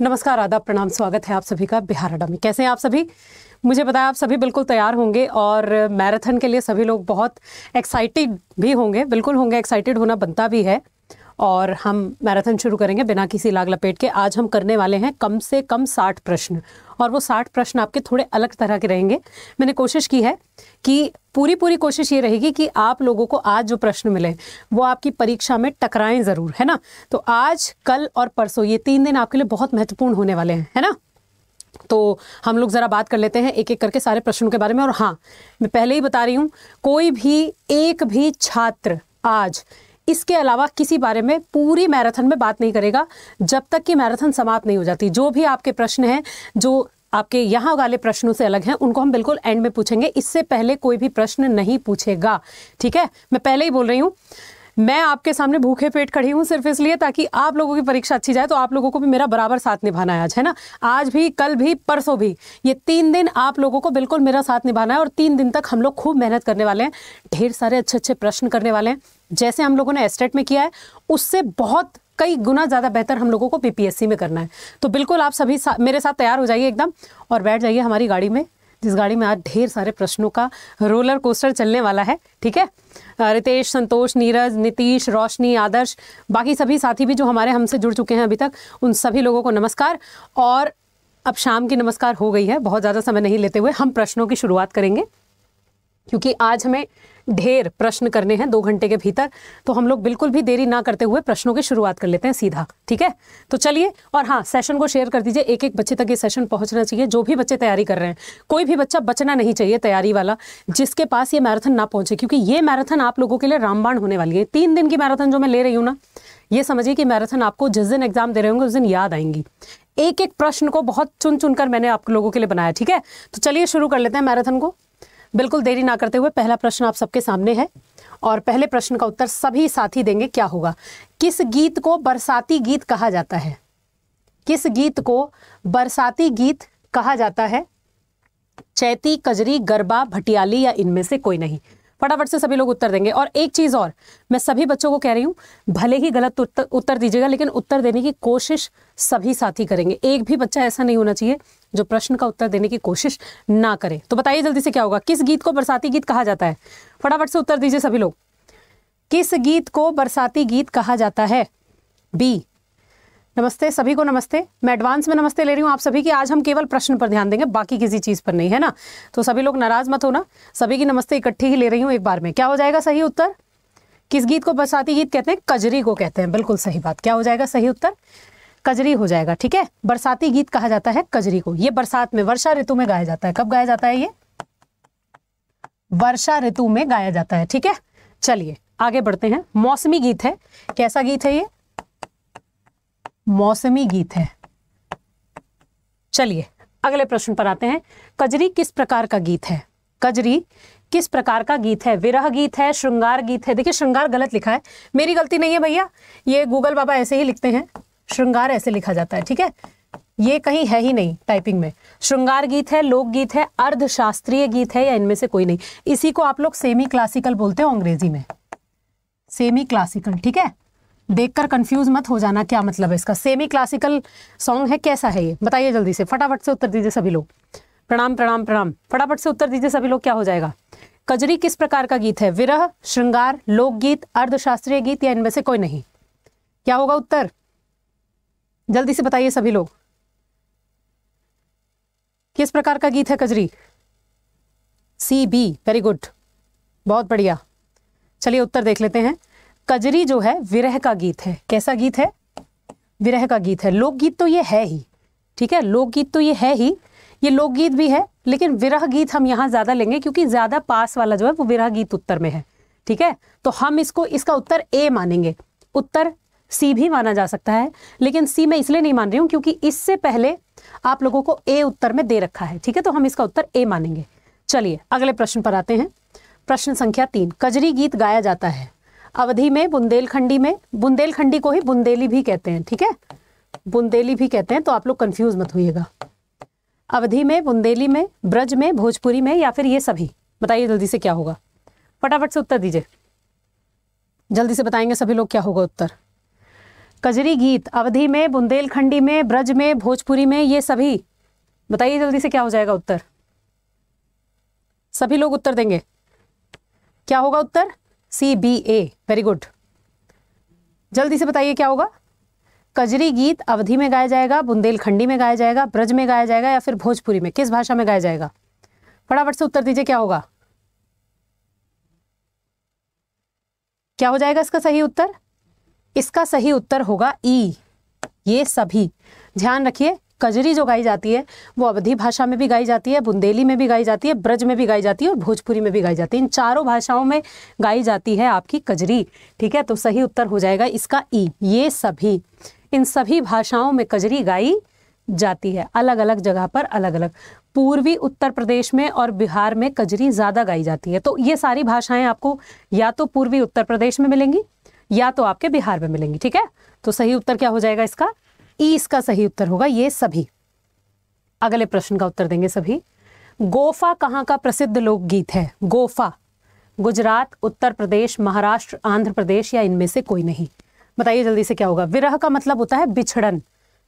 नमस्कार आदाब प्रणाम स्वागत है आप सभी का बिहार अड्डा में कैसे हैं आप सभी मुझे बताया आप सभी बिल्कुल तैयार होंगे और मैराथन के लिए सभी लोग बहुत एक्साइटेड भी होंगे बिल्कुल होंगे एक्साइटेड होना बनता भी है और हम मैराथन शुरू करेंगे बिना किसी लाग लपेट के आज हम करने वाले हैं कम से कम साठ प्रश्न और वो साठ प्रश्न आपके थोड़े अलग तरह के रहेंगे मैंने कोशिश की है कि पूरी पूरी कोशिश ये रहेगी कि आप लोगों को आज जो प्रश्न मिले वो आपकी परीक्षा में टकराएं ज़रूर है ना तो आज कल और परसों ये तीन दिन आपके लिए बहुत महत्वपूर्ण होने वाले हैं है ना तो हम लोग ज़रा बात कर लेते हैं एक एक करके सारे प्रश्नों के बारे में और हाँ मैं पहले ही बता रही हूँ कोई भी एक भी छात्र आज इसके अलावा किसी बारे में पूरी मैराथन में बात नहीं करेगा जब तक कि मैराथन समाप्त नहीं हो जाती जो भी आपके प्रश्न हैं जो आपके यहाँ वाले प्रश्नों से अलग हैं उनको हम बिल्कुल एंड में पूछेंगे इससे पहले कोई भी प्रश्न नहीं पूछेगा ठीक है मैं पहले ही बोल रही हूँ मैं आपके सामने भूखे पेट खड़ी हूँ सिर्फ इसलिए ताकि आप लोगों की परीक्षा अच्छी जाए तो आप लोगों को भी मेरा बराबर साथ निभाना है आज है ना आज भी कल भी परसों भी ये तीन दिन आप लोगों को बिल्कुल मेरा साथ निभाना है और तीन दिन तक हम लोग खूब मेहनत करने वाले हैं ढेर सारे अच्छे अच्छे प्रश्न करने वाले हैं जैसे हम लोगों ने एस्टेट e में किया है उससे बहुत कई गुना ज़्यादा बेहतर हम लोगों को पीपीएससी में करना है तो बिल्कुल आप सभी सा, मेरे साथ तैयार हो जाइए एकदम और बैठ जाइए हमारी गाड़ी में जिस गाड़ी में आज ढेर सारे प्रश्नों का रोलर कोस्टर चलने वाला है ठीक है रितेश संतोष नीरज नीतीश रोशनी आदर्श बाकी सभी साथी भी जो हमारे हमसे जुड़ चुके हैं अभी तक उन सभी लोगों को नमस्कार और अब शाम की नमस्कार हो गई है बहुत ज़्यादा समय नहीं लेते हुए हम प्रश्नों की शुरुआत करेंगे क्योंकि आज हमें ढेर प्रश्न करने हैं दो घंटे के भीतर तो हम लोग बिल्कुल भी देरी ना करते हुए प्रश्नों की शुरुआत कर लेते हैं सीधा ठीक है तो चलिए और हाँ सेशन को शेयर कर दीजिए एक एक बच्चे तक ये सेशन पहुंचना चाहिए जो भी बच्चे तैयारी कर रहे हैं कोई भी बच्चा बचना नहीं चाहिए तैयारी वाला जिसके पास ये मैराथन ना पहुंचे क्योंकि ये मैराथन आप लोगों के लिए रामबाण होने वाली है तीन दिन की मैराथन जो मैं ले रही हूँ ना ये समझिए कि मैराथन आपको जिस दिन एग्जाम दे रहे होंगे उस दिन याद आएंगी एक एक प्रश्न को बहुत चुन चुनकर मैंने आप लोगों के लिए बनाया ठीक है तो चलिए शुरू कर लेते हैं मैराथन को बिल्कुल देरी ना करते हुए पहला प्रश्न आप सबके सामने है और पहले प्रश्न का उत्तर सभी साथी देंगे क्या होगा किस गीत को बरसाती गीत कहा जाता है किस गीत को बरसाती गीत कहा जाता है चैती कजरी गरबा भटियाली या इनमें से कोई नहीं फटाफट से सभी लोग उत्तर देंगे और एक चीज़ और मैं सभी बच्चों को कह रही हूँ भले ही गलत उत्तर उत्तर दीजिएगा लेकिन उत्तर देने की कोशिश सभी साथी करेंगे एक भी बच्चा ऐसा नहीं होना चाहिए जो प्रश्न का उत्तर देने की कोशिश ना करे तो बताइए जल्दी से क्या होगा किस गीत को बरसाती गीत कहा जाता है फटाफट से उत्तर दीजिए सभी लोग किस गीत को बरसाती गीत कहा जाता है बी नमस्ते सभी को नमस्ते मैं एडवांस में नमस्ते ले रही हूँ आप सभी की आज हम केवल प्रश्न पर ध्यान देंगे बाकी किसी चीज़ पर नहीं है ना तो सभी लोग नाराज मत होना सभी की नमस्ते इकट्ठी ही ले रही हूँ एक बार में क्या हो जाएगा सही उत्तर किस गीत को बरसाती गीत कहते हैं कजरी को कहते हैं बिल्कुल सही बात क्या हो जाएगा सही उत्तर कजरी हो जाएगा ठीक है बरसाती गीत कहा जाता है कजरी को ये बरसात में वर्षा ऋतु में गाया जाता है कब गाया जाता है ये वर्षा ऋतु में गाया जाता है ठीक है चलिए आगे बढ़ते हैं मौसमी गीत है कैसा गीत है ये मौसमी गीत है चलिए अगले प्रश्न पर आते हैं कजरी किस प्रकार का गीत है कजरी किस प्रकार का गीत है विरह गीत है श्रृंगार गीत है देखिए श्रृंगार गलत लिखा है मेरी गलती नहीं है भैया ये गूगल बाबा ऐसे ही लिखते हैं श्रृंगार ऐसे लिखा जाता है ठीक है ये कहीं है ही नहीं टाइपिंग में श्रृंगार गीत है लोकगीत है अर्धशास्त्रीय गीत है या इनमें से कोई नहीं इसी को आप लोग सेमी क्लासिकल बोलते हो अंग्रेजी में सेमी क्लासिकल ठीक है देखकर कंफ्यूज मत हो जाना क्या मतलब है इसका सेमी क्लासिकल सॉन्ग है कैसा है ये बताइए जल्दी से फटाफट से उत्तर दीजिए सभी लोग प्रणाम प्रणाम प्रणाम फटाफट से उत्तर दीजिए सभी लोग क्या हो जाएगा कजरी किस प्रकार का गीत है विरह श्रृंगार लोकगीत अर्धशास्त्रीय गीत या इनमें से कोई नहीं क्या होगा उत्तर जल्दी से बताइए सभी लोग किस प्रकार का गीत है Kajari C B very good बहुत बढ़िया चलिए उत्तर देख लेते हैं कजरी जो है विरह का गीत है कैसा गीत है विरह का गीत है लोकगीत तो ये है ही ठीक है लोकगीत तो ये है ही ये लोकगीत भी है लेकिन विरह गीत हम यहाँ ज़्यादा लेंगे क्योंकि ज़्यादा पास वाला जो है वो विरह गीत उत्तर में है ठीक है तो हम इसको इसका उत्तर ए मानेंगे उत्तर सी भी माना जा सकता है लेकिन सी मैं इसलिए नहीं मान रही हूँ क्योंकि इससे पहले आप लोगों को ए उत्तर में दे रखा है ठीक है तो हम इसका उत्तर ए मानेंगे चलिए अगले प्रश्न पर आते हैं प्रश्न संख्या तीन कजरी गीत गाया जाता है अवधि में बुंदेलखंडी में बुंदेलखंडी को ही बुंदेली भी कहते हैं ठीक है बुंदेली भी कहते हैं तो आप लोग कन्फ्यूज मत होइएगा अवधि में बुंदेली में ब्रज में भोजपुरी में या फिर ये सभी बताइए जल्दी से क्या होगा फटाफट से उत्तर दीजिए जल्दी से बताएंगे सभी लोग क्या होगा उत्तर कजरी गीत अवधि में बुंदेलखंडी में ब्रज में भोजपुरी में ये सभी बताइए जल्दी से क्या हो जाएगा उत्तर सभी लोग उत्तर देंगे क्या होगा उत्तर C B A very good जल्दी से बताइए क्या होगा कजरी गीत अवधि में गाया जाएगा बुंदेलखंडी में गाया जाएगा ब्रज में गाया जाएगा या फिर भोजपुरी में किस भाषा में गाया जाएगा फटाफट से उत्तर दीजिए क्या होगा क्या हो जाएगा इसका सही उत्तर इसका सही उत्तर होगा ई e. ये सभी ध्यान रखिए कजरी जो गाई जाती है वो अवधि भाषा में भी गाई जाती है बुंदेली में भी गाई जाती है ब्रज में भी गाई जाती है और भोजपुरी में भी गाई जाती है इन चारों भाषाओं में गाई जाती है आपकी कजरी ठीक है तो सही उत्तर हो जाएगा इसका ई ये सभी इन सभी भाषाओं में कजरी गाई जाती है अलग अलग जगह पर अलग अलग पूर्वी उत्तर प्रदेश में और बिहार में कजरी ज़्यादा गाई जाती है तो ये सारी भाषाएं आपको या तो पूर्वी उत्तर प्रदेश में मिलेंगी या तो आपके बिहार में मिलेंगी ठीक है तो सही उत्तर क्या हो जाएगा इसका ई e इसका सही उत्तर होगा ये सभी अगले प्रश्न का उत्तर देंगे सभी गोफा कहाँ का प्रसिद्ध लोकगीत है गोफा गुजरात उत्तर प्रदेश महाराष्ट्र आंध्र प्रदेश या इनमें से कोई नहीं बताइए जल्दी से क्या होगा विरह का मतलब होता है बिछड़न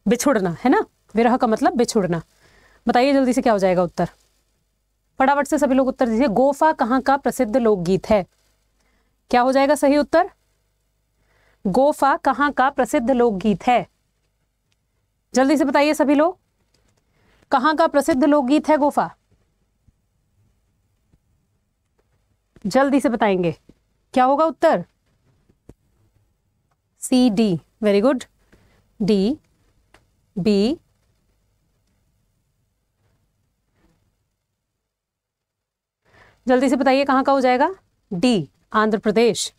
बिछुड़ना है ना विरह का मतलब बिछुड़ना बताइए जल्दी से क्या हो जाएगा उत्तर फटाफट से सभी लोग उत्तर दीजिए गोफा कहाँ का प्रसिद्ध लोकगीत है क्या हो जाएगा सही उत्तर गोफा कहाँ का प्रसिद्ध लोकगीत है जल्दी से बताइए सभी लोग कहां का प्रसिद्ध लोकगीत है गोफा जल्दी से बताएंगे क्या होगा उत्तर C D very good D B जल्दी से बताइए कहां का हो जाएगा D Andhra Pradesh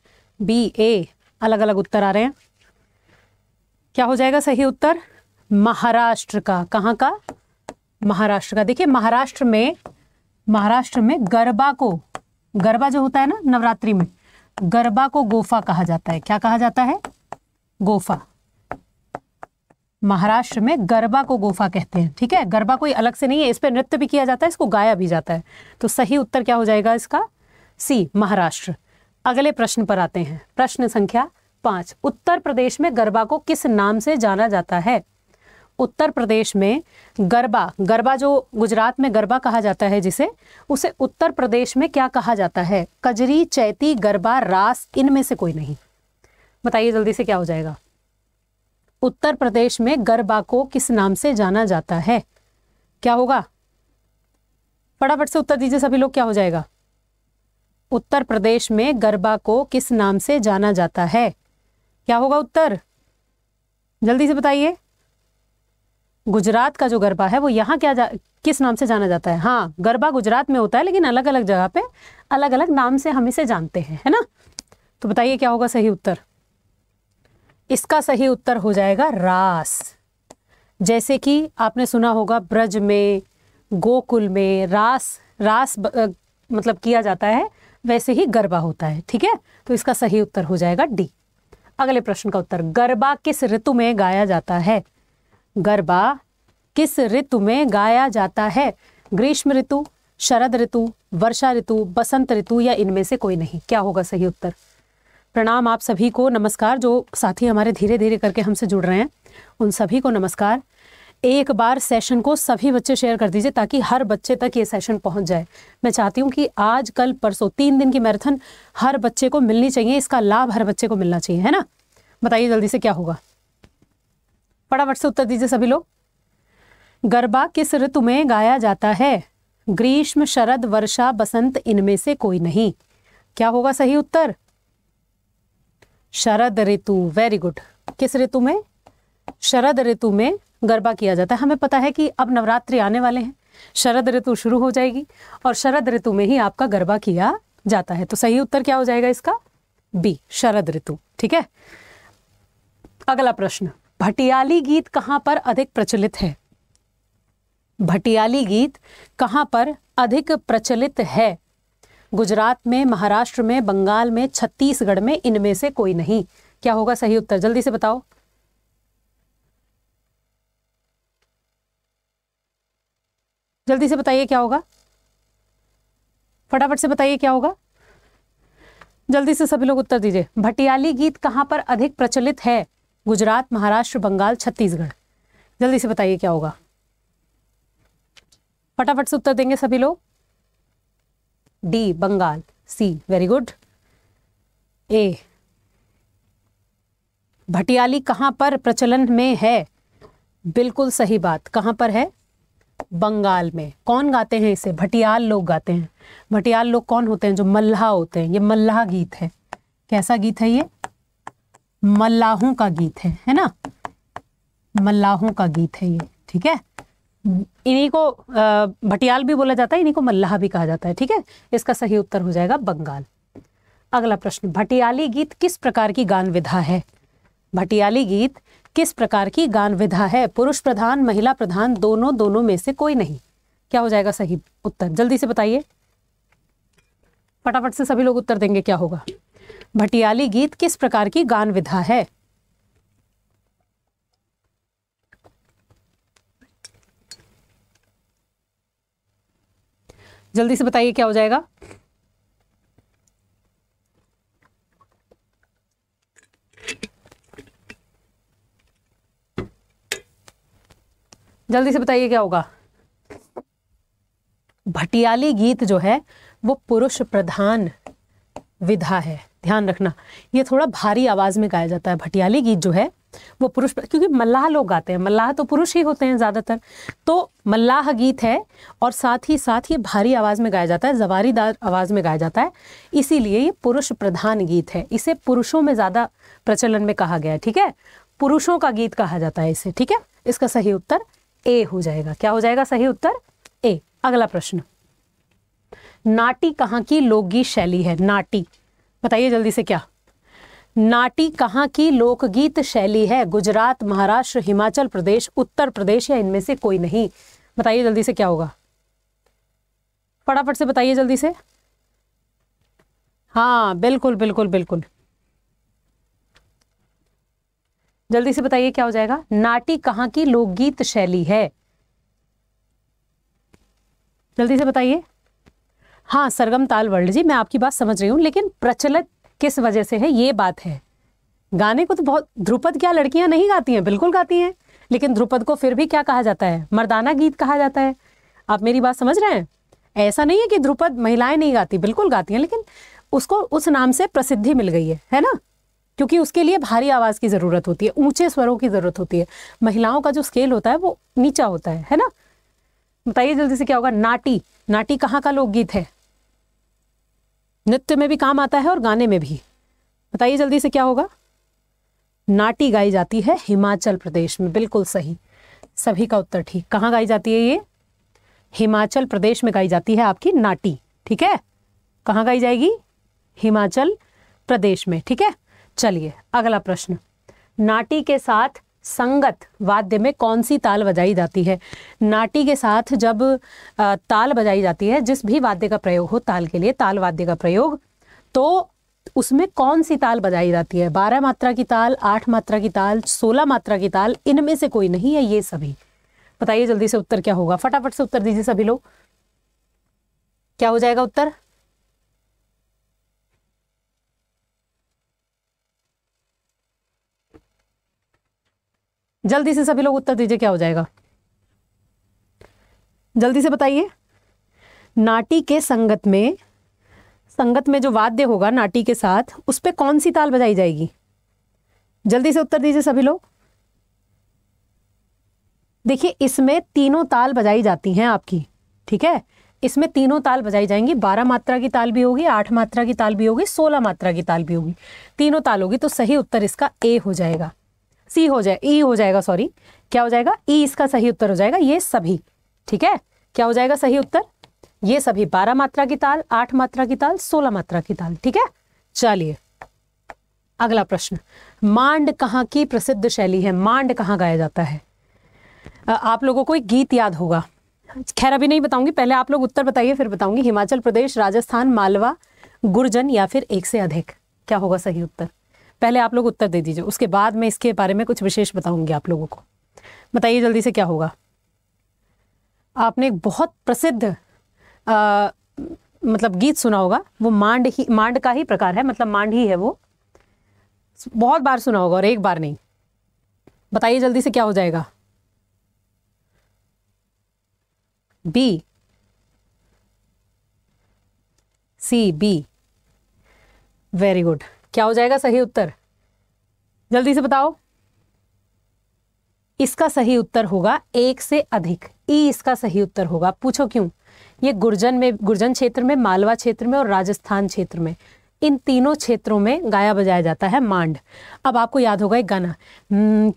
B A अलग अलग उत्तर आ रहे हैं क्या हो जाएगा सही उत्तर महाराष्ट्र का कहाँ का महाराष्ट्र का देखिए महाराष्ट्र में महाराष्ट्र में गरबा को गरबा जो होता है ना नवरात्रि में गरबा को गोफा कहा जाता है क्या कहा जाता है गोफा महाराष्ट्र में गरबा को गोफा कहते हैं ठीक है गरबा कोई अलग से नहीं है इस पर नृत्य भी किया जाता है इसको गाया भी जाता है तो सही उत्तर क्या हो जाएगा इसका सी महाराष्ट्र अगले प्रश्न पर आते हैं प्रश्न संख्या पांच उत्तर प्रदेश में गरबा को किस नाम से जाना जाता है उत्तर प्रदेश में गरबा गरबा जो गुजरात में गरबा कहा जाता है जिसे उसे उत्तर प्रदेश में क्या कहा जाता है कजरी चैती गरबा रास इनमें से कोई नहीं बताइए जल्दी से क्या हो जाएगा उत्तर प्रदेश में गरबा को किस नाम से जाना जाता है क्या होगा फटाफट से उत्तर दीजिए सभी लोग क्या हो जाएगा उत्तर प्रदेश में गरबा को किस नाम से जाना जाता है क्या होगा उत्तर जल्दी से बताइए गुजरात का जो गरबा है वो यहाँ क्या जा, किस नाम से जाना जाता है हाँ गरबा गुजरात में होता है लेकिन अलग अलग जगह पे अलग अलग नाम से हम इसे जानते हैं है ना तो बताइए क्या होगा सही उत्तर इसका सही उत्तर हो जाएगा रास जैसे कि आपने सुना होगा ब्रज में गोकुल में रास रास ब, मतलब किया जाता है वैसे ही गरबा होता है ठीक है तो इसका सही उत्तर हो जाएगा डी अगले प्रश्न का उत्तर गरबा किस ऋतु में गाया जाता है गरबा किस ऋतु में गाया जाता है ग्रीष्म ऋतु शरद ऋतु वर्षा ऋतु बसंत ऋतु या इनमें से कोई नहीं क्या होगा सही उत्तर प्रणाम आप सभी को नमस्कार जो साथी हमारे धीरे धीरे करके हमसे जुड़ रहे हैं उन सभी को नमस्कार एक बार सेशन को सभी बच्चे शेयर कर दीजिए ताकि हर बच्चे तक ये सेशन पहुंच जाए मैं चाहती हूं कि आज कल परसों तीन दिन की मैराथन हर बच्चे को मिलनी चाहिए इसका लाभ हर बच्चे को मिलना चाहिए है ना बताइए जल्दी से क्या होगा फटाफट से उत्तर दीजिए सभी लोग गरबा किस ऋतु में गाया जाता है ग्रीष्म शरद वर्षा बसंत इनमें से कोई नहीं क्या होगा सही उत्तर शरद ऋतु वेरी गुड किस ऋतु में शरद ऋतु में गरबा किया जाता है हमें पता है कि अब नवरात्रि आने वाले हैं शरद ऋतु शुरू हो जाएगी और शरद ऋतु में ही आपका गरबा किया जाता है तो सही उत्तर क्या हो जाएगा इसका बी शरद ऋतु ठीक है अगला प्रश्न भटियाली गीत कहाँ पर अधिक प्रचलित है भटियाली गीत कहाँ पर अधिक प्रचलित है गुजरात में महाराष्ट्र में बंगाल में छत्तीसगढ़ में इनमें से कोई नहीं क्या होगा सही उत्तर जल्दी से बताओ जल्दी से बताइए क्या होगा फटाफट से बताइए क्या होगा जल्दी से सभी लोग उत्तर दीजिए भटियाली गीत कहाँ पर अधिक प्रचलित है गुजरात महाराष्ट्र बंगाल छत्तीसगढ़ जल्दी से बताइए क्या होगा फटाफट से उत्तर देंगे सभी लोग D Bengal C very good A Bhatiali कहाँ पर प्रचलन में है बिल्कुल सही बात कहाँ पर है बंगाल में कौन गाते हैं इसे भटियाल लोग गाते हैं भटियाल लोग कौन होते हैं जो मल्लाह होते हैं ये मल्लाह गीत है कैसा गीत है ये मल्लाहों का गीत है है ना मल्लाहों का गीत है ये ठीक है इन्हीं को भटियाल भी बोला जाता है इन्हीं को मल्लाह भी कहा जाता है ठीक है इसका सही उत्तर हो जाएगा बंगाल अगला प्रश्न भटियाली गीत किस प्रकार की गान विधा है भटियाली गीत किस प्रकार की गान विधा है पुरुष प्रधान महिला प्रधान दोनों दोनों में से कोई नहीं क्या हो जाएगा सही उत्तर जल्दी से बताइए फटाफट से सभी लोग उत्तर देंगे क्या होगा भटियाली गीत किस प्रकार की गान विधा है जल्दी से बताइए क्या हो जाएगा जल्दी से बताइए क्या होगा भटियाली गीत जो है वो पुरुष प्रधान विधा है ध्यान रखना ये थोड़ा भारी आवाज़ में गाया जाता है भटियाली गीत जो है वो पुरुष क्योंकि मल्लाह लोग गाते हैं मल्लाह तो पुरुष ही होते हैं ज़्यादातर तो मल्लाह गीत है और साथ ही साथ ये भारी आवाज़ में गाया जाता है जवारीदार आवाज़ में गाया जाता है इसीलिए ये पुरुष प्रधान गीत है इसे पुरुषों में ज़्यादा प्रचलन में कहा गया है ठीक है पुरुषों का गीत कहा जाता है इसे ठीक है इसका सही उत्तर ए हो जाएगा क्या हो जाएगा सही उत्तर ए अगला प्रश्न नाटी कहाँ की लोकगीत शैली है नाटी बताइए जल्दी से क्या नाटी कहाँ की लोकगीत शैली है गुजरात महाराष्ट्र हिमाचल प्रदेश उत्तर प्रदेश या इनमें से कोई नहीं बताइए जल्दी से क्या होगा फटाफट से बताइए जल्दी से हाँ बिल्कुल बिल्कुल बिल्कुल जल्दी से बताइए क्या हो जाएगा नाटी कहाँ की लोकगीत शैली है जल्दी से बताइए हाँ सरगम ताल वर्ल्ड जी मैं आपकी बात समझ रही हूँ लेकिन प्रचलित किस वजह से है ये बात है गाने को तो बहुत ध्रुपद क्या लड़कियाँ नहीं गाती हैं बिल्कुल गाती हैं लेकिन ध्रुपद को फिर भी क्या कहा जाता है मर्दाना गीत कहा जाता है आप मेरी बात समझ रहे हैं ऐसा नहीं है कि ध्रुपद महिलाएं नहीं गाती बिल्कुल गाती हैं लेकिन उसको उस नाम से प्रसिद्धि मिल गई है है ना क्योंकि उसके लिए भारी आवाज़ की ज़रूरत होती है ऊंचे स्वरों की ज़रूरत होती है महिलाओं का जो स्केल होता है वो नीचा होता है है ना बताइए जल्दी से क्या होगा नाटी नाटी कहाँ का लोकगीत है नृत्य में भी काम आता है और गाने में भी बताइए जल्दी से क्या होगा नाटी गाई जाती है हिमाचल प्रदेश में बिल्कुल सही सभी का उत्तर ठीक कहाँ गाई जाती है ये हिमाचल प्रदेश में गाई जाती है आपकी नाटी ठीक है कहाँ गाई जाएगी हिमाचल प्रदेश में ठीक है चलिए अगला प्रश्न नाटी के साथ संगत वाद्य में कौन सी ताल बजाई जाती है नाटी के साथ जब ताल बजाई जाती है जिस भी वाद्य का प्रयोग हो ताल के लिए ताल वाद्य का प्रयोग तो उसमें कौन सी ताल बजाई जाती है बारह मात्रा की ताल आठ मात्रा की ताल सोलह मात्रा की ताल इनमें से कोई नहीं है ये सभी बताइए जल्दी से उत्तर क्या होगा फटाफट से उत्तर दीजिए सभी लोग क्या हो जाएगा उत्तर जल्दी से सभी लोग उत्तर दीजिए क्या हो जाएगा जल्दी से बताइए नाटी के संगत में संगत में जो वाद्य होगा नाटी के साथ उस पर कौन सी ताल बजाई जाएगी जल्दी से उत्तर दीजिए सभी लोग देखिए इसमें तीनों ताल बजाई जाती हैं आपकी ठीक है इसमें तीनों ताल बजाई जाएंगी बारह मात्रा की ताल भी होगी आठ मात्रा की ताल भी होगी सोलह मात्रा की ताल भी होगी तीनों ताल होगी तो सही उत्तर इसका ए हो जाएगा सी हो जाए ई हो जाएगा सॉरी क्या हो जाएगा ई इसका सही उत्तर हो जाएगा ये सभी ठीक है क्या हो जाएगा सही उत्तर ये सभी बारह मात्रा की ताल आठ मात्रा की ताल सोलह मात्रा की ताल ठीक है चलिए अगला प्रश्न मांड कहाँ की प्रसिद्ध शैली है मांड कहाँ गाया जाता है आप लोगों को एक गीत याद होगा खैर अभी नहीं बताऊंगी पहले आप लोग उत्तर बताइए फिर बताऊंगी हिमाचल प्रदेश राजस्थान मालवा गुर्जन या फिर एक से अधिक क्या होगा सही उत्तर पहले आप लोग उत्तर दे दीजिए उसके बाद मैं इसके बारे में कुछ विशेष बताऊंगी आप लोगों को बताइए जल्दी से क्या होगा आपने एक बहुत प्रसिद्ध आ, मतलब गीत सुना होगा वो मांड ही मांड का ही प्रकार है मतलब मांड ही है वो बहुत बार सुना होगा और एक बार नहीं बताइए जल्दी से क्या हो जाएगा B C B very good क्या हो जाएगा सही उत्तर जल्दी से बताओ इसका सही उत्तर होगा एक से अधिक ई इसका सही उत्तर होगा पूछो क्यों ये गुर्जन में गुर्जन क्षेत्र में मालवा क्षेत्र में और राजस्थान क्षेत्र में इन तीनों क्षेत्रों में गाया बजाया जाता है मांड अब आपको याद होगा एक गाना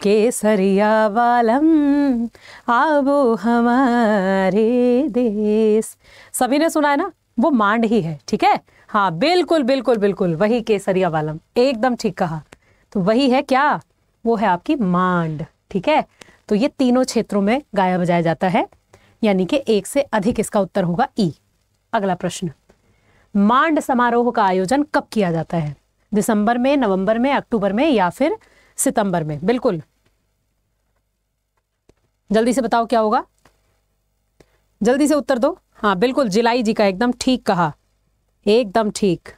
केसरिया वालम आबो हमारे देश सभी ने सुना है ना वो मांड ही है ठीक है हाँ बिल्कुल बिल्कुल बिल्कुल वही केसरिया वालम एकदम ठीक कहा तो वही है क्या वो है आपकी मांड ठीक है तो ये तीनों क्षेत्रों में गाया बजाया जाता है यानी कि एक से अधिक इसका उत्तर होगा ई अगला प्रश्न मांड समारोह का आयोजन कब किया जाता है दिसंबर में नवंबर में अक्टूबर में या फिर सितंबर में बिल्कुल जल्दी से बताओ क्या होगा जल्दी से उत्तर दो हाँ बिल्कुल जिलाई जी का एकदम ठीक कहा एकदम ठीक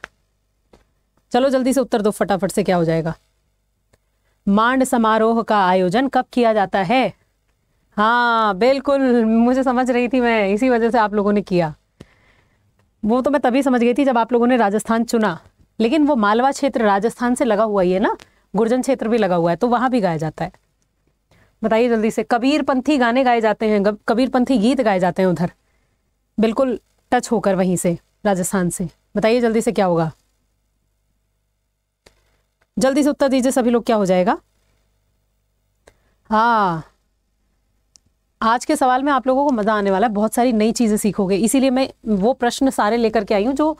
चलो जल्दी से उत्तर दो फटाफट से क्या हो जाएगा मांड समारोह का आयोजन कब किया जाता है हाँ बिल्कुल मुझे समझ रही थी मैं इसी वजह से आप लोगों ने किया वो तो मैं तभी समझ गई थी जब आप लोगों ने राजस्थान चुना लेकिन वो मालवा क्षेत्र राजस्थान से लगा हुआ ही है ना गुर्जन क्षेत्र भी लगा हुआ है तो वहाँ भी गाया जाता है बताइए जल्दी से कबीरपंथी गाने गाए जाते हैं कबीरपंथी गीत गाए जाते हैं उधर बिल्कुल टच होकर वहीं से राजस्थान से बताइए जल्दी से क्या होगा जल्दी से उत्तर दीजिए सभी लोग क्या हो जाएगा हाँ आज के सवाल में आप लोगों को मज़ा आने वाला है बहुत सारी नई चीज़ें सीखोगे इसीलिए मैं वो प्रश्न सारे लेकर के आई हूँ जो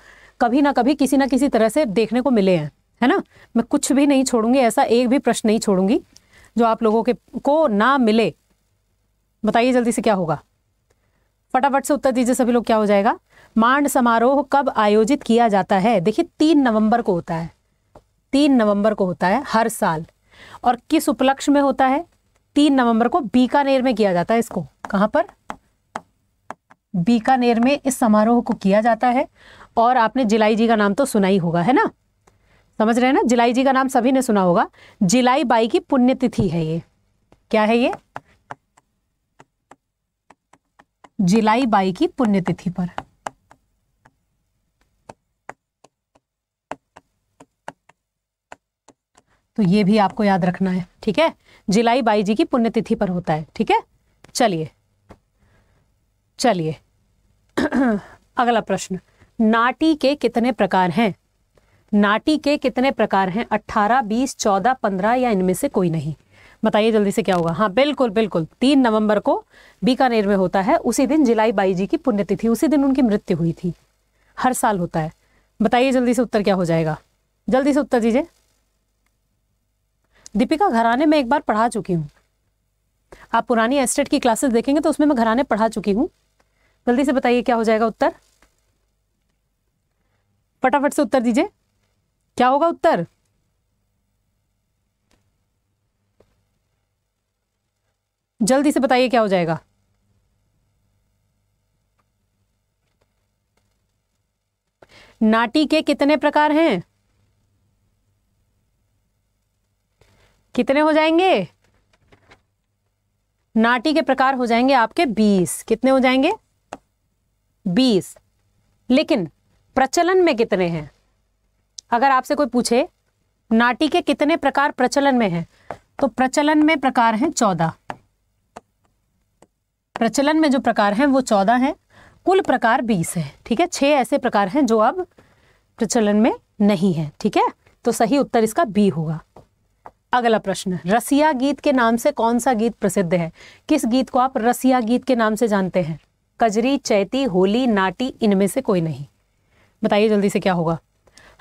कभी ना कभी किसी ना किसी तरह से देखने को मिले हैं है ना मैं कुछ भी नहीं छोड़ूंगी ऐसा एक भी प्रश्न नहीं छोड़ूंगी जो आप लोगों के को ना मिले बताइए जल्दी से क्या होगा फटाफट से उत्तर दीजिए सभी लोग क्या हो जाएगा मांड समारोह कब आयोजित किया जाता है देखिए तीन नवंबर को होता है तीन नवंबर को होता है हर साल और किस उपलक्ष में होता है तीन नवंबर को बीकानेर में किया जाता है इसको कहां पर बीकानेर में इस समारोह को किया जाता है और आपने जिलाई जी का नाम तो सुना ही होगा है ना समझ रहे हैं ना जिलाई जी का नाम सभी ने सुना होगा जिलाई बाई की पुण्यतिथि है ये क्या है ये जिलाई बाई की पुण्यतिथि पर तो ये भी आपको याद रखना है ठीक है जिलाई बाई जी की पुण्यतिथि पर होता है ठीक है चलिए चलिए अगला प्रश्न नाटी के कितने प्रकार हैं नाटी के कितने प्रकार हैं अट्ठारह बीस चौदह पंद्रह या इनमें से कोई नहीं बताइए जल्दी से क्या होगा हाँ बिल्कुल बिल्कुल तीन नवंबर को बीकानेर में होता है उसी दिन जिलाई बाई जी की पुण्यतिथि उसी दिन उनकी मृत्यु हुई थी हर साल होता है बताइए जल्दी से उत्तर क्या हो जाएगा जल्दी से उत्तर दीजिए दीपिका घराने में एक बार पढ़ा चुकी हूँ आप पुरानी एस्टेट की क्लासेस देखेंगे तो उसमें मैं घराने पढ़ा चुकी हूँ जल्दी से बताइए क्या हो जाएगा उत्तर फटाफट से उत्तर दीजिए क्या होगा उत्तर जल्दी से बताइए क्या हो जाएगा नाटी के कितने प्रकार हैं कितने हो जाएंगे नाटी के प्रकार हो जाएंगे आपके बीस कितने हो जाएंगे बीस लेकिन प्रचलन में कितने हैं अगर आपसे कोई पूछे नाटी के कितने प्रकार प्रचलन में हैं तो प्रचलन में प्रकार हैं चौदह प्रचलन में जो प्रकार हैं वो चौदह हैं कुल प्रकार बीस है ठीक है छह ऐसे प्रकार हैं जो अब प्रचलन में नहीं है ठीक है तो सही उत्तर इसका बी होगा अगला प्रश्न रसिया गीत के नाम से कौन सा गीत प्रसिद्ध है किस गीत को आप रसिया गीत के नाम से जानते हैं कजरी चैती होली नाटी इनमें से कोई नहीं बताइए जल्दी से क्या होगा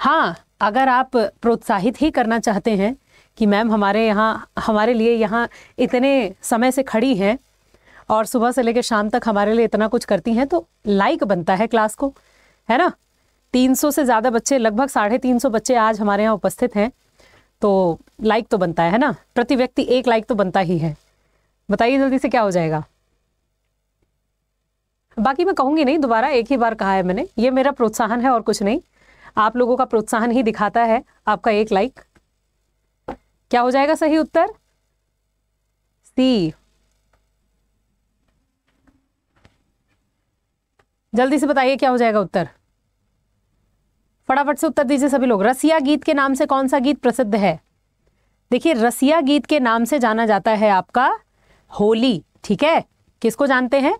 हाँ अगर आप प्रोत्साहित ही करना चाहते हैं कि मैम हमारे यहाँ हमारे लिए यहाँ इतने समय से खड़ी हैं और सुबह से लेकर शाम तक हमारे लिए इतना कुछ करती हैं तो लाइक बनता है क्लास को है ना 300 से ज़्यादा बच्चे लगभग साढ़े तीन सौ बच्चे आज हमारे यहाँ उपस्थित हैं तो लाइक तो बनता है ना प्रति व्यक्ति एक लाइक तो बनता ही है बताइए जल्दी से क्या हो जाएगा बाकी मैं कहूंगी नहीं दोबारा एक ही बार कहा है मैंने ये मेरा प्रोत्साहन है और कुछ नहीं आप लोगों का प्रोत्साहन ही दिखाता है आपका एक लाइक क्या हो जाएगा सही उत्तर सी जल्दी से बताइए क्या हो जाएगा उत्तर फटाफट से उत्तर दीजिए सभी लोग रसिया गीत के नाम से कौन सा गीत प्रसिद्ध है देखिए रसिया गीत के नाम से जाना जाता है आपका होली ठीक है किसको जानते हैं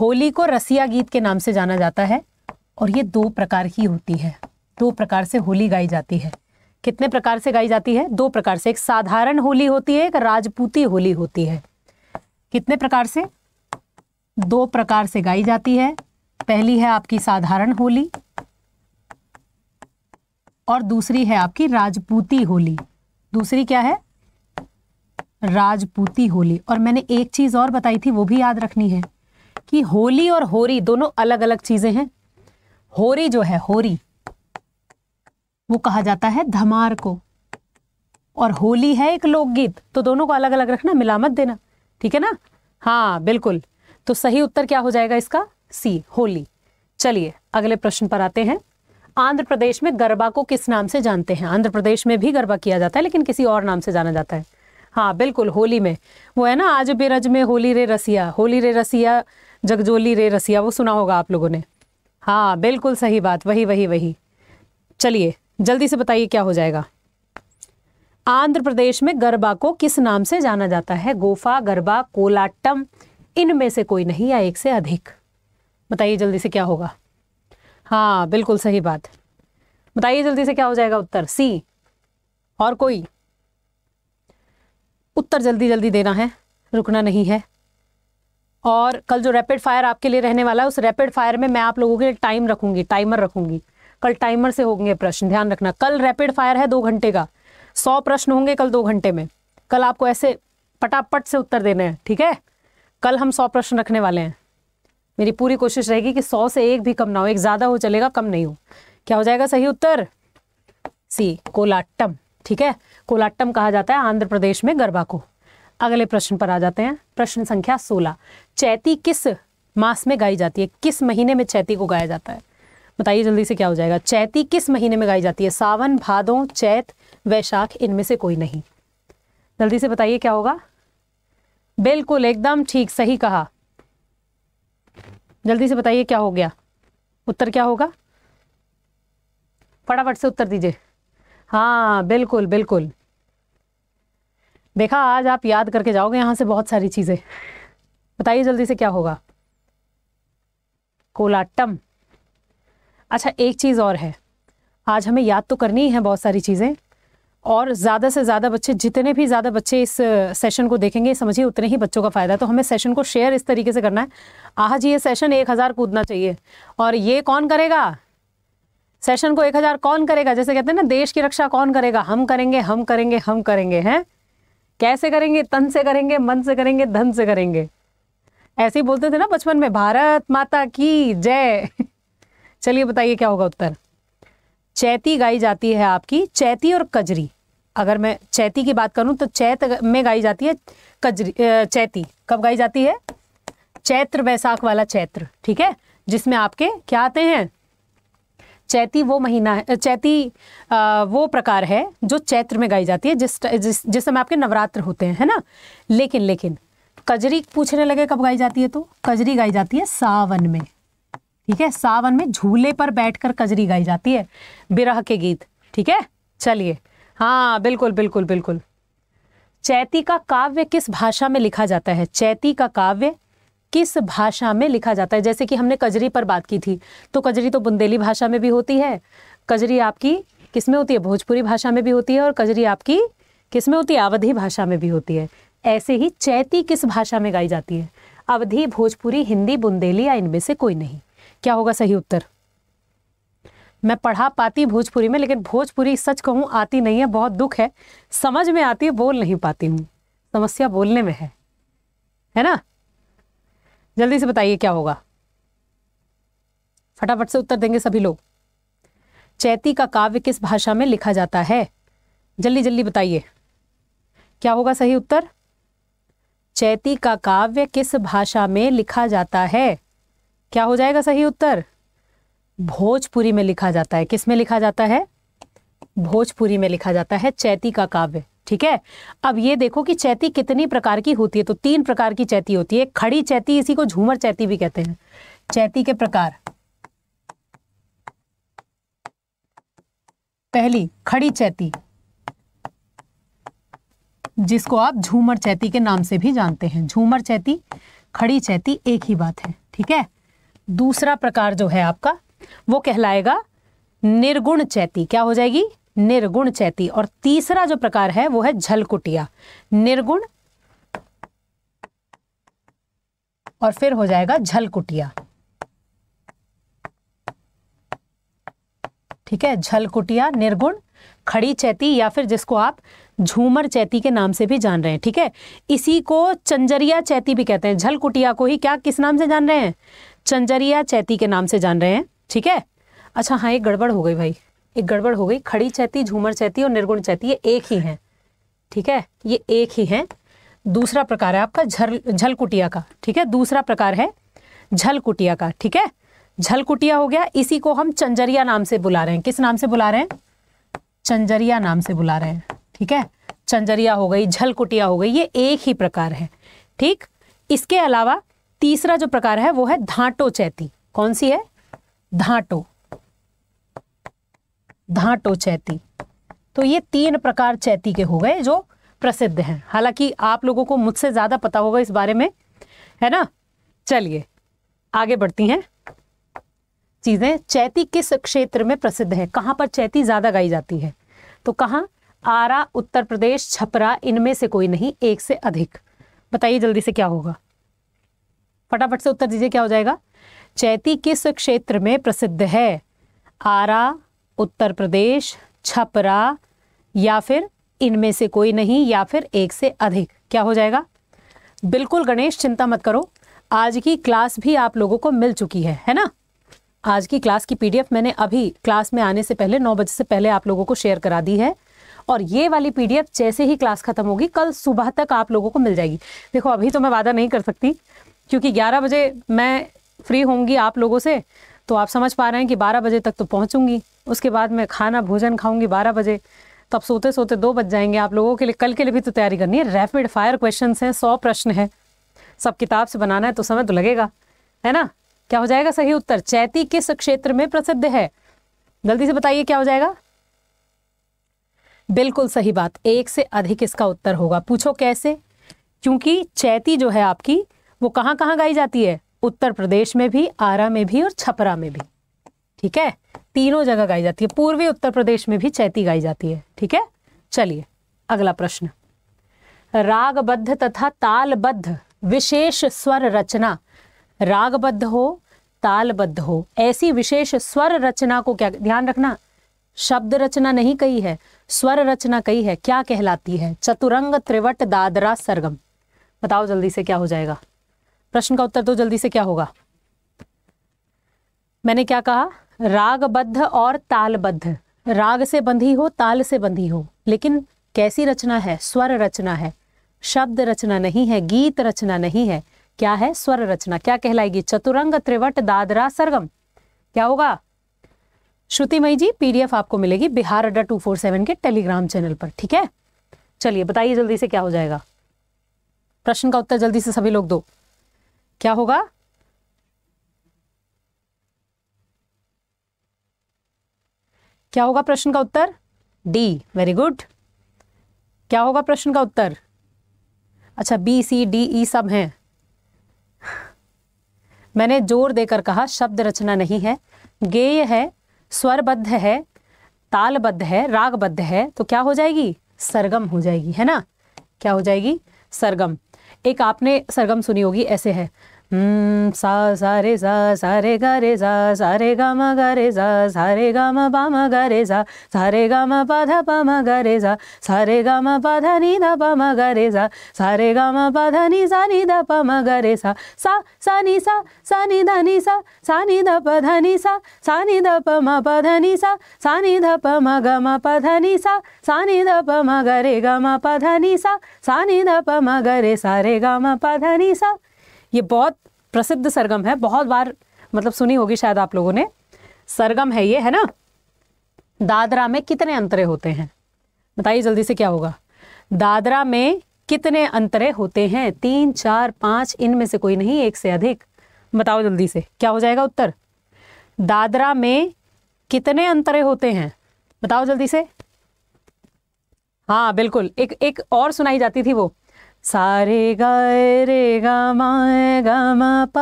होली को रसिया गीत के नाम से जाना जाता है और ये दो प्रकार की होती है दो प्रकार से होली गाई जाती है कितने प्रकार से गाई जाती है दो प्रकार से एक साधारण होली होती है एक राजपूती होली होती है कितने प्रकार से दो प्रकार से गाई जाती है पहली है आपकी साधारण होली और दूसरी है आपकी राजपूती होली दूसरी क्या है राजपूती होली और मैंने एक चीज़ और बताई थी वो भी याद रखनी है कि होली और होरी दोनों अलग अलग चीज़ें हैं होरी जो है होरी वो कहा जाता है धमार को और होली है एक लोकगीत तो दोनों को अलग अलग रखना मिला मत देना ठीक है ना हाँ बिल्कुल तो सही उत्तर क्या हो जाएगा इसका सी होली चलिए अगले प्रश्न पर आते हैं आंध्र प्रदेश में गरबा को किस नाम से जानते हैं आंध्र प्रदेश में भी गरबा किया जाता है लेकिन किसी और नाम से जाना जाता है हाँ बिल्कुल होली में वो है ना आज बेरज में होली रे रसिया होली रे रसिया जगजोली रे रसिया वो सुना होगा आप लोगों ने हाँ बिल्कुल सही बात वही वही वही चलिए जल्दी से बताइए क्या हो जाएगा आंध्र प्रदेश में गरबा को किस नाम से जाना जाता है गोफा गरबा कोलाट्टम इनमें से कोई नहीं या एक से अधिक बताइए जल्दी से क्या होगा हाँ बिल्कुल सही बात बताइए जल्दी से क्या हो जाएगा उत्तर सी और कोई उत्तर जल्दी जल्दी देना है रुकना नहीं है और कल जो रैपिड फायर आपके लिए रहने वाला है उस रैपिड फायर में मैं आप लोगों के लिए टाइम रखूंगी टाइमर रखूंगी कल टाइमर से होंगे प्रश्न ध्यान रखना कल रैपिड फायर है दो घंटे का सौ प्रश्न होंगे कल दो घंटे में कल आपको ऐसे पटापट से उत्तर देने हैं ठीक है कल हम सौ प्रश्न रखने वाले हैं मेरी पूरी कोशिश रहेगी कि सौ से एक भी कम ना हो एक ज़्यादा हो चलेगा कम नहीं हो क्या हो जाएगा सही उत्तर सी कोलाट्टम ठीक है कोलाट्टम कहा जाता है आंध्र प्रदेश में गरबा को अगले प्रश्न पर आ जाते हैं प्रश्न संख्या सोलह चैती किस मास में गाई जाती है किस महीने में चैती को गाया जाता है बताइए जल्दी से क्या हो जाएगा चैती किस महीने में गाई जाती है सावन भादों चैत वैशाख इनमें से कोई नहीं जल्दी से बताइए क्या होगा बिल्कुल एकदम ठीक सही कहा जल्दी से बताइए क्या हो गया उत्तर क्या होगा फटाफट से उत्तर दीजिए हाँ बिल्कुल बिल्कुल देखा आज आप याद करके जाओगे यहाँ से बहुत सारी चीज़ें बताइए जल्दी से क्या होगा कोलाटम अच्छा एक चीज़ और है आज हमें याद तो करनी ही है बहुत सारी चीज़ें और ज़्यादा से ज़्यादा बच्चे जितने भी ज़्यादा बच्चे इस सेशन को देखेंगे समझिए उतने ही बच्चों का फ़ायदा तो हमें सेशन को शेयर इस तरीके से करना है आज ये सेशन एक हज़ार कूदना चाहिए और ये कौन करेगा सेशन को एक हज़ार कौन करेगा जैसे कहते हैं ना देश की रक्षा कौन करेगा हम करेंगे हम करेंगे हम करेंगे हैं कैसे करेंगे तन से करेंगे मन से करेंगे धन से करेंगे ऐसे ही बोलते थे ना बचपन में भारत माता की जय चलिए बताइए क्या होगा उत्तर चैती गाई जाती है आपकी चैती और कजरी अगर मैं चैती की बात करूं तो चैत में गाई जाती है कजरी चैती कब गाई जाती है चैत्र वैसाख वाला चैत्र ठीक है जिसमें आपके क्या आते हैं चैती वो महीना है चैती वो प्रकार है जो चैत्र में गाई जाती है जिस जिस समय आपके नवरात्र होते हैं है ना लेकिन लेकिन कजरी पूछने लगे कब गाई जाती है तो कजरी गाई जाती है सावन में ठीक है सावन में झूले पर बैठकर कजरी गाई जाती है बिरह के गीत ठीक है चलिए हाँ बिल्कुल बिल्कुल बिल्कुल चैती का काव्य किस भाषा में लिखा जाता है चैती का काव्य किस भाषा में लिखा जाता है जैसे कि हमने कजरी पर बात की थी तो कजरी तो बुंदेली भाषा में भी होती है कजरी आपकी किस में होती है भोजपुरी भाषा में भी होती है और कजरी आपकी किस में होती है अवधि भाषा में भी होती है ऐसे ही चैती किस भाषा में गाई जाती है अवधि भोजपुरी हिंदी बुंदेली या इनमें से कोई नहीं क्या होगा सही उत्तर मैं पढ़ा पाती भोजपुरी में लेकिन भोजपुरी सच कहूँ आती नहीं है बहुत दुख है समझ में आती है बोल नहीं पाती हूँ समस्या बोलने में है है ना जल्दी से बताइए क्या होगा फटाफट से उत्तर देंगे सभी लोग चैती का काव्य किस भाषा में लिखा जाता है जल्दी जल्दी बताइए क्या होगा सही उत्तर चैती का काव्य किस भाषा में लिखा जाता है क्या हो जाएगा सही उत्तर भोजपुरी में लिखा जाता है किस में लिखा जाता है भोजपुरी में लिखा जाता है चैती का काव्य ठीक है अब ये देखो कि चैती कितनी प्रकार की होती है तो तीन प्रकार की चैती होती है खड़ी चैती इसी को झूमर चैती भी कहते हैं चैती के प्रकार पहली खड़ी चैती जिसको आप झूमर चैती के नाम से भी जानते हैं झूमर चैती खड़ी चैती एक ही बात है ठीक है दूसरा प्रकार जो है आपका वो कहलाएगा निर्गुण चैती क्या हो जाएगी निर्गुण चैती और तीसरा जो प्रकार है वो है झलकुटिया निर्गुण और फिर हो जाएगा झलकुटिया ठीक है झलकुटिया निर्गुण खड़ी चैती या फिर जिसको आप झूमर चैती के नाम से भी जान रहे हैं ठीक है इसी को चंजरिया चैती भी कहते हैं झलकुटिया को ही क्या किस नाम से जान रहे हैं चंजरिया चैती के नाम से जान रहे हैं ठीक है अच्छा हाँ एक गड़बड़ हो गई भाई एक गड़बड़ हो गई खड़ी चैती झूमर चैती और निर्गुण चैती ये एक ही हैं ठीक है ये एक ही हैं दूसरा प्रकार है आपका झल झलकुटिया का ठीक है दूसरा प्रकार है झलकुटिया का ठीक है झलकुटिया हो गया इसी को हम चंजरिया नाम से बुला रहे हैं किस नाम से बुला रहे हैं चंजरिया नाम से बुला रहे हैं ठीक है चंजरिया हो गई झलकुटिया हो गई ये एक ही प्रकार है ठीक इसके अलावा तीसरा जो प्रकार है वो है धाटो चैती कौन सी है धाटो धाटो चैती तो ये तीन प्रकार चैती के हो गए जो प्रसिद्ध हैं हालांकि आप लोगों को मुझसे ज़्यादा पता होगा इस बारे में है ना चलिए आगे बढ़ती हैं चीज़ें चैती किस क्षेत्र में प्रसिद्ध है कहां पर चैती ज़्यादा गाई जाती है तो कहां आरा उत्तर प्रदेश छपरा इनमें से कोई नहीं एक से अधिक बताइए जल्दी से क्या होगा फटाफट से उत्तर दीजिए क्या हो जाएगा चैती किस क्षेत्र में प्रसिद्ध है आरा उत्तर प्रदेश छपरा या फिर इनमें से कोई नहीं या फिर एक से अधिक क्या हो जाएगा बिल्कुल गणेश चिंता मत करो आज की क्लास भी आप लोगों को मिल चुकी है है ना आज की क्लास की पीडीएफ मैंने अभी क्लास में आने से पहले नौ बजे से पहले आप लोगों को शेयर करा दी है और ये वाली पीडीएफ जैसे ही क्लास खत्म होगी कल सुबह तक आप लोगों को मिल जाएगी देखो अभी तो मैं वादा नहीं कर सकती क्योंकि 11 बजे मैं फ्री होंगी आप लोगों से तो आप समझ पा रहे हैं कि 12 बजे तक तो पहुंचूंगी उसके बाद मैं खाना भोजन खाऊंगी 12 बजे तो अब सोते सोते दो बज जाएंगे आप लोगों के लिए कल के लिए भी तो तैयारी करनी है रैपिड फायर क्वेश्चन हैं सौ प्रश्न है सब किताब से बनाना है तो समय तो लगेगा है ना क्या हो जाएगा सही उत्तर चैती किस क्षेत्र में प्रसिद्ध है जल्दी से बताइए क्या हो जाएगा बिल्कुल सही बात एक से अधिक इसका उत्तर होगा पूछो कैसे क्योंकि चैती जो है आपकी वो कहाँ कहाँ गाई जाती है उत्तर प्रदेश में भी आरा में भी और छपरा में भी ठीक है तीनों जगह गाई जाती है पूर्वी उत्तर प्रदेश में भी चैती गाई जाती है ठीक है चलिए अगला प्रश्न रागबद्ध तथा तालबद्ध विशेष स्वर रचना रागबद्ध हो तालबद्ध हो ऐसी विशेष स्वर रचना को क्या ध्यान रखना शब्द रचना नहीं कही है स्वर रचना कही है क्या कहलाती है चतुरंग त्रिवट दादरा सरगम बताओ जल्दी से क्या हो जाएगा प्रश्न का उत्तर दो जल्दी से क्या होगा मैंने क्या कहा रागबद्ध और तालबद्ध राग से बंधी हो ताल से बंधी हो लेकिन कैसी रचना है स्वर रचना है शब्द रचना नहीं है गीत रचना नहीं है क्या है स्वर रचना क्या कहलाएगी चतुरंग त्रिवट दादरा सरगम क्या होगा श्रुति मई जी पीडीएफ आपको मिलेगी Bihar Adda two four seven के टेलीग्राम चैनल पर ठीक है चलिए बताइए जल्दी से क्या हो जाएगा प्रश्न का उत्तर जल्दी से सभी लोग दो क्या होगा क्या होगा प्रश्न का उत्तर डी वेरी गुड क्या होगा प्रश्न का उत्तर अच्छा बी सी डी ई सब हैं मैंने जोर देकर कहा शब्द रचना नहीं है गेय है स्वरबद्ध है तालबद्ध है रागबद्ध है तो क्या हो जाएगी सरगम हो जाएगी है ना क्या हो जाएगी सरगम एक आपने सरगम सुनी होगी ऐसे है सा सा रे सा सा रे गा रे सा सा रे गा म गा रे सा सा रे गा म पा म गा रे सा सा रे गा म पा धा पा म गा रे सा सा रे गा म पा धा नी धा पा म गा रे सा सा रे गा म पा धा नी सा नी धा पा म गा रे सा सा सा नी सा सा नी धा नी सा सा नी धा पा धा नी सा सा नी धा पा म पा धा नी सा सा नी धा पा म गा म पा धा नी सा सा नी धा पा म गा रे गा म पा धा नी सा सा नी धा पा म गा रे सा रे गा म पा धा नी सा ये बहुत प्रसिद्ध सरगम है बहुत बार मतलब सुनी होगी शायद आप लोगों ने सरगम है ये है ना दादरा में कितने अंतरे होते हैं बताइए जल्दी से क्या होगा दादरा में कितने अंतरे होते हैं तीन चार पांच इनमें से कोई नहीं एक से अधिक बताओ जल्दी से क्या हो जाएगा उत्तर दादरा में कितने अंतरे होते हैं बताओ जल्दी से हाँ बिल्कुल एक एक और सुनाई जाती थी वो सारे गए रे ग माए ग म प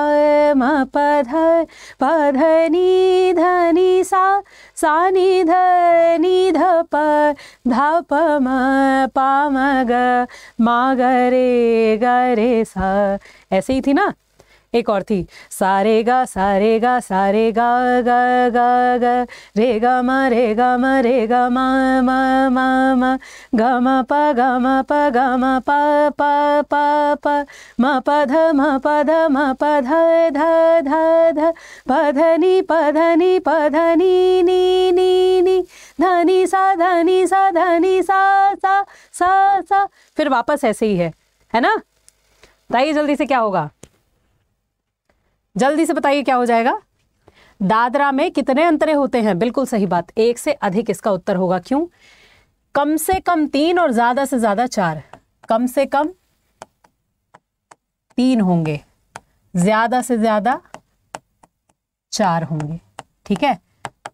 म प ध प ध नि ध नि सा सा नि ध नि ध प ध प म पा म ग मा ग रे ग रे सा ऐसे ही थी ना एक और थी सारे गा सारे गा सारे गा गा गा गा रे गा म रे गा म रे गा म म म म ग म प ग म प ग म प प प प म प ध म प ध म प ध ध ध ध प ध नि प ध नि प ध नि नि नि नि ध सा ध सा ध सा सा सा सा फिर वापस ऐसे ही है है ना बताइए जल्दी से क्या होगा जल्दी से बताइए क्या हो जाएगा दादरा में कितने अंतरे होते हैं बिल्कुल सही बात एक से अधिक इसका उत्तर होगा क्यों कम से कम तीन और ज्यादा से ज्यादा चार कम से कम तीन होंगे ज्यादा से ज्यादा चार होंगे ठीक है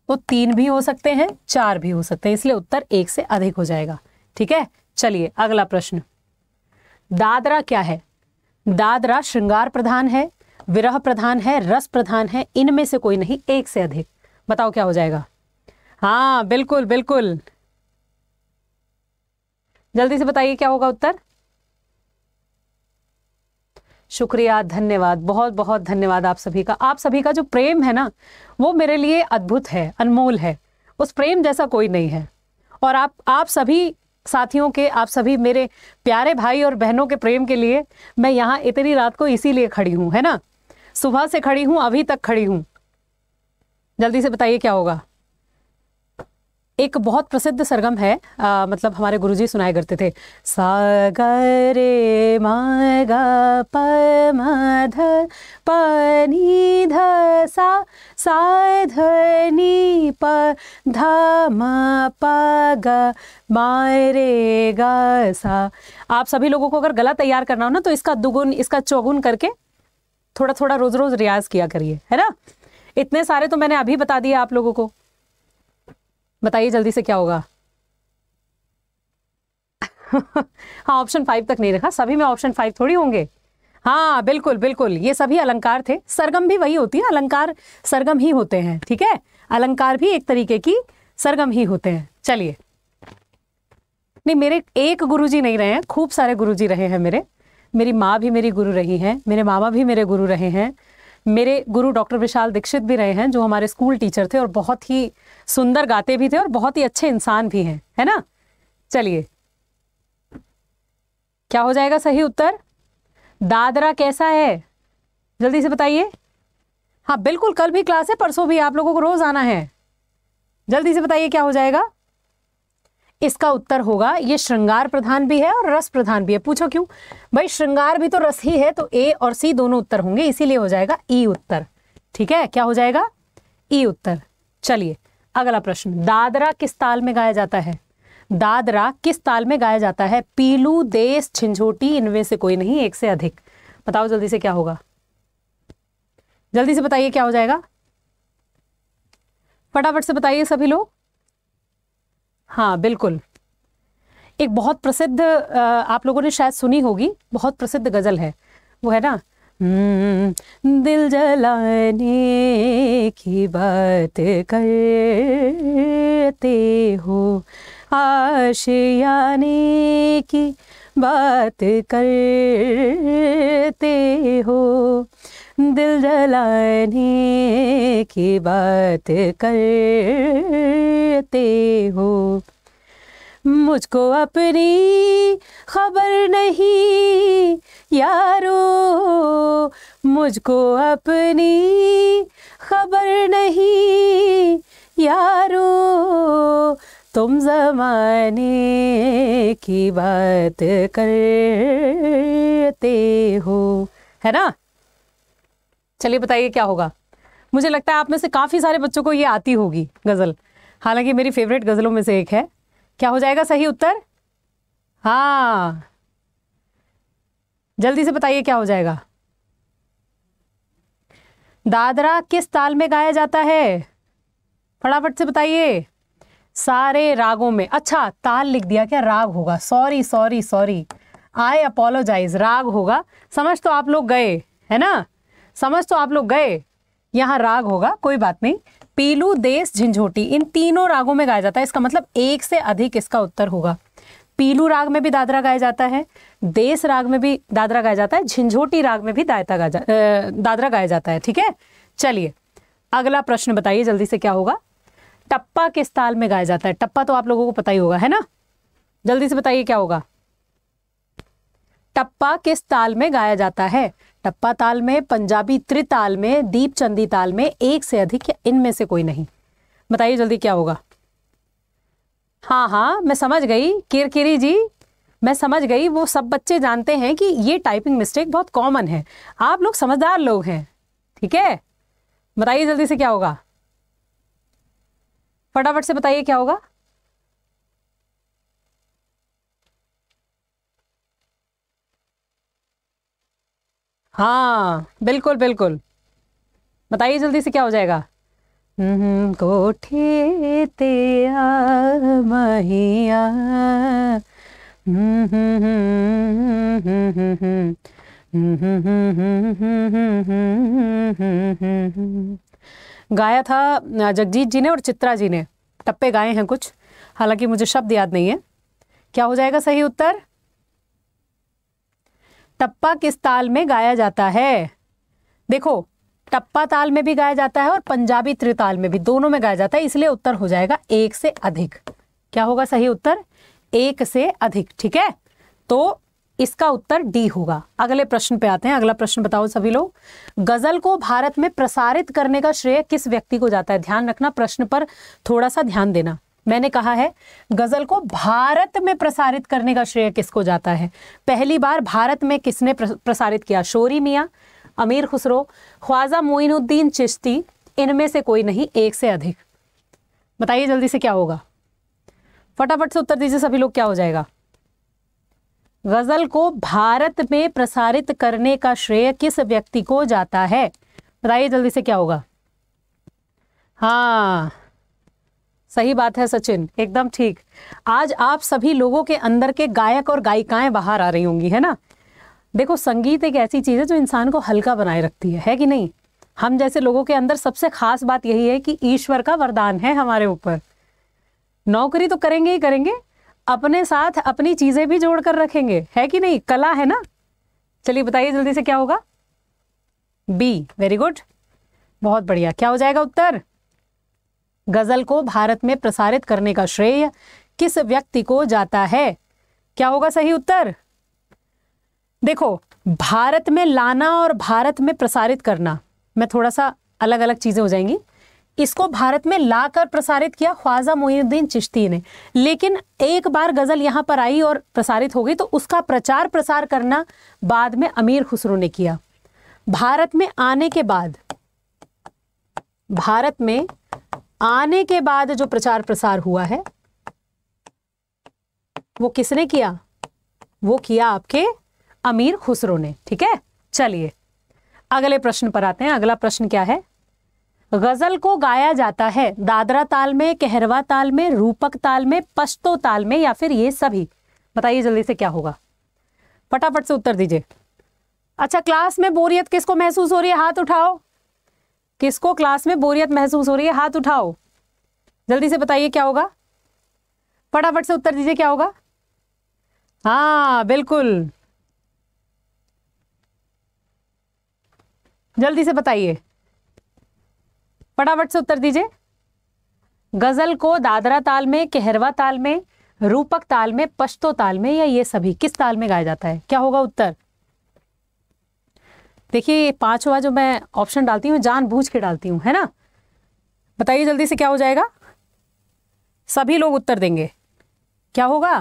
तो तीन भी हो सकते हैं चार भी हो सकते हैं इसलिए उत्तर एक से अधिक हो जाएगा ठीक है चलिए अगला प्रश्न दादरा क्या है दादरा श्रृंगार प्रधान है विरह प्रधान है रस प्रधान है इनमें से कोई नहीं एक से अधिक बताओ क्या हो जाएगा हाँ बिल्कुल बिल्कुल जल्दी से बताइए क्या होगा उत्तर शुक्रिया धन्यवाद बहुत बहुत धन्यवाद आप सभी का आप सभी का जो प्रेम है ना वो मेरे लिए अद्भुत है अनमोल है उस प्रेम जैसा कोई नहीं है और आप आप सभी साथियों के आप सभी मेरे प्यारे भाई और बहनों के प्रेम के लिए मैं यहाँ इतनी रात को इसीलिए खड़ी हूँ है ना सुबह से खड़ी हूं अभी तक खड़ी हूं जल्दी से बताइए क्या होगा एक बहुत प्रसिद्ध सरगम है आ, मतलब हमारे गुरुजी सुनाए करते थे सा मागा रे म प म ध प ध सा सा ध प ध म प ग मारे रे सा आप सभी लोगों को अगर गला तैयार करना हो ना तो इसका दुगुन इसका चौगुन करके थोड़ा थोड़ा रोज़ रोज़ रियाज किया करिए है ना इतने सारे तो मैंने अभी बता दिए आप लोगों को बताइए जल्दी से क्या होगा हाँ ऑप्शन फाइव तक नहीं रखा सभी में ऑप्शन फाइव थोड़ी होंगे हाँ बिल्कुल बिल्कुल ये सभी अलंकार थे सरगम भी वही होती है अलंकार सरगम ही होते हैं ठीक है अलंकार भी एक तरीके की सरगम ही होते हैं चलिए नहीं मेरे एक गुरुजी नहीं रहे हैं खूब सारे गुरुजी रहे हैं मेरे मेरी माँ भी मेरी गुरु रही हैं मेरे मामा भी मेरे गुरु रहे हैं मेरे गुरु डॉक्टर विशाल दीक्षित भी रहे हैं जो हमारे स्कूल टीचर थे और बहुत ही सुंदर गाते भी थे और बहुत ही अच्छे इंसान भी हैं है ना चलिए क्या हो जाएगा सही उत्तर दादरा कैसा है जल्दी से बताइए हाँ बिल्कुल कल भी क्लास है परसों भी आप लोगों को रोज आना है जल्दी से बताइए क्या हो जाएगा इसका उत्तर होगा ये श्रृंगार प्रधान भी है और रस प्रधान भी है पूछो क्यों भाई श्रृंगार भी तो रस ही है तो ए और सी दोनों उत्तर होंगे इसीलिए हो जाएगा ई उत्तर ठीक है क्या हो जाएगा ई उत्तर चलिए अगला प्रश्न दादरा किस ताल में गाया जाता है दादरा किस ताल में गाया जाता है पीलू देश छिंझोटी इनमें से कोई नहीं एक से अधिक बताओ जल्दी से क्या होगा जल्दी से बताइए क्या हो जाएगा फटाफट से बताइए सभी लोग हाँ बिल्कुल एक बहुत प्रसिद्ध आप लोगों ने शायद सुनी होगी बहुत प्रसिद्ध गज़ल है वो है ना हम्म, दिल जलाने की बात करते हो आशियाने की बात करते हो दिल जलाने की बात करते हो मुझको अपनी खबर नहीं यारो मुझको अपनी खबर नहीं यारो तुम जमाने की बात करते हो है ना चलिए बताइए क्या होगा मुझे लगता है आप में से काफ़ी सारे बच्चों को ये आती होगी गज़ल हालांकि मेरी फेवरेट गज़लों में से एक है क्या हो जाएगा सही उत्तर हाँ जल्दी से बताइए क्या हो जाएगा दादरा किस ताल में गाया जाता है फटाफट से बताइए सारे रागों में अच्छा ताल लिख दिया क्या राग होगा sorry sorry sorry I apologise राग होगा समझ तो आप लोग गए है ना समझ तो आप लोग गए यहाँ राग होगा कोई बात नहीं पीलू देश झिंझोटी इन तीनों रागों में गाया जाता है इसका मतलब एक से अधिक इसका उत्तर होगा पीलू राग में भी दादरा गाया जाता है देश राग में भी दादरा गाया जाता है झिंझोटी राग में भी दायता गाया दादरा गाया जाता है ठीक है चलिए अगला प्रश्न बताइए जल्दी से क्या होगा टप्पा किस ताल में गाया जाता है टप्पा तो आप लोगों को पता ही होगा है ना जल्दी से बताइए क्या होगा टप्पा किस ताल में गाया जाता है टप्पा ताल में पंजाबी त्रिताल में दीप चंदी ताल में एक से अधिक इनमें से कोई नहीं बताइए जल्दी क्या होगा हाँ हाँ मैं समझ गई किरकिरी जी मैं समझ गई वो सब बच्चे जानते हैं कि ये टाइपिंग मिस्टेक बहुत कॉमन है आप लोग समझदार लोग हैं ठीक है बताइए जल्दी से क्या होगा फटाफट से बताइए क्या होगा हाँ बिल्कुल बिल्कुल बताइए जल्दी से क्या हो जाएगा कोठी हम्म, ते महिया हम्म, हम्म, गाया था जगजीत जी ने और चित्रा जी ने टप्पे गाए हैं कुछ हालांकि मुझे शब्द याद नहीं है क्या हो जाएगा सही उत्तर टप्पा किस ताल में गाया जाता है देखो टप्पा ताल में भी गाया जाता है और पंजाबी त्रिताल में भी दोनों में गाया जाता है इसलिए उत्तर हो जाएगा एक से अधिक क्या होगा सही उत्तर एक से अधिक ठीक है तो इसका उत्तर डी होगा अगले प्रश्न पे आते हैं अगला प्रश्न बताओ सभी लोग गजल को भारत में प्रसारित करने का श्रेय किस व्यक्ति को जाता है ध्यान रखना प्रश्न पर थोड़ा सा ध्यान देना मैंने कहा है गज़ल को भारत में प्रसारित करने का श्रेय किसको जाता है पहली बार भारत में किसने प्रसारित किया शोरी मियाँ अमीर खुसरो ख्वाजा मोइनुद्दीन चिश्ती इनमें से कोई नहीं एक से अधिक बताइए जल्दी से क्या होगा फटाफट से उत्तर दीजिए सभी लोग क्या हो जाएगा गज़ल को भारत में प्रसारित करने का श्रेय किस व्यक्ति को जाता है बताइए जल्दी से क्या होगा हाँ सही बात है सचिन एकदम ठीक आज आप सभी लोगों के अंदर के गायक और गायिकाएं बाहर आ रही होंगी है ना देखो संगीत एक ऐसी चीज़ है जो इंसान को हल्का बनाए रखती है है कि नहीं हम जैसे लोगों के अंदर सबसे खास बात यही है कि ईश्वर का वरदान है हमारे ऊपर नौकरी तो करेंगे ही करेंगे अपने साथ अपनी चीज़ें भी जोड़ कर रखेंगे है कि नहीं कला है ना चलिए बताइए जल्दी से क्या होगा बी वेरी गुड बहुत बढ़िया क्या हो जाएगा उत्तर गज़ल को भारत में प्रसारित करने का श्रेय किस व्यक्ति को जाता है क्या होगा सही उत्तर देखो भारत में लाना और भारत में प्रसारित करना मैं थोड़ा सा अलग अलग चीज़ें हो जाएंगी इसको भारत में लाकर प्रसारित किया ख्वाजा मोहिद्दीन चिश्ती ने लेकिन एक बार गज़ल यहां पर आई और प्रसारित हो गई तो उसका प्रचार प्रसार करना बाद में अमीर खुसरो ने किया भारत में आने के बाद भारत में आने के बाद जो प्रचार प्रसार हुआ है वो किसने किया वो किया आपके अमीर खुसरो ने ठीक है चलिए अगले प्रश्न पर आते हैं अगला प्रश्न क्या है गजल को गाया जाता है दादरा ताल में कहरवा ताल में रूपक ताल में पश्तो ताल में या फिर ये सभी बताइए जल्दी से क्या होगा फटाफट से उत्तर दीजिए अच्छा क्लास में बोरियत किसको महसूस हो रही है हाथ उठाओ किसको क्लास में बोरियत महसूस हो रही है हाथ उठाओ जल्दी से बताइए क्या होगा फटाफट से उत्तर दीजिए क्या होगा हाँ बिल्कुल जल्दी से बताइए फटाफट से उत्तर दीजिए गज़ल को दादरा ताल में कहरवा ताल में रूपक ताल में पश्तो ताल में या ये सभी किस ताल में गाया जाता है क्या होगा उत्तर देखिए ये पांचवा जो मैं ऑप्शन डालती हूँ जानबूझ के डालती हूँ है ना बताइए जल्दी से क्या हो जाएगा सभी लोग उत्तर देंगे क्या होगा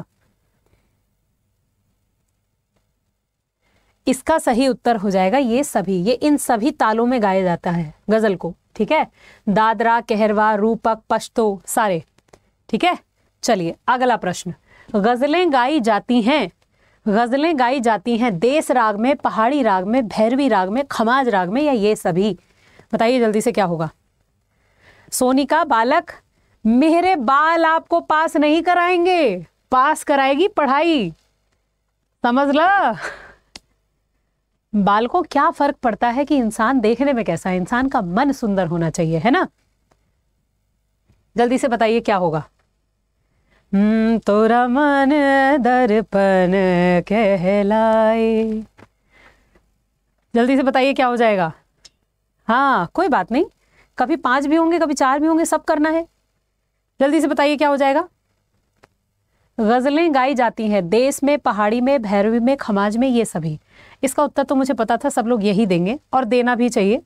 इसका सही उत्तर हो जाएगा ये सभी ये इन सभी तालों में गाया जाता है गजल को ठीक है दादरा कहरवा रूपक पश्तो सारे ठीक है चलिए अगला प्रश्न गजलें गाई जाती हैं गज़लें गाई जाती हैं देश राग में पहाड़ी राग में भैरवी राग में खमाज राग में या ये सभी बताइए जल्दी से क्या होगा सोनी का बालक मेरे बाल आपको पास नहीं कराएंगे पास कराएगी पढ़ाई समझ ला बाल को क्या फर्क पड़ता है कि इंसान देखने में कैसा है इंसान का मन सुंदर होना चाहिए है ना जल्दी से बताइए क्या होगा हम्म, तोरा मन दर्पण कहलाए जल्दी से बताइए क्या हो जाएगा हाँ कोई बात नहीं कभी पांच भी होंगे कभी चार भी होंगे सब करना है जल्दी से बताइए क्या हो जाएगा गज़लें गाई जाती हैं देश में पहाड़ी में भैरवी में खमाज में ये सभी इसका उत्तर तो मुझे पता था सब लोग यही देंगे और देना भी चाहिए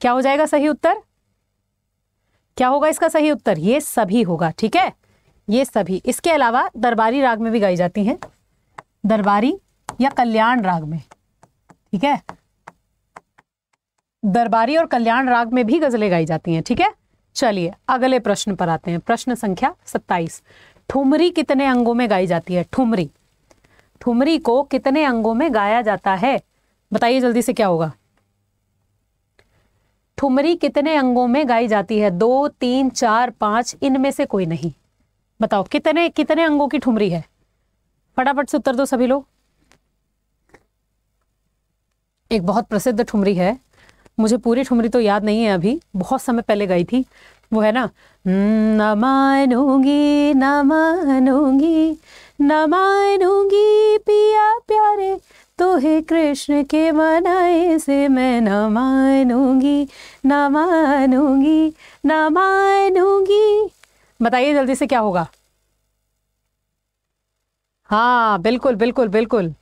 क्या हो जाएगा सही उत्तर क्या होगा इसका सही उत्तर ये सभी होगा ठीक है ये सभी इसके अलावा दरबारी राग में भी गाई जाती हैं दरबारी या कल्याण राग में ठीक है दरबारी और कल्याण राग में भी गजलें गाई जाती हैं ठीक है चलिए अगले प्रश्न पर आते हैं प्रश्न संख्या सत्ताईस ठुमरी कितने अंगों में गाई जाती है ठुमरी ठुमरी को कितने अंगों में गाया जाता है बताइए जल्दी से क्या होगा ठुमरी कितने अंगों में गाई जाती है दो तीन चार पांच इनमें से कोई नहीं बताओ कितने कितने अंगों की ठुमरी है फटाफट से उत्तर दो सभी लोग एक बहुत प्रसिद्ध ठुमरी है मुझे पूरी ठुमरी तो याद नहीं है अभी बहुत समय पहले गई थी वो है ना न मानूंगी न मानूंगी न मानूंगी पिया प्यारे तो हे कृष्ण के मनाए से मैं न मानूंगी न मानूंगी न मानूंगी बताइए जल्दी से क्या होगा हाँ बिल्कुल बिल्कुल बिल्कुल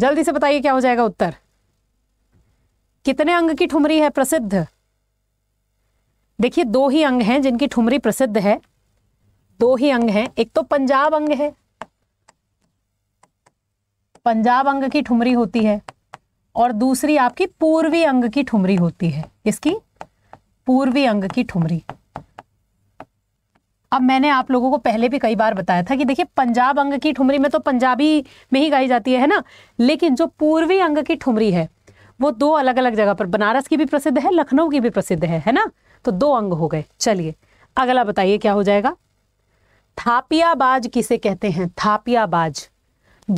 जल्दी से बताइए क्या हो जाएगा उत्तर कितने अंग की ठुमरी है प्रसिद्ध देखिए दो ही अंग हैं जिनकी ठुमरी प्रसिद्ध है दो ही अंग हैं एक तो पंजाब अंग है पंजाब अंग की ठुमरी होती है और दूसरी आपकी पूर्वी अंग की ठुमरी होती है इसकी पूर्वी अंग की ठुमरी अब मैंने आप लोगों को पहले भी कई बार बताया था कि देखिए पंजाब अंग की ठुमरी में तो पंजाबी में ही गाई जाती है ना लेकिन जो पूर्वी अंग की ठुमरी है वो दो अलग अलग जगह पर बनारस की भी प्रसिद्ध है लखनऊ की भी प्रसिद्ध है है ना तो दो अंग हो गए चलिए अगला बताइए क्या हो जाएगा थापियाबाज किसे कहते हैं थापियाबाज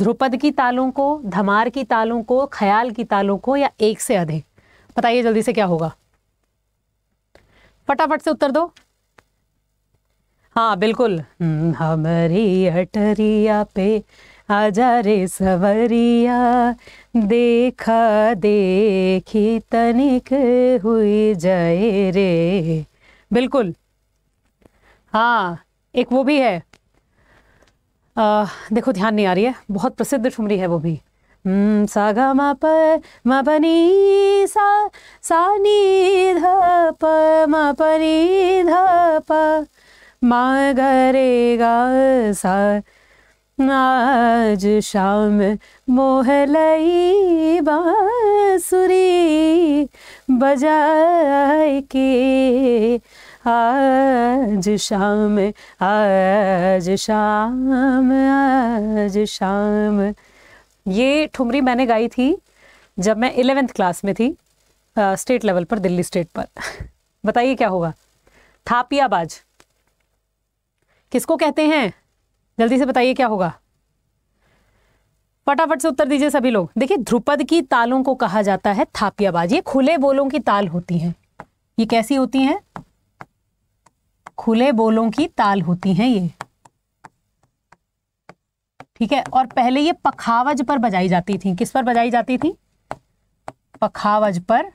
ध्रुपद की तालों को धमार की तालों को ख्याल की तालों को या एक से अधिक बताइए जल्दी से क्या होगा फटाफट से उत्तर दो हाँ बिल्कुल हम्म, हमारी अटरिया पे आजा रे सवरिया देखा देखी तनिक हुई जाए रे बिल्कुल हाँ एक वो भी है आ, देखो ध्यान नहीं आ रही है बहुत प्रसिद्ध ठुमरी है वो भी हम्म, सा ग म प म प सा सा नी ध प म प ध प माँ गरेगा सा आज शाम मोहलई बांसुरी बजाय के आज शाम आज शाम आज शाम ये ठुमरी मैंने गाई थी जब मैं इलेवेंथ क्लास में थी स्टेट लेवल पर दिल्ली स्टेट पर बताइए क्या होगा थापियाबाज किसको कहते हैं जल्दी से बताइए क्या होगा फटाफट से उत्तर दीजिए सभी लोग देखिए ध्रुपद की तालों को कहा जाता है थापियाबाज ये खुले बोलों की ताल होती हैं ये कैसी होती हैं खुले बोलों की ताल होती हैं ये ठीक है और पहले ये पखावज पर बजाई जाती थी किस पर बजाई जाती थी पखावज पर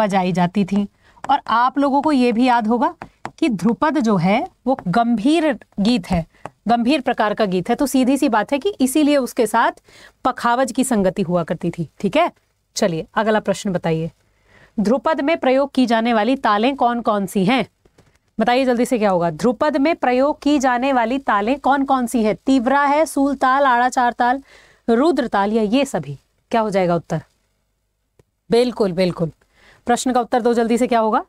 बजाई जाती थी और आप लोगों को यह भी याद होगा कि ध्रुपद जो है वो गंभीर गीत है गंभीर प्रकार का गीत है तो सीधी सी बात है कि इसीलिए उसके साथ पखावज की संगति हुआ करती थी ठीक है चलिए अगला प्रश्न बताइए ध्रुपद में प्रयोग की जाने वाली तालें कौन कौन सी हैं बताइए जल्दी से क्या होगा ध्रुपद में प्रयोग की जाने वाली तालें कौन कौन सी हैं तीव्रा है सूल ताल आड़ा चार ताल रुद्र ताल या ये सभी क्या हो जाएगा उत्तर बिल्कुल बिल्कुल प्रश्न का उत्तर दो जल्दी से क्या होगा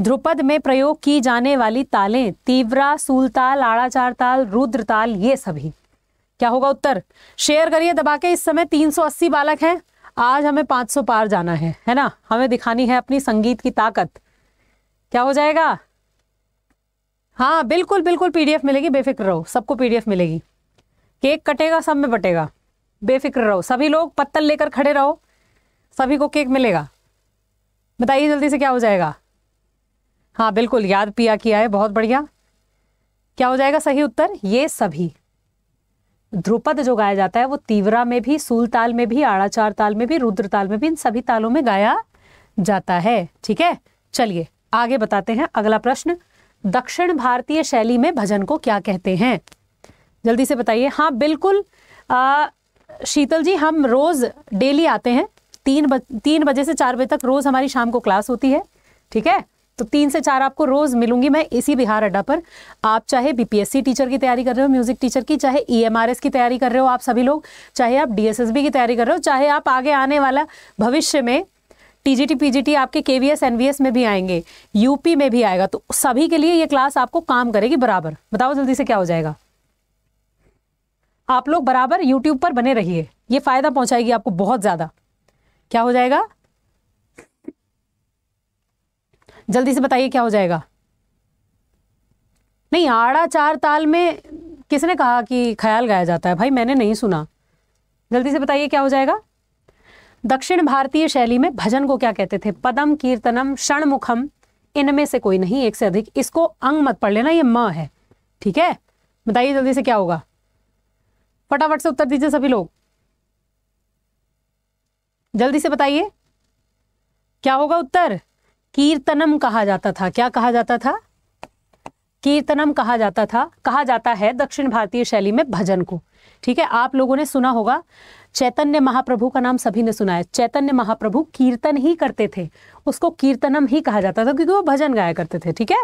ध्रुपद में प्रयोग की जाने वाली तालें तीव्रा सूलताल आड़ाचार ताल रुद्रताल ये सभी क्या होगा उत्तर शेयर करिए दबा के इस समय 380 बालक हैं आज हमें 500 पार जाना है है ना हमें दिखानी है अपनी संगीत की ताकत क्या हो जाएगा हाँ बिल्कुल बिल्कुल पीडीएफ मिलेगी बेफिक्र रहो सबको पीडीएफ मिलेगी केक कटेगा सब में बटेगा बेफिक्र रहो सभी लोग पत्तल लेकर खड़े रहो सभी को केक मिलेगा बताइए जल्दी से क्या हो जाएगा हाँ बिल्कुल याद पिया किया है बहुत बढ़िया क्या हो जाएगा सही उत्तर ये सभी ध्रुपद जो गाया जाता है वो तीवरा में भी सूल ताल में भी आड़ाचार ताल में भी रुद्र ताल में भी इन सभी तालों में गाया जाता है ठीक है चलिए आगे बताते हैं अगला प्रश्न दक्षिण भारतीय शैली में भजन को क्या कहते हैं जल्दी से बताइए हाँ बिल्कुल आ, शीतल जी हम रोज़ डेली आते हैं तीन बज तीन बजे से चार बजे तक रोज़ हमारी शाम को क्लास होती है ठीक है तो तीन से चार आपको रोज मिलूंगी मैं इसी बिहार अड्डा पर आप चाहे बीपीएससी टीचर की तैयारी कर रहे हो म्यूजिक टीचर की चाहे ईएमआरएस e की तैयारी कर रहे हो आप सभी लोग चाहे आप डीएसएसबी की तैयारी कर रहे हो चाहे आप आगे आने वाला भविष्य में टीजीटी पीजीटी आपके केवीएस एनवीएस में भी आएंगे यूपी में भी आएगा तो सभी के लिए ये क्लास आपको काम करेगी बराबर बताओ जल्दी से क्या हो जाएगा आप लोग बराबर यूट्यूब पर बने रहिए ये फायदा पहुंचाएगी आपको बहुत ज्यादा क्या हो जाएगा जल्दी से बताइए क्या हो जाएगा नहीं आड़ा चार ताल में किसने कहा कि ख्याल गाया जाता है भाई मैंने नहीं सुना जल्दी से बताइए क्या हो जाएगा दक्षिण भारतीय शैली में भजन को क्या कहते थे पदम कीर्तनम षणमुखम इनमें से कोई नहीं एक से अधिक इसको अंग मत पढ़ लेना ये म है ठीक है बताइए जल्दी से क्या होगा फटाफट से उत्तर दीजिए सभी लोग जल्दी से बताइए क्या होगा उत्तर कीर्तनम कहा जाता था क्या कहा जाता था कीर्तनम कहा जाता था कहा जाता है दक्षिण भारतीय शैली में भजन को ठीक है आप लोगों ने सुना होगा चैतन्य महाप्रभु का नाम सभी ने सुना है चैतन्य महाप्रभु कीर्तन ही करते थे उसको कीर्तनम ही कहा जाता था क्योंकि वो भजन गाया करते थे ठीक है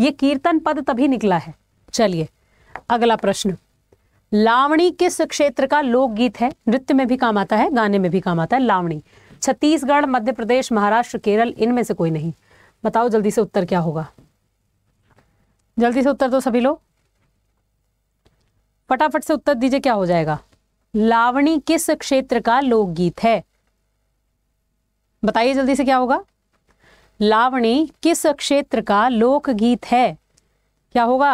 ये कीर्तन पद तभी निकला है चलिए अगला प्रश्न लावणी किस क्षेत्र का लोकगीत है नृत्य में भी काम आता है गाने में भी काम आता है लावणी छत्तीसगढ़ मध्य प्रदेश महाराष्ट्र केरल इनमें से कोई नहीं बताओ जल्दी से उत्तर क्या होगा जल्दी से उत्तर दो सभी लोग फटाफट से उत्तर दीजिए क्या हो जाएगा लावणी किस क्षेत्र का लोकगीत है बताइए जल्दी से क्या होगा लावणी किस क्षेत्र का लोकगीत है क्या होगा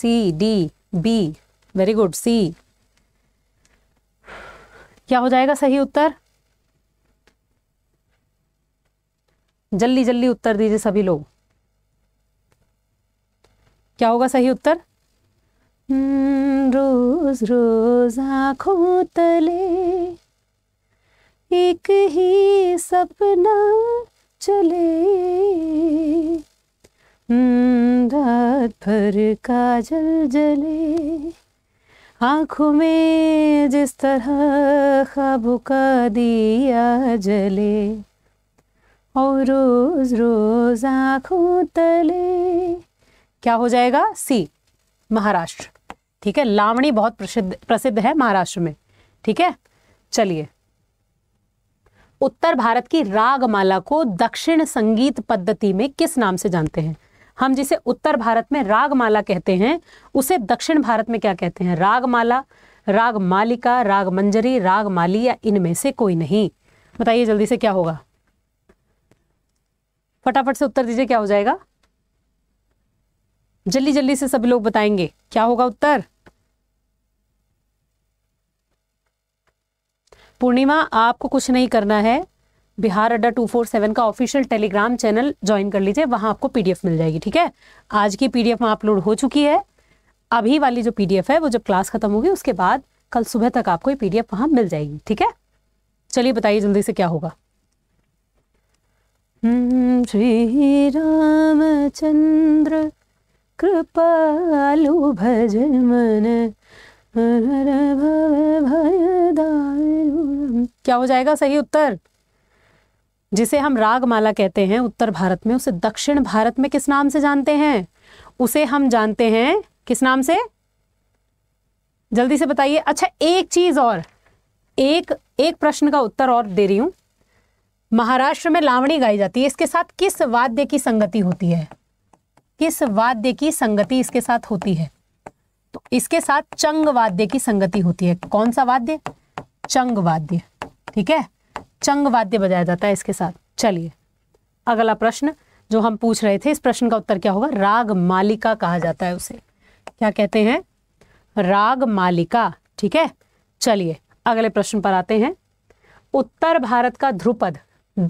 C D B very good C क्या हो जाएगा सही उत्तर जल्दी जल्दी उत्तर दीजिए सभी लोग क्या होगा सही उत्तर हम्म, रोज रोज आंखों तले एक ही सपना चले हम्म, रात भर का जल जले आंखों में जिस तरह ख्वाबों का दिया जले और रोज रोज आंखों तले क्या हो जाएगा सी महाराष्ट्र ठीक है लावणी बहुत प्रसिद्ध प्रसिद्ध है महाराष्ट्र में ठीक है चलिए उत्तर भारत की रागमाला को दक्षिण संगीत पद्धति में किस नाम से जानते हैं हम जिसे उत्तर भारत में रागमाला कहते हैं उसे दक्षिण भारत में क्या कहते हैं रागमाला राग मालिका राग मंजरी राग माली या इनमें से कोई नहीं बताइए जल्दी से क्या होगा फटाफट से उत्तर दीजिए क्या हो जाएगा जल्दी जल्दी से सभी लोग बताएंगे क्या होगा उत्तर पूर्णिमा आपको कुछ नहीं करना है Bihar Adda two four seven का ऑफिशियल टेलीग्राम चैनल ज्वाइन कर लीजिए वहाँ आपको पीडीएफ मिल जाएगी ठीक है आज की पीडीएफ वहाँ अपलोड हो चुकी है अभी वाली जो पीडीएफ है वो जब क्लास खत्म होगी उसके बाद कल सुबह तक आपको ये पीडीएफ वहाँ मिल जाएगी ठीक है चलिए बताइए जल्दी से क्या होगा हम्म, श्री रामचंद्र कृपालु भज मन क्या हो जाएगा सही उत्तर जिसे हम रागमाला कहते हैं उत्तर भारत में उसे दक्षिण भारत में किस नाम से जानते हैं उसे हम जानते हैं किस नाम से जल्दी से बताइए अच्छा एक चीज और एक एक प्रश्न का उत्तर और दे रही हूं महाराष्ट्र में लावणी गाई जाती है इसके साथ किस वाद्य की संगति होती है किस वाद्य की संगति इसके साथ होती है तो इसके साथ चंग वाद्य की संगति होती है कौन सा वाद्य चंग वाद्य ठीक है चंग वाद्य बजाया जाता है इसके साथ चलिए अगला प्रश्न जो हम पूछ रहे थे इस प्रश्न का उत्तर क्या होगा राग मालिका कहा जाता है उसे क्या कहते हैं राग मालिका ठीक है चलिए अगले प्रश्न पर आते हैं उत्तर भारत का ध्रुपद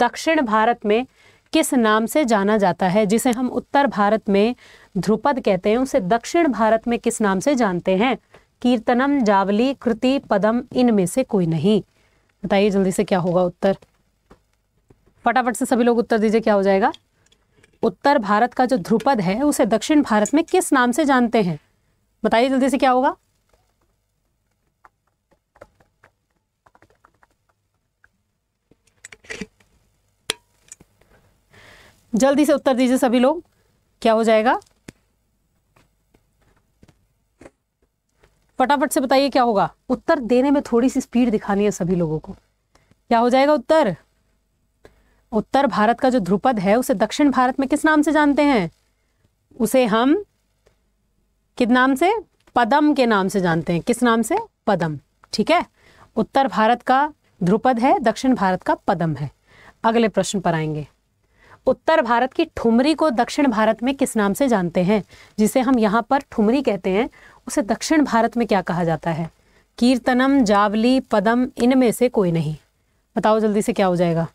दक्षिण भारत में किस नाम से जाना जाता है जिसे हम उत्तर भारत में ध्रुपद कहते हैं उसे दक्षिण भारत में किस नाम से जानते हैं कीर्तनम जावली कृति पदम इनमें से कोई नहीं बताइए जल्दी से क्या होगा उत्तर फटाफट से सभी लोग उत्तर दीजिए क्या हो जाएगा उत्तर भारत का जो ध्रुपद है उसे दक्षिण भारत में किस नाम से जानते हैं बताइए जल्दी से क्या होगा जल्दी से उत्तर दीजिए सभी लोग क्या हो जाएगा फटाफट से बताइए क्या होगा उत्तर देने में थोड़ी सी स्पीड दिखानी है सभी लोगों को क्या हो जाएगा उत्तर उत्तर भारत का जो ध्रुपद है उसे दक्षिण भारत में किस नाम से जानते हैं उसे हम किस नाम से पदम के नाम से जानते हैं किस नाम से पदम ठीक है उत्तर भारत का ध्रुपद है दक्षिण भारत का पदम है अगले प्रश्न पर आएंगे उत्तर भारत की ठुमरी को दक्षिण भारत में किस नाम से जानते हैं जिसे हम यहाँ पर ठुमरी कहते हैं उसे दक्षिण भारत में क्या कहा जाता है कीर्तनम जावली पदम इनमें से कोई नहीं बताओ जल्दी से क्या हो जाएगा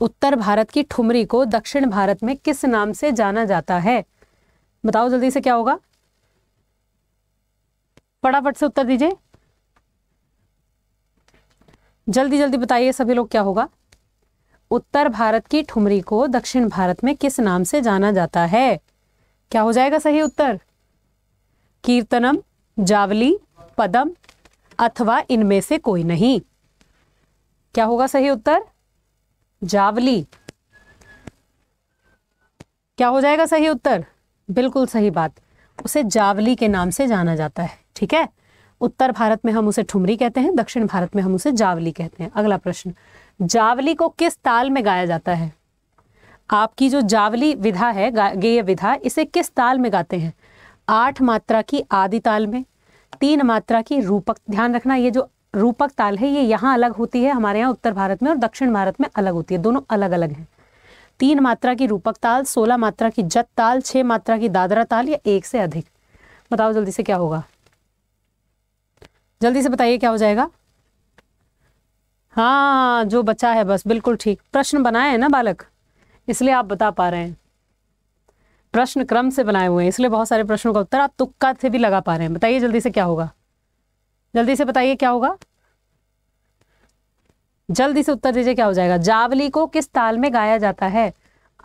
उत्तर भारत की ठुमरी को दक्षिण भारत में किस नाम से जाना जाता है बताओ जल्दी से क्या होगा फटाफट से उत्तर दीजिए जल्दी जल्दी बताइए सभी लोग क्या होगा उत्तर भारत की ठुमरी को दक्षिण भारत में किस नाम से जाना जाता है क्या हो जाएगा सही उत्तर कीर्तनम जावली पदम अथवा इनमें से कोई नहीं क्या होगा सही उत्तर जावली क्या हो जाएगा सही उत्तर बिल्कुल सही बात उसे जावली के नाम से जाना जाता है ठीक है उत्तर भारत में हम उसे ठुमरी कहते हैं दक्षिण भारत में हम उसे जावली कहते हैं अगला प्रश्न जावली को किस ताल में गाया जाता है आपकी जो जावली विधा है गेय विधा इसे किस ताल में गाते हैं आठ मात्रा की आदि ताल में तीन मात्रा की रूपक ध्यान रखना ये जो रूपक ताल है ये यहाँ अलग होती है हमारे यहाँ उत्तर भारत में और दक्षिण भारत में अलग होती है दोनों अलग अलग हैं तीन मात्रा की रूपक ताल सोलह मात्रा की जत ताल छः मात्रा की दादरा ताल या एक से अधिक बताओ जल्दी से क्या होगा जल्दी से बताइए क्या हो जाएगा हाँ जो बचा है बस बिल्कुल ठीक प्रश्न बनाए हैं ना बालक इसलिए आप बता पा रहे हैं प्रश्न क्रम से बनाए हुए हैं इसलिए बहुत सारे प्रश्नों का उत्तर आप तुक्का से भी लगा पा रहे हैं बताइए जल्दी से क्या होगा जल्दी से बताइए क्या होगा जल्दी से उत्तर दीजिए क्या हो जाएगा जावली को किस ताल में गाया जाता है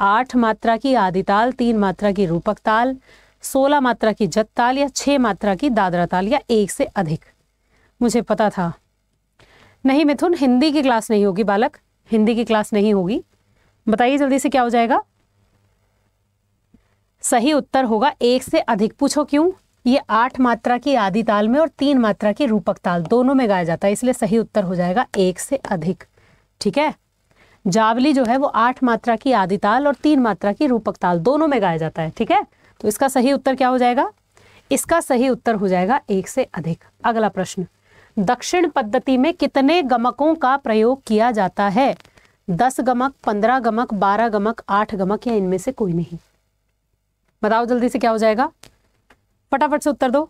आठ मात्रा की आदि ताल तीन मात्रा की रूपक ताल सोलह मात्रा की जत ताल या छह मात्रा की दादरा ताल या एक से अधिक मुझे पता था नहीं मिथुन हिंदी की क्लास नहीं होगी बालक हिंदी की क्लास नहीं होगी बताइए जल्दी से क्या हो जाएगा सही उत्तर होगा एक से अधिक पूछो क्यों ये आठ मात्रा की आदि ताल में और तीन मात्रा की रूपक ताल दोनों में गाया जाता है इसलिए सही उत्तर हो जाएगा एक से अधिक ठीक है जावली जो है वो आठ मात्रा की आदि ताल और तीन मात्रा की रूपक ताल दोनों में गाया जाता है ठीक है तो इसका सही उत्तर क्या हो जाएगा इसका सही उत्तर हो जाएगा एक से अधिक अगला प्रश्न दक्षिण पद्धति में कितने गमकों का प्रयोग किया जाता है दस गमक पंद्रह गमक बारह गमक आठ गमक या इनमें से कोई नहीं बताओ जल्दी से क्या हो जाएगा फटाफट से उत्तर दो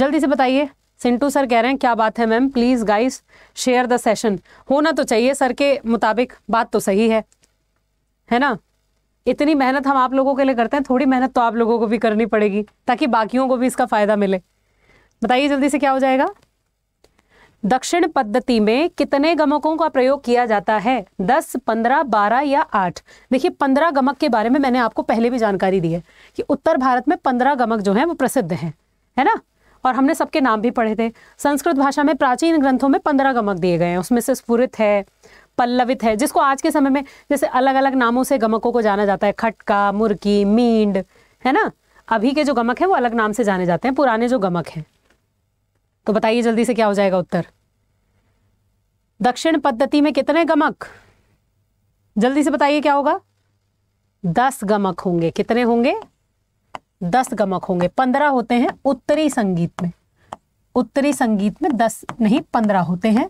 जल्दी से बताइए सिंटू सर कह रहे हैं क्या बात है ma'am please guys share the session होना तो चाहिए सर के मुताबिक बात तो सही है है ना इतनी मेहनत हम आप लोगों के लिए करते हैं थोड़ी मेहनत तो आप लोगों को भी करनी पड़ेगी ताकि बाकियों को भी इसका फ़ायदा मिले बताइए जल्दी से क्या हो जाएगा दक्षिण पद्धति में कितने गमकों का प्रयोग किया जाता है दस पंद्रह बारह या आठ देखिए पंद्रह गमक के बारे में मैंने आपको पहले भी जानकारी दी है कि उत्तर भारत में पंद्रह गमक जो है वो प्रसिद्ध है है ना और हमने सबके नाम भी पढ़े थे संस्कृत भाषा में प्राचीन ग्रंथों में पंद्रह गमक दिए गए हैं उसमें से स्फुरित है पल्लवित है जिसको आज के समय में जैसे अलग अलग नामों से गमकों को जाना जाता है खटका मुर्की मींड है ना अभी के जो गमक है वो अलग नाम से जाने जाते हैं पुराने जो गमक हैं तो बताइए जल्दी से क्या हो जाएगा उत्तर दक्षिण पद्धति में कितने गमक जल्दी से बताइए क्या होगा दस गमक होंगे कितने होंगे दस गमक होंगे पंद्रह होते हैं उत्तरी संगीत में उत्तरी संगीत में दस नहीं पंद्रह होते हैं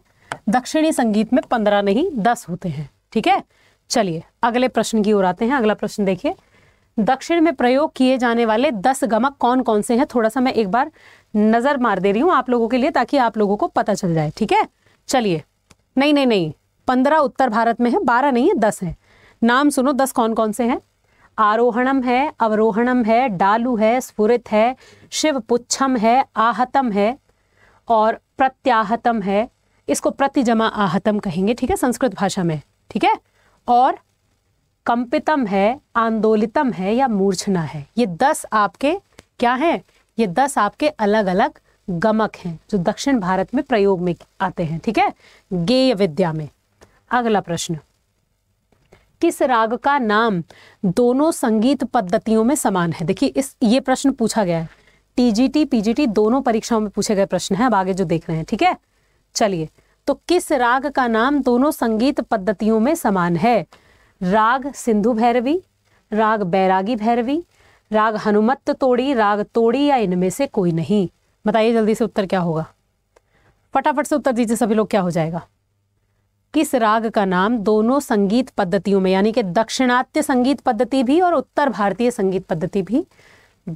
दक्षिणी संगीत में पंद्रह नहीं दस होते हैं ठीक है चलिए अगले प्रश्न की ओर आते हैं अगला प्रश्न देखिए दक्षिण में प्रयोग किए जाने वाले दस गमक कौन कौन से हैं थोड़ा सा मैं एक बार नज़र मार दे रही हूँ आप लोगों के लिए ताकि आप लोगों को पता चल जाए ठीक है चलिए नहीं नहीं नहीं पंद्रह उत्तर भारत में है बारह नहीं है दस है नाम सुनो दस कौन कौन से हैं आरोहणम है अवरोहणम है डालू है स्फुरित है शिव पुच्छम है आहतम है और प्रत्याहतम है इसको प्रति जमा आहतम कहेंगे ठीक है संस्कृत भाषा में ठीक है और कंपितम है आंदोलितम है या मूर्छना है ये दस आपके क्या हैं ये दस आपके अलग अलग गमक हैं जो दक्षिण भारत में प्रयोग में आते हैं ठीक है गेय विद्या में अगला प्रश्न किस राग का नाम दोनों संगीत पद्धतियों में समान है देखिए इस ये प्रश्न पूछा गया है टीजीटी पीजीटी दोनों परीक्षाओं में पूछे गए प्रश्न हैं अब आगे जो देख रहे हैं ठीक है चलिए तो किस राग का नाम दोनों संगीत पद्धतियों में समान है राग सिंधु भैरवी राग बैरागी भैरवी राग हनुमत तोड़ी राग तोड़ी या इनमें से कोई नहीं बताइए जल्दी से उत्तर क्या होगा फटाफट से उत्तर दीजिए सभी लोग क्या हो जाएगा किस राग का नाम दोनों संगीत पद्धतियों में यानी कि दक्षिणात्य संगीत पद्धति भी और उत्तर भारतीय संगीत पद्धति भी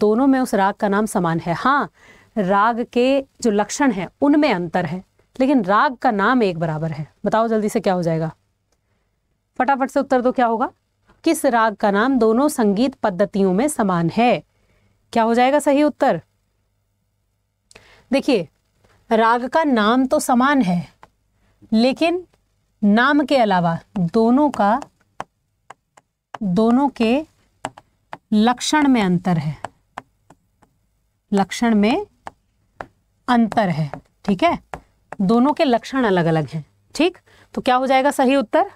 दोनों में उस राग का नाम समान है हाँ राग के जो लक्षण है उनमें अंतर है लेकिन राग का नाम एक बराबर है बताओ जल्दी से क्या हो जाएगा फटाफट से उत्तर दो क्या होगा किस राग का नाम दोनों संगीत पद्धतियों में समान है क्या हो जाएगा सही उत्तर देखिए राग का नाम तो समान है लेकिन नाम के अलावा दोनों का दोनों के लक्षण में अंतर है लक्षण में अंतर है ठीक है दोनों के लक्षण अलग अलग हैं ठीक तो क्या हो जाएगा सही उत्तर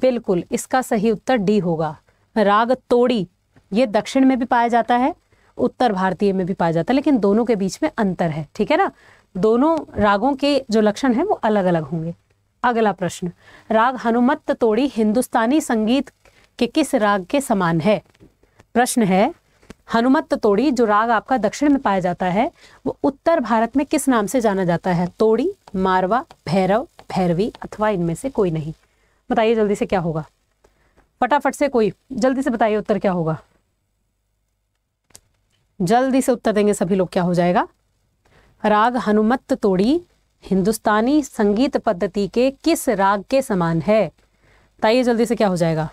बिल्कुल इसका सही उत्तर डी होगा राग तोड़ी ये दक्षिण में भी पाया जाता है उत्तर भारतीय में भी पाया जाता है लेकिन दोनों के बीच में अंतर है ठीक है ना दोनों रागों के जो लक्षण हैं वो अलग अलग होंगे अगला प्रश्न राग हनुमत तोड़ी हिंदुस्तानी संगीत के किस राग के समान है प्रश्न है हनुमत तोड़ी जो राग आपका दक्षिण में पाया जाता है वो उत्तर भारत में किस नाम से जाना जाता है तोड़ी मारवा भैरव भैरवी अथवा इनमें से कोई नहीं बताइए जल्दी से क्या होगा फटाफट से कोई जल्दी से बताइए उत्तर क्या होगा जल्दी से उत्तर देंगे सभी लोग क्या हो जाएगा राग हनुमत तोड़ी हिंदुस्तानी संगीत पद्धति के किस राग के समान है बताइए जल्दी से क्या हो जाएगा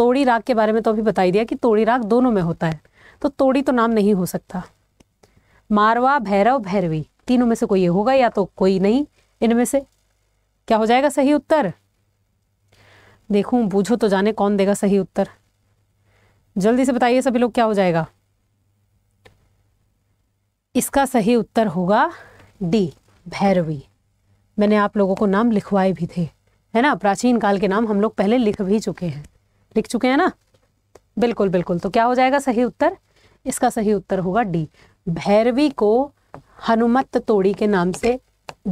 तोड़ी राग के बारे में तो अभी बता दिया कि तोड़ी राग दोनों में होता है तो तोड़ी तो नाम नहीं हो सकता मारवा भैरव भैरवी तीनों में से कोई होगा या तो कोई नहीं इनमें से क्या हो जाएगा सही उत्तर देखूं बूझो तो जाने कौन देगा सही उत्तर जल्दी से बताइए सभी लोग क्या हो जाएगा इसका सही उत्तर होगा डी भैरवी मैंने आप लोगों को नाम लिखवाए भी थे है ना प्राचीन काल के नाम हम लोग पहले लिख भी चुके हैं लिख चुके हैं ना बिल्कुल बिल्कुल तो क्या हो जाएगा सही उत्तर इसका सही उत्तर होगा डी भैरवी को हनुमत तोड़ी के नाम से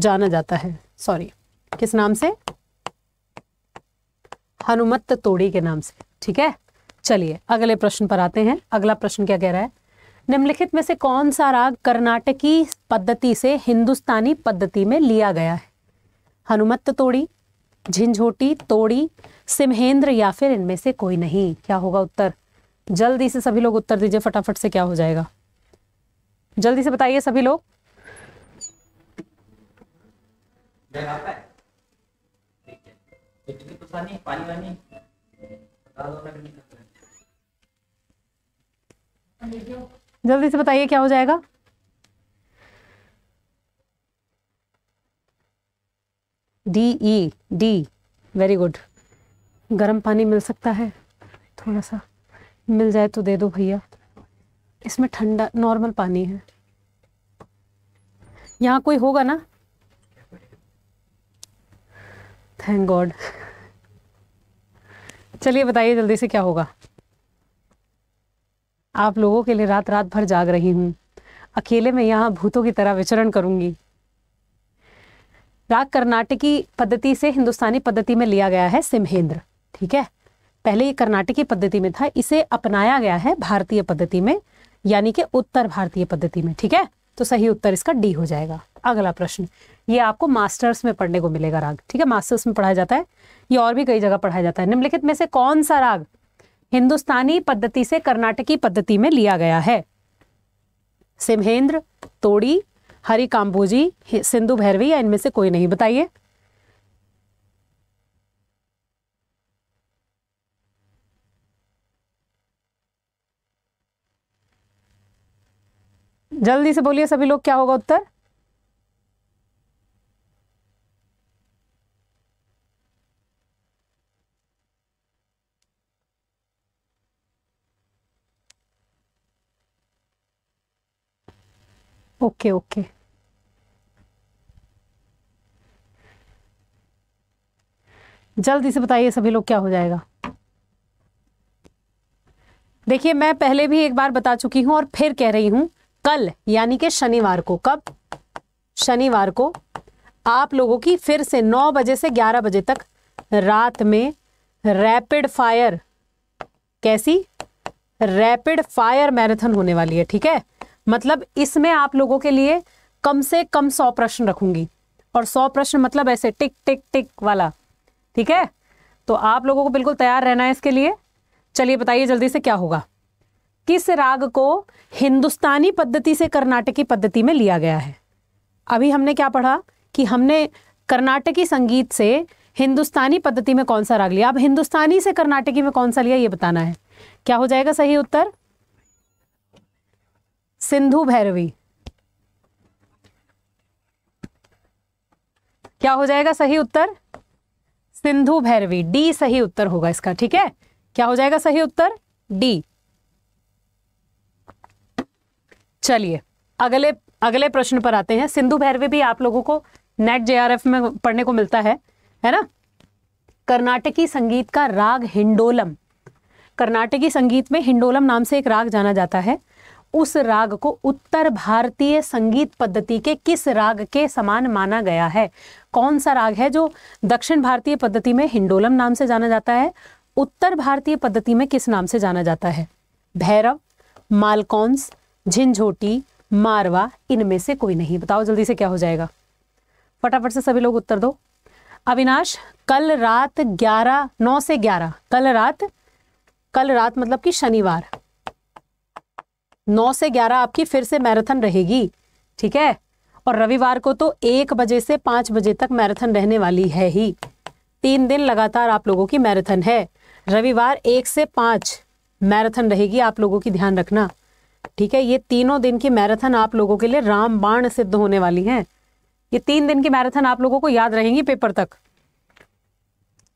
जाना जाता है सॉरी किस नाम से हनुमत तोड़ी के नाम से ठीक है चलिए अगले प्रश्न पर आते हैं अगला प्रश्न क्या कह रहा है निम्नलिखित में से कौन सा राग कर्नाटकी पद्धति से हिंदुस्तानी पद्धति में लिया गया है हनुमत तोड़ी झिंझोटी तोड़ी सिमहेंद्र या फिर इनमें से कोई नहीं क्या होगा उत्तर जल्दी से सभी लोग उत्तर दीजिए फटाफट से क्या हो जाएगा जल्दी से बताइए सभी लोग तो पानी वानी बता दो ना जल्दी से बताइए क्या हो जाएगा D E D very good गर्म पानी मिल सकता है थोड़ा सा मिल जाए तो दे दो भैया इसमें ठंडा नॉर्मल पानी है यहाँ कोई होगा ना थैंक गॉड चलिए बताइए जल्दी से क्या होगा आप लोगों के लिए रात रात भर जाग रही हूँ अकेले में यहाँ भूतों की तरह विचरण करूंगी राग कर्नाटकी पद्धति से हिंदुस्तानी पद्धति में लिया गया है सिमहेंद्र ठीक है पहले ये कर्नाटकी पद्धति में था इसे अपनाया गया है भारतीय पद्धति में यानी कि उत्तर भारतीय पद्धति में ठीक है तो सही उत्तर इसका डी हो जाएगा अगला प्रश्न ये आपको मास्टर्स में पढ़ने को मिलेगा राग ठीक है मास्टर्स में पढ़ाया जाता है ये और भी कई जगह पढ़ाया जाता है निम्नलिखित में से कौन सा राग हिंदुस्तानी पद्धति से कर्नाटकी पद्धति में लिया गया है सिमहेंद्र तोड़ी हरि काम्बोजी सिंधु भैरवी या इनमें से कोई नहीं बताइए जल्दी से बोलिए सभी लोग क्या होगा उत्तर ओके ओके जल्दी से बताइए सभी लोग क्या हो जाएगा देखिए मैं पहले भी एक बार बता चुकी हूं और फिर कह रही हूं कल यानी कि शनिवार को कब शनिवार को आप लोगों की फिर से 9 बजे से 11 बजे तक रात में रैपिड फायर कैसी रैपिड फायर मैराथन होने वाली है ठीक है मतलब इसमें आप लोगों के लिए कम से कम सौ प्रश्न रखूंगी और सौ प्रश्न मतलब ऐसे टिक टिक टिक वाला ठीक है तो आप लोगों को बिल्कुल तैयार रहना है इसके लिए चलिए बताइए जल्दी से क्या होगा किस राग को हिंदुस्तानी पद्धति से कर्नाटकी पद्धति में लिया गया है अभी हमने क्या पढ़ा कि हमने कर्नाटकी संगीत से हिंदुस्तानी पद्धति में कौन सा राग लिया अब हिंदुस्तानी से कर्नाटकी में कौन सा लिया ये बताना है क्या हो जाएगा सही उत्तर सिंधु भैरवी क्या हो जाएगा सही उत्तर सिंधु भैरवी डी सही उत्तर होगा इसका ठीक है क्या हो जाएगा सही उत्तर डी चलिए अगले अगले प्रश्न पर आते हैं सिंधु भैरवी भी आप लोगों को नेट जेआरएफ में पढ़ने को मिलता है है ना कर्नाटकी संगीत का राग हिंडोलम कर्नाटकी संगीत में हिंडोलम नाम से एक राग जाना जाता है उस राग को उत्तर भारतीय संगीत पद्धति के किस राग के समान माना गया है कौन सा राग है जो दक्षिण भारतीय पद्धति में हिंडोलम नाम से जाना जाता है उत्तर भारतीय पद्धति में किस नाम से जाना जाता है भैरव मालकौंस झिंझोटी मारवा इनमें से कोई नहीं बताओ जल्दी से क्या हो जाएगा फटाफट से सभी लोग उत्तर दो अविनाश कल रात ग्यारह नौ से ग्यारह कल रात कल रात मतलब कि शनिवार नौ से ग्यारह आपकी फिर से मैराथन रहेगी ठीक है और रविवार को तो एक बजे से पांच बजे तक मैराथन रहने वाली है ही तीन दिन लगातार आप लोगों की मैराथन है रविवार एक से पांच मैराथन रहेगी आप लोगों की ध्यान रखना ठीक है ये तीनों दिन की मैराथन आप लोगों के लिए रामबाण सिद्ध होने वाली है ये तीन दिन की मैराथन आप लोगों को याद रहेंगी पेपर तक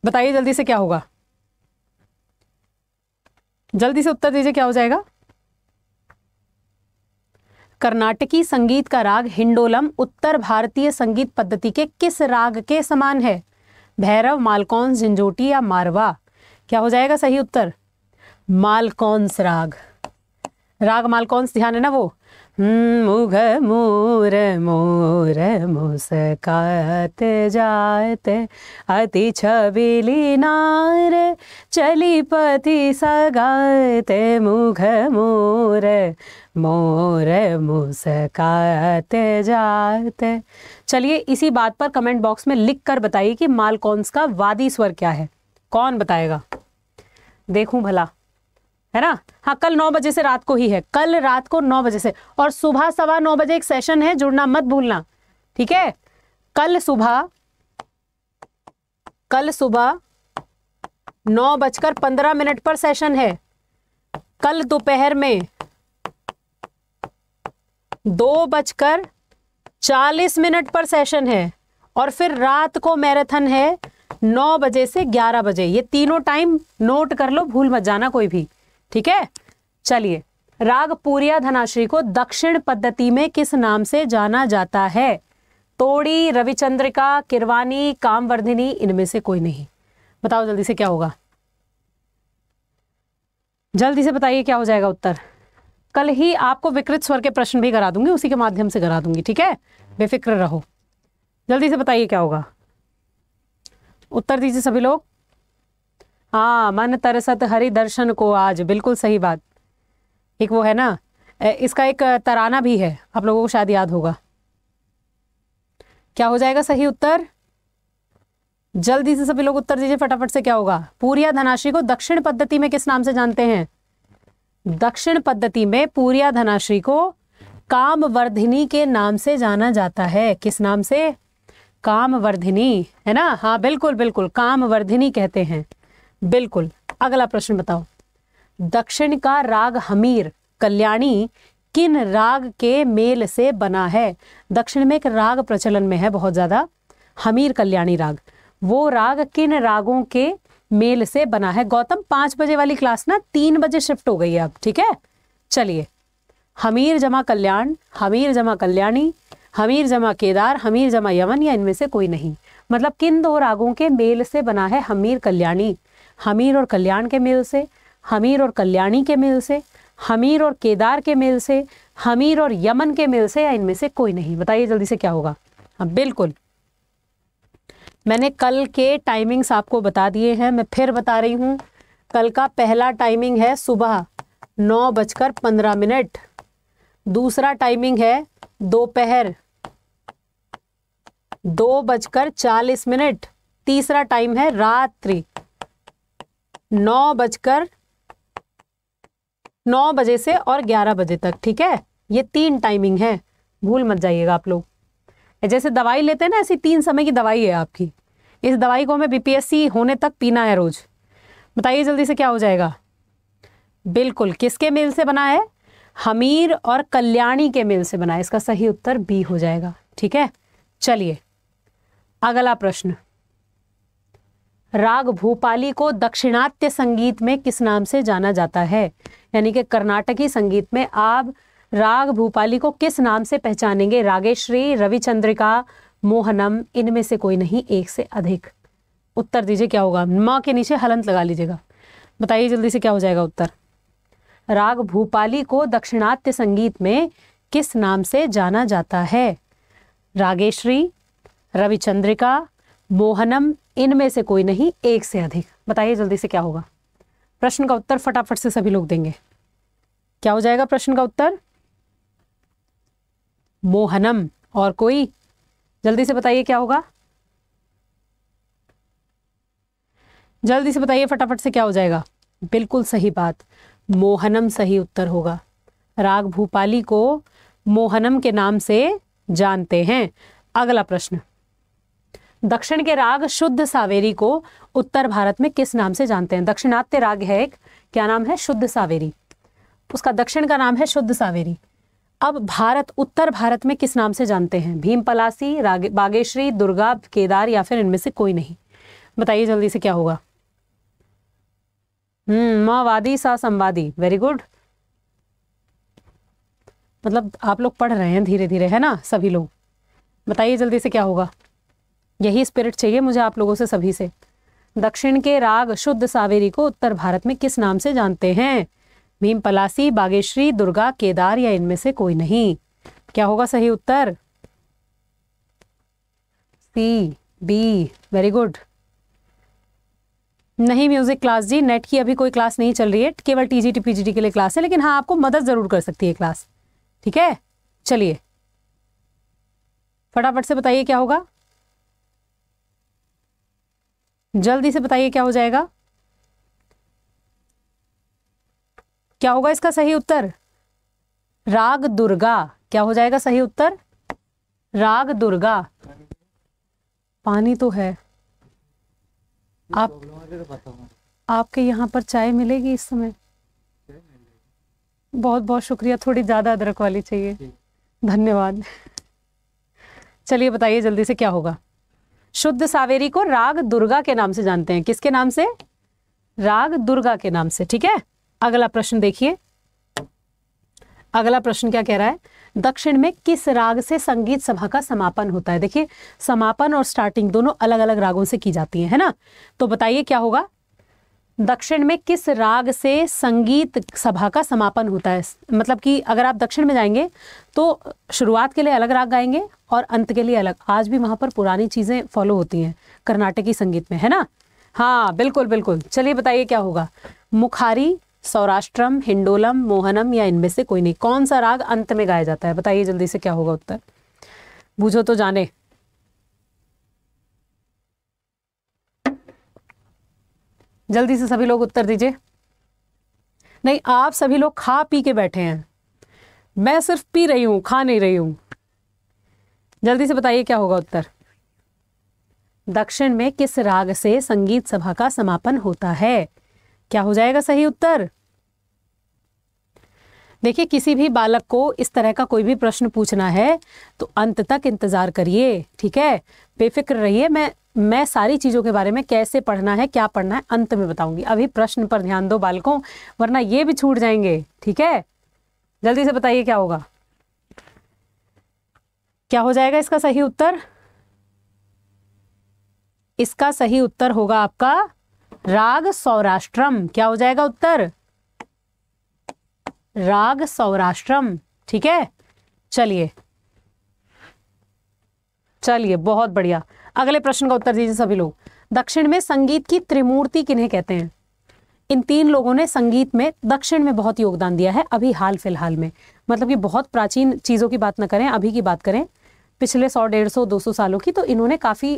बताइए जल्दी से क्या होगा जल्दी से उत्तर दीजिए क्या हो जाएगा कर्नाटकी संगीत का राग हिंडोलम उत्तर भारतीय संगीत पद्धति के किस राग के समान है भैरव मालकौन झिंझोटी या मारवा क्या हो जाएगा सही उत्तर मालकौंस राग राग माल कौन ध्यान है ना वो हम्म, मुघ मोर मोर मुस्काते जाते अति छबीली नार चली पति सगाते मुघ मोर मोर मुस्काते जाते चलिए इसी बात पर कमेंट बॉक्स में लिख कर बताइए कि मालकौंस का वादी स्वर क्या है कौन बताएगा देखूं भला है ना हाँ कल नौ बजे से रात को ही है कल रात को नौ बजे से और सुबह सवा नौ बजे एक सेशन है जुड़ना मत भूलना ठीक है कल सुबह कल सुबह नौ बजकर पंद्रह मिनट पर सेशन है कल दोपहर में दो बजकर चालीस मिनट पर सेशन है और फिर रात को मैराथन है नौ बजे से ग्यारह बजे ये तीनों टाइम नोट कर लो भूल मत जाना कोई भी ठीक है चलिए राग पूरिया धनाश्री को दक्षिण पद्धति में किस नाम से जाना जाता है तोड़ी रविचंद्रिका किरवानी कामवर्धिनी इनमें से कोई नहीं बताओ जल्दी से क्या होगा जल्दी से बताइए क्या हो जाएगा उत्तर कल ही आपको विकृत स्वर के प्रश्न भी करा दूंगी उसी के माध्यम से करा दूंगी ठीक है बेफिक्र रहो जल्दी से बताइए क्या होगा उत्तर दीजिए सभी लोग हाँ मन तरसत हरि दर्शन को आज बिल्कुल सही बात एक वो है ना इसका एक तराना भी है आप लोगों को शायद याद होगा क्या हो जाएगा सही उत्तर जल्दी से सभी लोग उत्तर दीजिए फटाफट से क्या होगा पूरिया धनाशि को दक्षिण पद्धति में किस नाम से जानते हैं दक्षिण पद्धति में पूरिया धनाश्री को कामवर्धिनी के नाम से जाना जाता है किस नाम से कामवर्धिनी है ना हाँ बिल्कुल बिल्कुल कामवर्धिनी कहते हैं बिल्कुल अगला प्रश्न बताओ दक्षिण का राग हमीर कल्याणी किन राग के मेल से बना है दक्षिण में एक राग प्रचलन में है बहुत ज़्यादा हमीर कल्याणी राग वो राग किन रागों के मेल से बना है गौतम पांच बजे वाली क्लास ना तीन बजे शिफ्ट हो गई है अब ठीक है चलिए हमीर जमा कल्याण हमीर जमा कल्याणी हमीर जमा केदार हमीर जमा यमन या इनमें से कोई नहीं मतलब किन दो रागों के मेल से बना है हमीर कल्याणी हमीर और कल्याण के मेल से हमीर और कल्याणी के मेल से हमीर और केदार के मेल से हमीर और यमन के मेल से या इनमें से कोई नहीं बताइए जल्दी से क्या होगा हाँ बिल्कुल मैंने कल के टाइमिंग्स आपको बता दिए हैं मैं फिर बता रही हूँ कल का पहला टाइमिंग है सुबह नौ बजकर पंद्रह मिनट दूसरा टाइमिंग है दोपहर दो बजकर चालीस मिनट तीसरा टाइम है रात्रि नौ बजकर नौ बजे से और ग्यारह बजे तक ठीक है ये तीन टाइमिंग है भूल मत जाइएगा आप लोग जैसे दवाई लेते हैं ना ऐसी तीन समय की दवाई है आपकी इस दवाई को हमें बीपीएससी होने तक पीना है रोज़ बताइए जल्दी से क्या हो जाएगा बिल्कुल किसके मेल से बना है हमीर और कल्याणी के मेल से बना है इसका सही उत्तर बी हो जाएगा ठीक है चलिए अगला प्रश्न राग भूपाली को दक्षिणात्य संगीत में किस नाम से जाना जाता है यानी कि कर्नाटकी संगीत में आप राग भूपाली को किस नाम से पहचानेंगे रागेश्वरी रविचंद्रिका मोहनम इनमें से कोई नहीं एक से अधिक उत्तर दीजिए क्या होगा माँ के नीचे हलंत लगा लीजिएगा बताइए जल्दी से क्या हो जाएगा उत्तर राग भूपाली को दक्षिणात्य संगीत में किस नाम से जाना जाता है रागेश्वरी रविचंद्रिका मोहनम इनमें से कोई नहीं एक से अधिक बताइए जल्दी से क्या होगा प्रश्न का उत्तर फटाफट से सभी लोग देंगे क्या हो जाएगा प्रश्न का उत्तर मोहनम और कोई जल्दी से बताइए क्या होगा जल्दी से बताइए फटाफट से क्या हो जाएगा बिल्कुल सही बात मोहनम सही उत्तर होगा राग भूपाली को मोहनम के नाम से जानते हैं अगला प्रश्न दक्षिण के राग शुद्ध सावेरी को उत्तर भारत में किस नाम से जानते हैं दक्षिणात्य राग है एक क्या नाम है शुद्ध सावेरी उसका दक्षिण का नाम है शुद्ध सावेरी अब भारत उत्तर भारत में किस नाम से जानते हैं भीम पलासी बागेश्वरी दुर्गा केदार या फिर इनमें से कोई नहीं बताइए जल्दी से क्या होगा हम्म मावादी सा संवादी वेरी गुड मतलब आप लोग पढ़ रहे हैं धीरे धीरे है ना सभी लोग बताइए जल्दी से क्या होगा यही स्पिरिट चाहिए मुझे आप लोगों से सभी से दक्षिण के राग शुद्ध सावेरी को उत्तर भारत में किस नाम से जानते हैं भीम पलासी बागेश्वरी दुर्गा केदार या इनमें से कोई नहीं क्या होगा सही उत्तर सी बी वेरी गुड नहीं म्यूजिक क्लास जी नेट की अभी कोई क्लास नहीं चल रही है केवल टीजीटी पीजीटी के लिए क्लास है लेकिन हाँ आपको मदद जरूर कर सकती है क्लास ठीक है चलिए फटाफट से बताइए क्या होगा जल्दी से बताइए क्या हो जाएगा क्या होगा इसका सही उत्तर राग दुर्गा क्या हो जाएगा सही उत्तर राग दुर्गा पानी तो है आप आपके यहाँ पर चाय मिलेगी इस समय बहुत बहुत शुक्रिया थोड़ी ज़्यादा अदरक वाली चाहिए धन्यवाद चलिए बताइए जल्दी से क्या होगा शुद्ध सावेरी को राग दुर्गा के नाम से जानते हैं किसके नाम से राग दुर्गा के नाम से ठीक है अगला प्रश्न देखिए अगला प्रश्न क्या कह रहा है दक्षिण में किस राग से संगीत सभा का समापन होता है देखिए समापन और स्टार्टिंग दोनों अलग अलग रागों से की जाती है, है ना तो बताइए क्या होगा दक्षिण में किस राग से संगीत सभा का समापन होता है मतलब कि अगर आप दक्षिण में जाएंगे तो शुरुआत के लिए अलग राग गाएंगे और अंत के लिए अलग आज भी वहाँ पर पुरानी चीज़ें फॉलो होती हैं कर्नाटकी संगीत में है ना हाँ बिल्कुल बिल्कुल चलिए बताइए क्या होगा मुखारी सौराष्ट्रम हिंडोलम मोहनम या इनमें से कोई नहीं कौन सा राग अंत में गाया जाता है बताइए जल्दी से क्या होगा उत्तर बूझो तो जाने जल्दी से सभी लोग उत्तर दीजिए नहीं आप सभी लोग खा पी के बैठे हैं मैं सिर्फ पी रही हूँ खा नहीं रही हूँ जल्दी से बताइए क्या होगा उत्तर दक्षिण में किस राग से संगीत सभा का समापन होता है क्या हो जाएगा सही उत्तर देखिए किसी भी बालक को इस तरह का कोई भी प्रश्न पूछना है तो अंत तक इंतज़ार करिए ठीक है बेफिक्र रहिए मैं मैं सारी चीज़ों के बारे में कैसे पढ़ना है क्या पढ़ना है अंत में बताऊंगी अभी प्रश्न पर ध्यान दो बालकों वरना ये भी छूट जाएंगे ठीक है जल्दी से बताइए क्या होगा क्या हो जाएगा इसका सही उत्तर इसका सही उत्तर होगा आपका राग सौराष्ट्रम क्या हो जाएगा उत्तर राग सौराष्ट्रम ठीक है चलिए चलिए बहुत बढ़िया अगले प्रश्न का उत्तर दीजिए सभी लोग दक्षिण में संगीत की त्रिमूर्ति किन्हें कहते हैं इन तीन लोगों ने संगीत में दक्षिण में बहुत योगदान दिया है अभी हाल फिलहाल में मतलब कि बहुत प्राचीन चीज़ों की बात ना करें अभी की बात करें पिछले सौ डेढ़ सौ दो सौ सालों की तो इन्होंने काफ़ी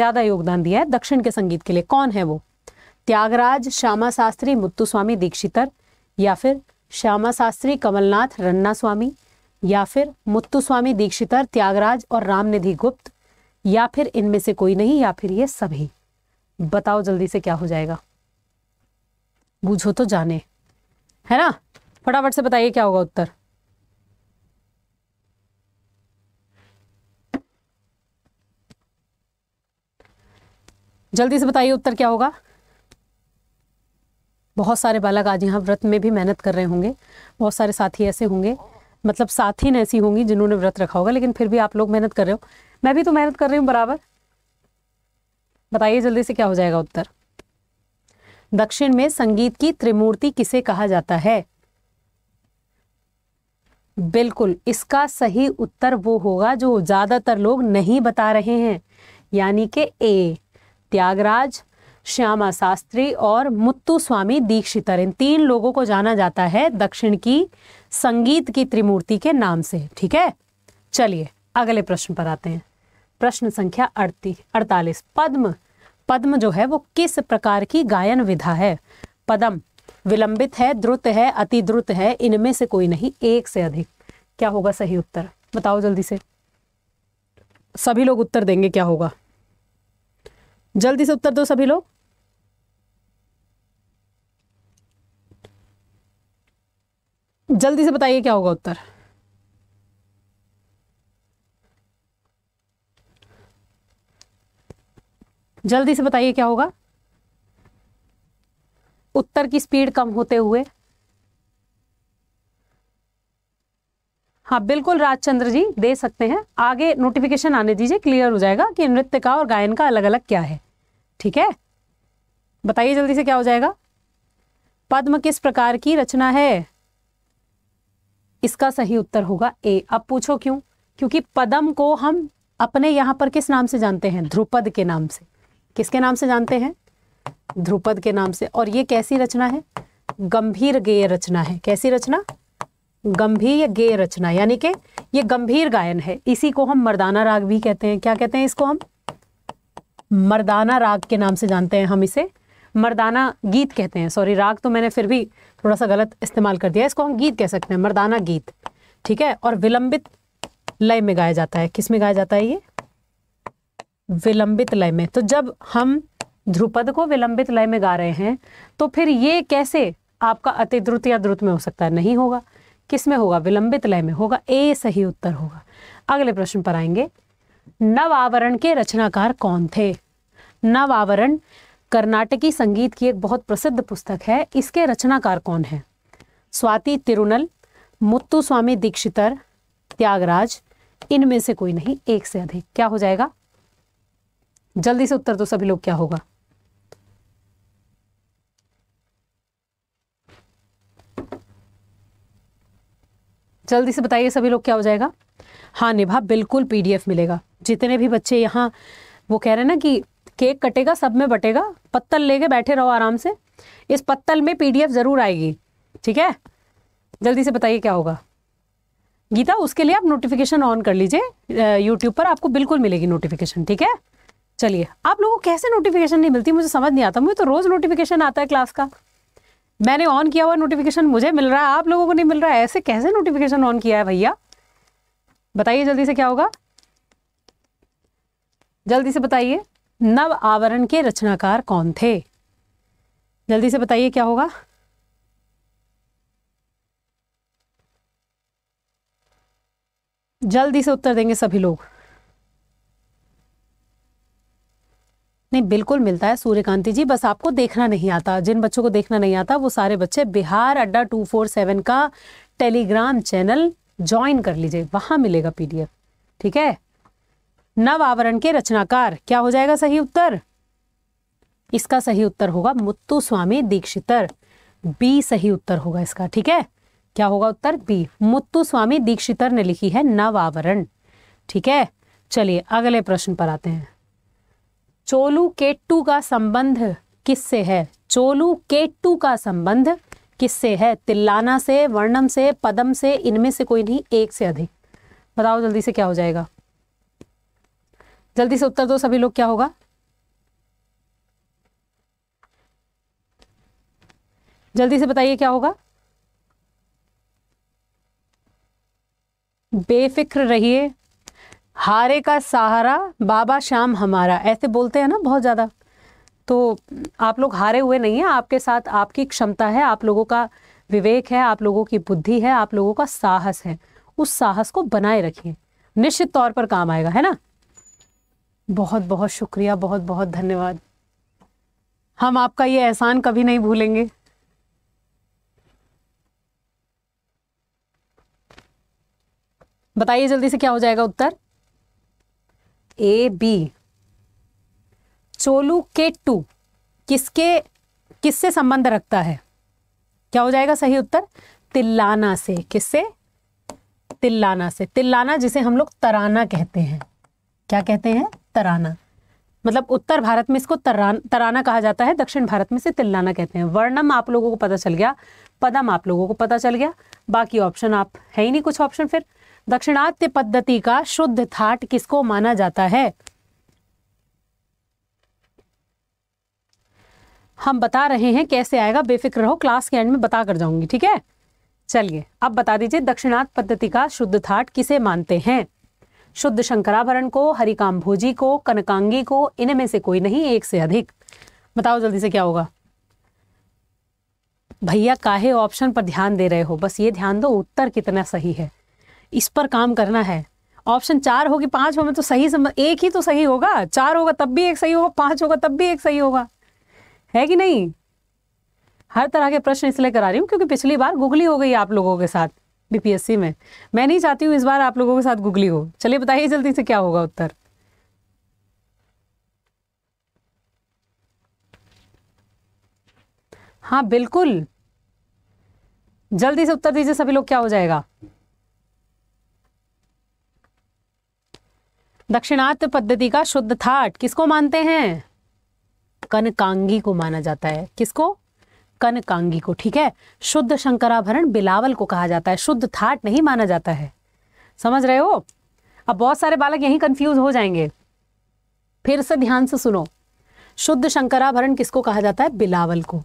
ज़्यादा योगदान दिया है दक्षिण के संगीत के लिए कौन है वो त्यागराज श्यामा शास्त्री मुत्तुस्वामी दीक्षितर या फिर श्यामा शास्त्री कमलनाथ रन्ना स्वामी या फिर मुत्तुस्वामी दीक्षितर त्यागराज और रामनिधि गुप्त या फिर इनमें से कोई नहीं या फिर ये सभी बताओ जल्दी से क्या हो जाएगा बूझो तो जाने है ना फटाफट से बताइए क्या होगा उत्तर जल्दी से बताइए उत्तर क्या होगा बहुत सारे बालक आज यहाँ व्रत में भी मेहनत कर रहे होंगे बहुत सारे साथी ऐसे होंगे मतलब साथी ऐसी होंगी जिन्होंने व्रत रखा होगा लेकिन फिर भी आप लोग मेहनत कर रहे हो मैं भी तो मेहनत कर रही हूँ बराबर बताइए जल्दी से क्या हो जाएगा उत्तर दक्षिण में संगीत की त्रिमूर्ति किसे कहा जाता है बिल्कुल इसका सही उत्तर वो होगा जो ज़्यादातर लोग नहीं बता रहे हैं यानी कि ए त्यागराज श्यामा शास्त्री और मुत्तु स्वामी दीक्षितर इन तीन लोगों को जाना जाता है दक्षिण की संगीत की त्रिमूर्ति के नाम से ठीक है चलिए अगले प्रश्न पर आते हैं प्रश्न संख्या अड़तालीस पद्म पद्म जो है वो किस प्रकार की गायन विधा है पदम विलंबित है द्रुत है अति द्रुत है इनमें से कोई नहीं एक से अधिक क्या होगा सही उत्तर बताओ जल्दी से सभी लोग उत्तर देंगे क्या होगा जल्दी से उत्तर दो सभी लोग जल्दी से बताइए क्या होगा उत्तर जल्दी से बताइए क्या होगा उत्तर की स्पीड कम होते हुए हाँ बिल्कुल राजचंद्र जी दे सकते हैं आगे नोटिफिकेशन आने दीजिए क्लियर हो जाएगा कि नृत्य का और गायन का अलग अलग क्या है ठीक है बताइए जल्दी से क्या हो जाएगा पद्म किस प्रकार की रचना है इसका सही उत्तर होगा ए अब पूछो क्यों क्योंकि पदम को हम अपने यहां पर किस नाम से जानते हैं ध्रुपद के नाम से किसके नाम से जानते हैं ध्रुपद के नाम से और ये कैसी रचना है गंभीर गेय रचना है कैसी रचना गंभीर गेय रचना यानी कि ये गंभीर गायन है इसी को हम मर्दाना राग भी कहते हैं क्या कहते हैं इसको हम मर्दाना राग के नाम से जानते हैं हम इसे मर्दाना गीत कहते हैं सॉरी राग तो मैंने फिर भी थोड़ा सा गलत इस्तेमाल कर दिया इसको हम गीत कह सकते हैं मर्दाना गीत ठीक है और विलंबित लय में गाया जाता है किस में गाया जाता है ये विलंबित लय में तो जब हम ध्रुपद को विलंबित लय में गा रहे हैं तो फिर ये कैसे आपका अति द्रुत या द्रुत में हो सकता है नहीं होगा किस में होगा विलंबित लय में होगा ए सही उत्तर होगा अगले प्रश्न पर आएंगे नव आवरण के रचनाकार कौन थे नव आवरण कर्नाटकी संगीत की एक बहुत प्रसिद्ध पुस्तक है इसके रचनाकार कौन है स्वाति तिरुनल मुत्तु स्वामी दीक्षितर त्यागराज इनमें से कोई नहीं एक से अधिक क्या हो जाएगा जल्दी से उत्तर दो सभी लोग क्या होगा जल्दी से बताइए सभी लोग क्या हो जाएगा हाँ निभा बिल्कुल पीडीएफ मिलेगा जितने भी बच्चे यहाँ वो कह रहे हैं ना कि केक कटेगा सब में बटेगा पत्तल लेके बैठे रहो आराम से इस पत्तल में पीडीएफ ज़रूर आएगी ठीक है जल्दी से बताइए क्या होगा गीता उसके लिए आप नोटिफिकेशन ऑन कर लीजिए यूट्यूब पर आपको बिल्कुल मिलेगी नोटिफिकेशन ठीक है चलिए आप लोगों को कैसे नोटिफिकेशन नहीं मिलती मुझे समझ नहीं आता मुझे तो रोज़ नोटिफिकेशन आता है क्लास का मैंने ऑन किया हुआ नोटिफिकेशन मुझे मिल रहा है आप लोगों को नहीं मिल रहा है ऐसे कैसे नोटिफिकेशन ऑन किया है भैया बताइए जल्दी से क्या होगा जल्दी से बताइए नव आवरण के रचनाकार कौन थे जल्दी से बताइए क्या होगा जल्दी से उत्तर देंगे सभी लोग नहीं बिल्कुल मिलता है सूर्यकांति जी बस आपको देखना नहीं आता जिन बच्चों को देखना नहीं आता वो सारे बच्चे Bihar Adda two four seven का टेलीग्राम चैनल ज्वाइन कर लीजिए वहां मिलेगा पीडीएफ ठीक है नव आवरण के रचनाकार क्या हो जाएगा सही उत्तर इसका सही उत्तर होगा मुत्तु स्वामी दीक्षितर बी सही उत्तर होगा इसका ठीक है क्या होगा उत्तर बी मुत्तु स्वामी दीक्षितर ने लिखी है नव आवरण ठीक है चलिए अगले प्रश्न पर आते हैं चोलू केट्टू का संबंध किससे है चोलू केट्टू का संबंध किससे है तिल्लाना से वर्णम से पदम से इनमें से कोई नहीं एक से अधिक बताओ जल्दी से क्या हो जाएगा जल्दी से उत्तर दो सभी लोग क्या होगा जल्दी से बताइए क्या होगा बेफिक्र रहिए हारे का सहारा बाबा श्याम हमारा ऐसे बोलते हैं ना बहुत ज़्यादा तो आप लोग हारे हुए नहीं हैं आपके साथ आपकी क्षमता है आप लोगों का विवेक है आप लोगों की बुद्धि है आप लोगों का साहस है उस साहस को बनाए रखिए निश्चित तौर पर काम आएगा है ना बहुत बहुत शुक्रिया बहुत बहुत धन्यवाद हम आपका ये एहसान कभी नहीं भूलेंगे बताइए जल्दी से क्या हो जाएगा उत्तर ए बी चोलू के टू किसके किससे संबंध रखता है क्या हो जाएगा सही उत्तर तिल्लाना से किससे तिल्लाना से तिल्लाना जिसे हम लोग तराना कहते हैं क्या कहते हैं तराना मतलब उत्तर भारत में इसको तरान तराना कहा जाता है दक्षिण भारत में से तिल्लाना कहते हैं वर्णम आप लोगों को पता चल गया पदम आप लोगों को पता चल गया बाकी ऑप्शन आप है ही नहीं कुछ ऑप्शन फिर दक्षिणात्य पद्धति का शुद्ध थाट किसको माना जाता है हम बता रहे हैं कैसे आएगा बेफिक्र रहो क्लास के एंड में बता कर जाऊंगी ठीक है चलिए अब बता दीजिए दक्षिणात पद्धति का शुद्ध थाट किसे मानते हैं शुद्ध शंकराभरण को हरिकाम भोजी को कनकांगी को इनमें से कोई नहीं एक से अधिक बताओ जल्दी से क्या होगा भैया काहे ऑप्शन पर ध्यान दे रहे हो बस ये ध्यान दो उत्तर कितना सही है इस पर काम करना है ऑप्शन चार होगी पांच होगा तो सही समझ एक ही तो सही होगा चार होगा तब भी एक सही होगा पांच होगा तब भी एक सही होगा है कि नहीं हर तरह के प्रश्न इसलिए करा रही हूँ क्योंकि पिछली बार गुगली हो गई आप लोगों के साथ बीपीएससी में मैं नहीं चाहती हूँ इस बार आप लोगों के साथ गुगली हो चलिए बताइए जल्दी से क्या होगा उत्तर हाँ बिल्कुल जल्दी से उत्तर दीजिए सभी लोग क्या हो जाएगा दक्षिणार्थ पद्धति का शुद्ध थाट किसको मानते हैं कनकांगी को माना जाता है किसको कनकांगी को ठीक है शुद्ध शंकराभरण बिलावल को कहा जाता है शुद्ध थाट नहीं माना जाता है समझ रहे हो अब बहुत सारे बालक यहीं कंफ्यूज हो जाएंगे फिर से ध्यान से सुनो शुद्ध शंकराभरण किसको कहा जाता है बिलावल को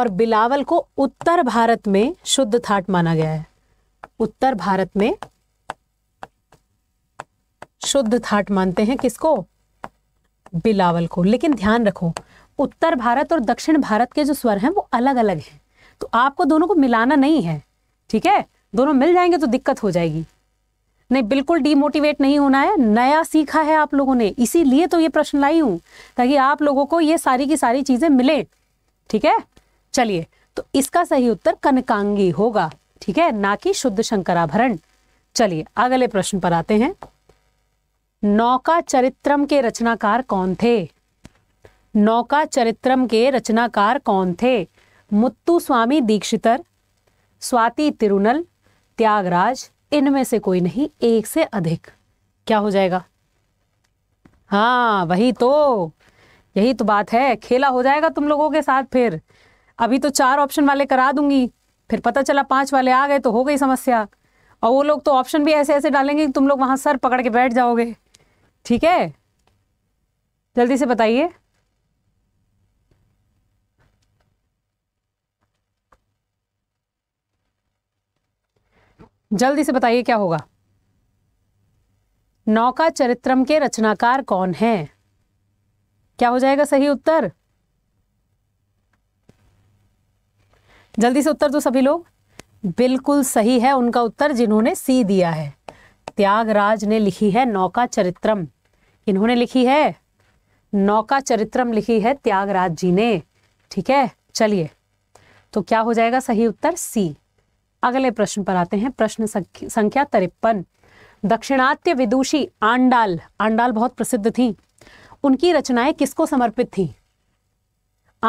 और बिलावल को उत्तर भारत में शुद्ध थाट माना गया है उत्तर भारत में शुद्ध थाट मानते हैं किसको बिलावल को लेकिन ध्यान रखो उत्तर भारत और दक्षिण भारत के जो स्वर हैं वो अलग अलग हैं तो आपको दोनों को मिलाना नहीं है ठीक है दोनों मिल जाएंगे तो दिक्कत हो जाएगी नहीं बिल्कुल डीमोटिवेट नहीं होना है नया सीखा है आप लोगों ने इसीलिए तो ये प्रश्न लाई हूं ताकि आप लोगों को ये सारी की सारी चीज़ें मिले ठीक है चलिए तो इसका सही उत्तर कनकांगी होगा ठीक है ना कि शुद्ध शंकराभरण चलिए अगले प्रश्न पर आते हैं नौका चरित्रम के रचनाकार कौन थे नौका चरित्रम के रचनाकार कौन थे मुत्तु स्वामी दीक्षितर स्वाति तिरुनल त्यागराज इनमें से कोई नहीं एक से अधिक क्या हो जाएगा हाँ वही तो यही तो बात है खेला हो जाएगा तुम लोगों के साथ फिर अभी तो चार ऑप्शन वाले करा दूंगी फिर पता चला पांच वाले आ गए तो हो गई समस्या और वो लोग तो ऑप्शन भी ऐसे ऐसे डालेंगे कि तुम लोग वहां सर पकड़ के बैठ जाओगे ठीक है जल्दी से बताइए जल्दी से बताइए क्या होगा नौका चरित्रम के रचनाकार कौन है क्या हो जाएगा सही उत्तर जल्दी से उत्तर दो सभी लोग बिल्कुल सही है उनका उत्तर जिन्होंने सी दिया है त्यागराज ने लिखी है नौका चरित्रम इन्होंने लिखी है नौका चरित्रम लिखी है त्यागराज जी ने ठीक है चलिए तो क्या हो जाएगा सही उत्तर सी अगले प्रश्न पर आते हैं प्रश्न संख्या तिरपन दक्षिणात्य विदुषी आंडाल आंडाल बहुत प्रसिद्ध थी उनकी रचनाएं किसको समर्पित थी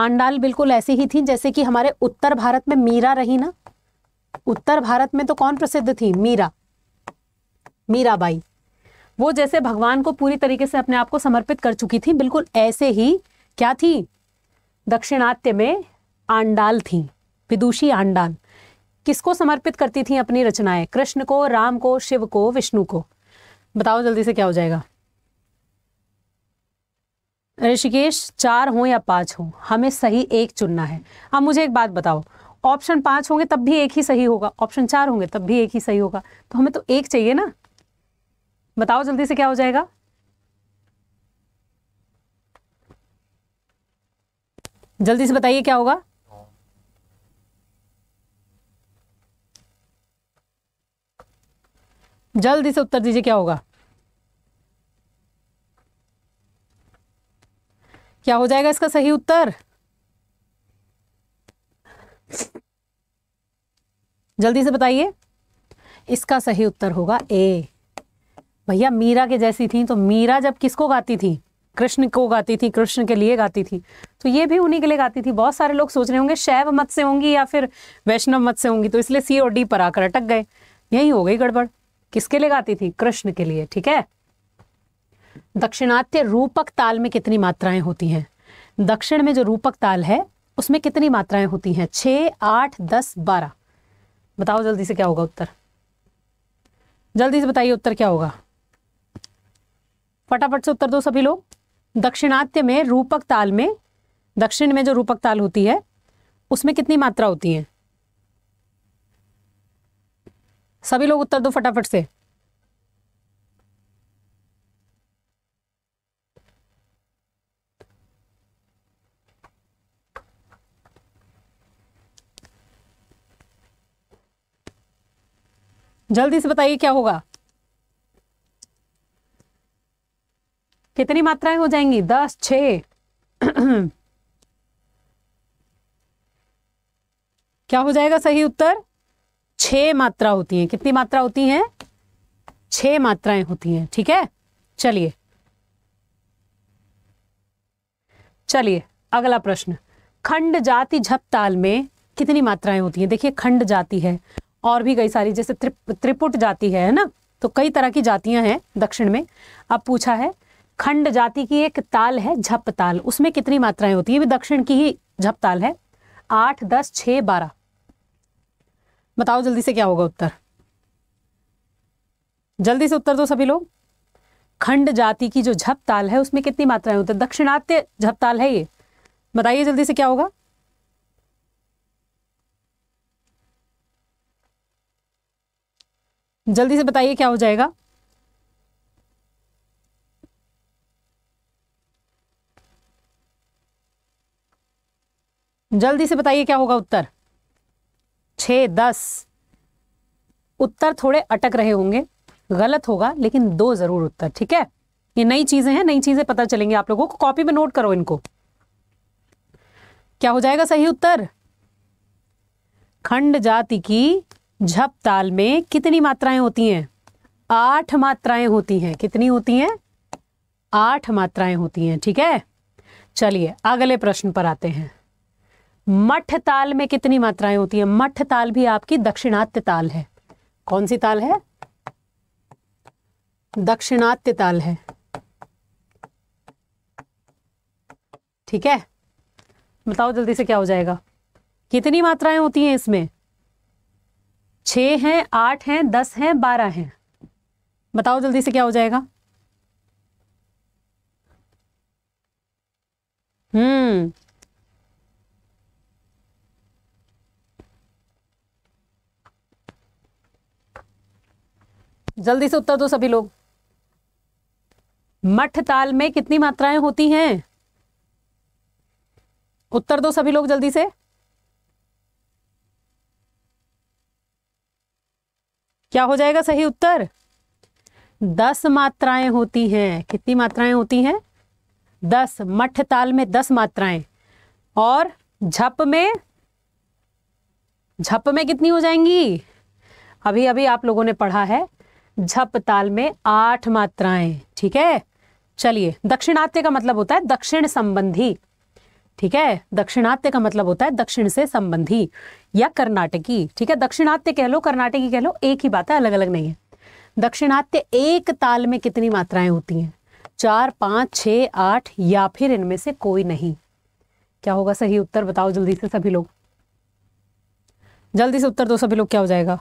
आंडाल बिल्कुल ऐसी ही थी जैसे कि हमारे उत्तर भारत में मीरा रही ना उत्तर भारत में तो कौन प्रसिद्ध थी मीरा मीराबाई वो जैसे भगवान को पूरी तरीके से अपने आप को समर्पित कर चुकी थी बिल्कुल ऐसे ही क्या थी दक्षिणात्य में आंडाल थी विदुषी आंडाल किसको समर्पित करती थी अपनी रचनाएं कृष्ण को राम को शिव को विष्णु को बताओ जल्दी से क्या हो जाएगा ऋषिकेश चार हो या पांच हो हमें सही एक चुनना है अब मुझे एक बात बताओ ऑप्शन पांच होंगे तब भी एक ही सही होगा ऑप्शन चार होंगे तब भी एक ही सही होगा तो हमें तो एक चाहिए ना बताओ जल्दी से क्या हो जाएगा जल्दी से बताइए क्या होगा जल्दी से उत्तर दीजिए क्या होगा क्या हो जाएगा इसका सही उत्तर जल्दी से बताइए इसका सही उत्तर होगा ए भैया मीरा के जैसी थी तो मीरा जब किसको गाती थी कृष्ण को गाती थी कृष्ण के लिए गाती थी तो ये भी उन्हीं के लिए गाती थी बहुत सारे लोग सोच रहे होंगे शैव मत से होंगी या फिर वैष्णव मत से होंगी तो इसलिए सी और डी पर आकर अटक गए यही हो गई गड़बड़ किसके लिए गाती थी कृष्ण के लिए ठीक है दक्षिणात्य रूपक ताल में कितनी मात्राएं होती हैं दक्षिण में जो रूपक ताल है उसमें कितनी मात्राएं होती हैं छ आठ दस बारह बताओ जल्दी से क्या होगा उत्तर जल्दी से बताइए उत्तर क्या होगा फटाफट से उत्तर दो सभी लोग दक्षिणात्य में रूपक ताल में दक्षिण में जो रूपक ताल होती है उसमें कितनी मात्रा होती है सभी लोग उत्तर दो फटाफट से जल्दी से बताइए क्या होगा कितनी मात्राएं हो जाएंगी दस छ क्या हो जाएगा सही उत्तर छ मात्रा होती हैं कितनी मात्रा होती हैं छ मात्राएं होती हैं ठीक है चलिए चलिए अगला प्रश्न खंड जाति झप ताल में कितनी मात्राएं होती हैं देखिए खंड जाति है और भी कई सारी जैसे त्रिप, त्रिपुट जाति है ना तो कई तरह की जातियां हैं दक्षिण में अब पूछा है खंड जाति की एक ताल है झप ताल उसमें कितनी मात्राएं होती है दक्षिण की ही झप ताल है आठ दस छ बारह बताओ जल्दी से क्या होगा उत्तर जल्दी से उत्तर दो सभी लोग खंड जाति की जो झप ताल है उसमें कितनी मात्राएं होती है दक्षिणात्य झप ताल है ये बताइए जल्दी से क्या होगा जल्दी से बताइए क्या हो जाएगा जल्दी से बताइए क्या होगा उत्तर छ दस उत्तर थोड़े अटक रहे होंगे गलत होगा लेकिन दो जरूर उत्तर ठीक है ये नई चीजें हैं नई चीजें पता चलेंगी आप लोगों को कॉपी में नोट करो इनको क्या हो जाएगा सही उत्तर खंड जाति की झप ताल में कितनी मात्राएं होती हैं आठ मात्राएं होती हैं कितनी होती हैं आठ मात्राएं होती हैं ठीक है चलिए अगले प्रश्न पर आते हैं मठ ताल में कितनी मात्राएं होती है मठ ताल भी आपकी दक्षिणात्य ताल है कौन सी ताल है दक्षिणात्य ताल है ठीक है बताओ जल्दी से क्या हो जाएगा कितनी मात्राएं होती हैं इसमें छ हैं आठ हैं दस हैं बारह हैं बताओ जल्दी से क्या हो जाएगा हम्म जल्दी से उत्तर दो सभी लोग मठ ताल में कितनी मात्राएं होती हैं उत्तर दो सभी लोग जल्दी से क्या हो जाएगा सही उत्तर दस मात्राएं होती हैं कितनी मात्राएं होती हैं दस मठ ताल में दस मात्राएं और झप में झप में कितनी हो जाएंगी अभी अभी आप लोगों ने पढ़ा है झप ताल में आठ मात्राएं ठीक है चलिए दक्षिणात्य का मतलब होता है दक्षिण संबंधी ठीक है दक्षिणात्य का मतलब होता है दक्षिण से संबंधी या कर्नाटकी ठीक है दक्षिणात्य कह लो कर्नाटकी कह लो एक ही बात है अलग अलग नहीं है दक्षिणात्य एक ताल में कितनी मात्राएं होती हैं चार पांच छ आठ या फिर इनमें से कोई नहीं क्या होगा सही उत्तर बताओ जल्दी से सभी लोग जल्दी से उत्तर दो सभी लोग क्या हो जाएगा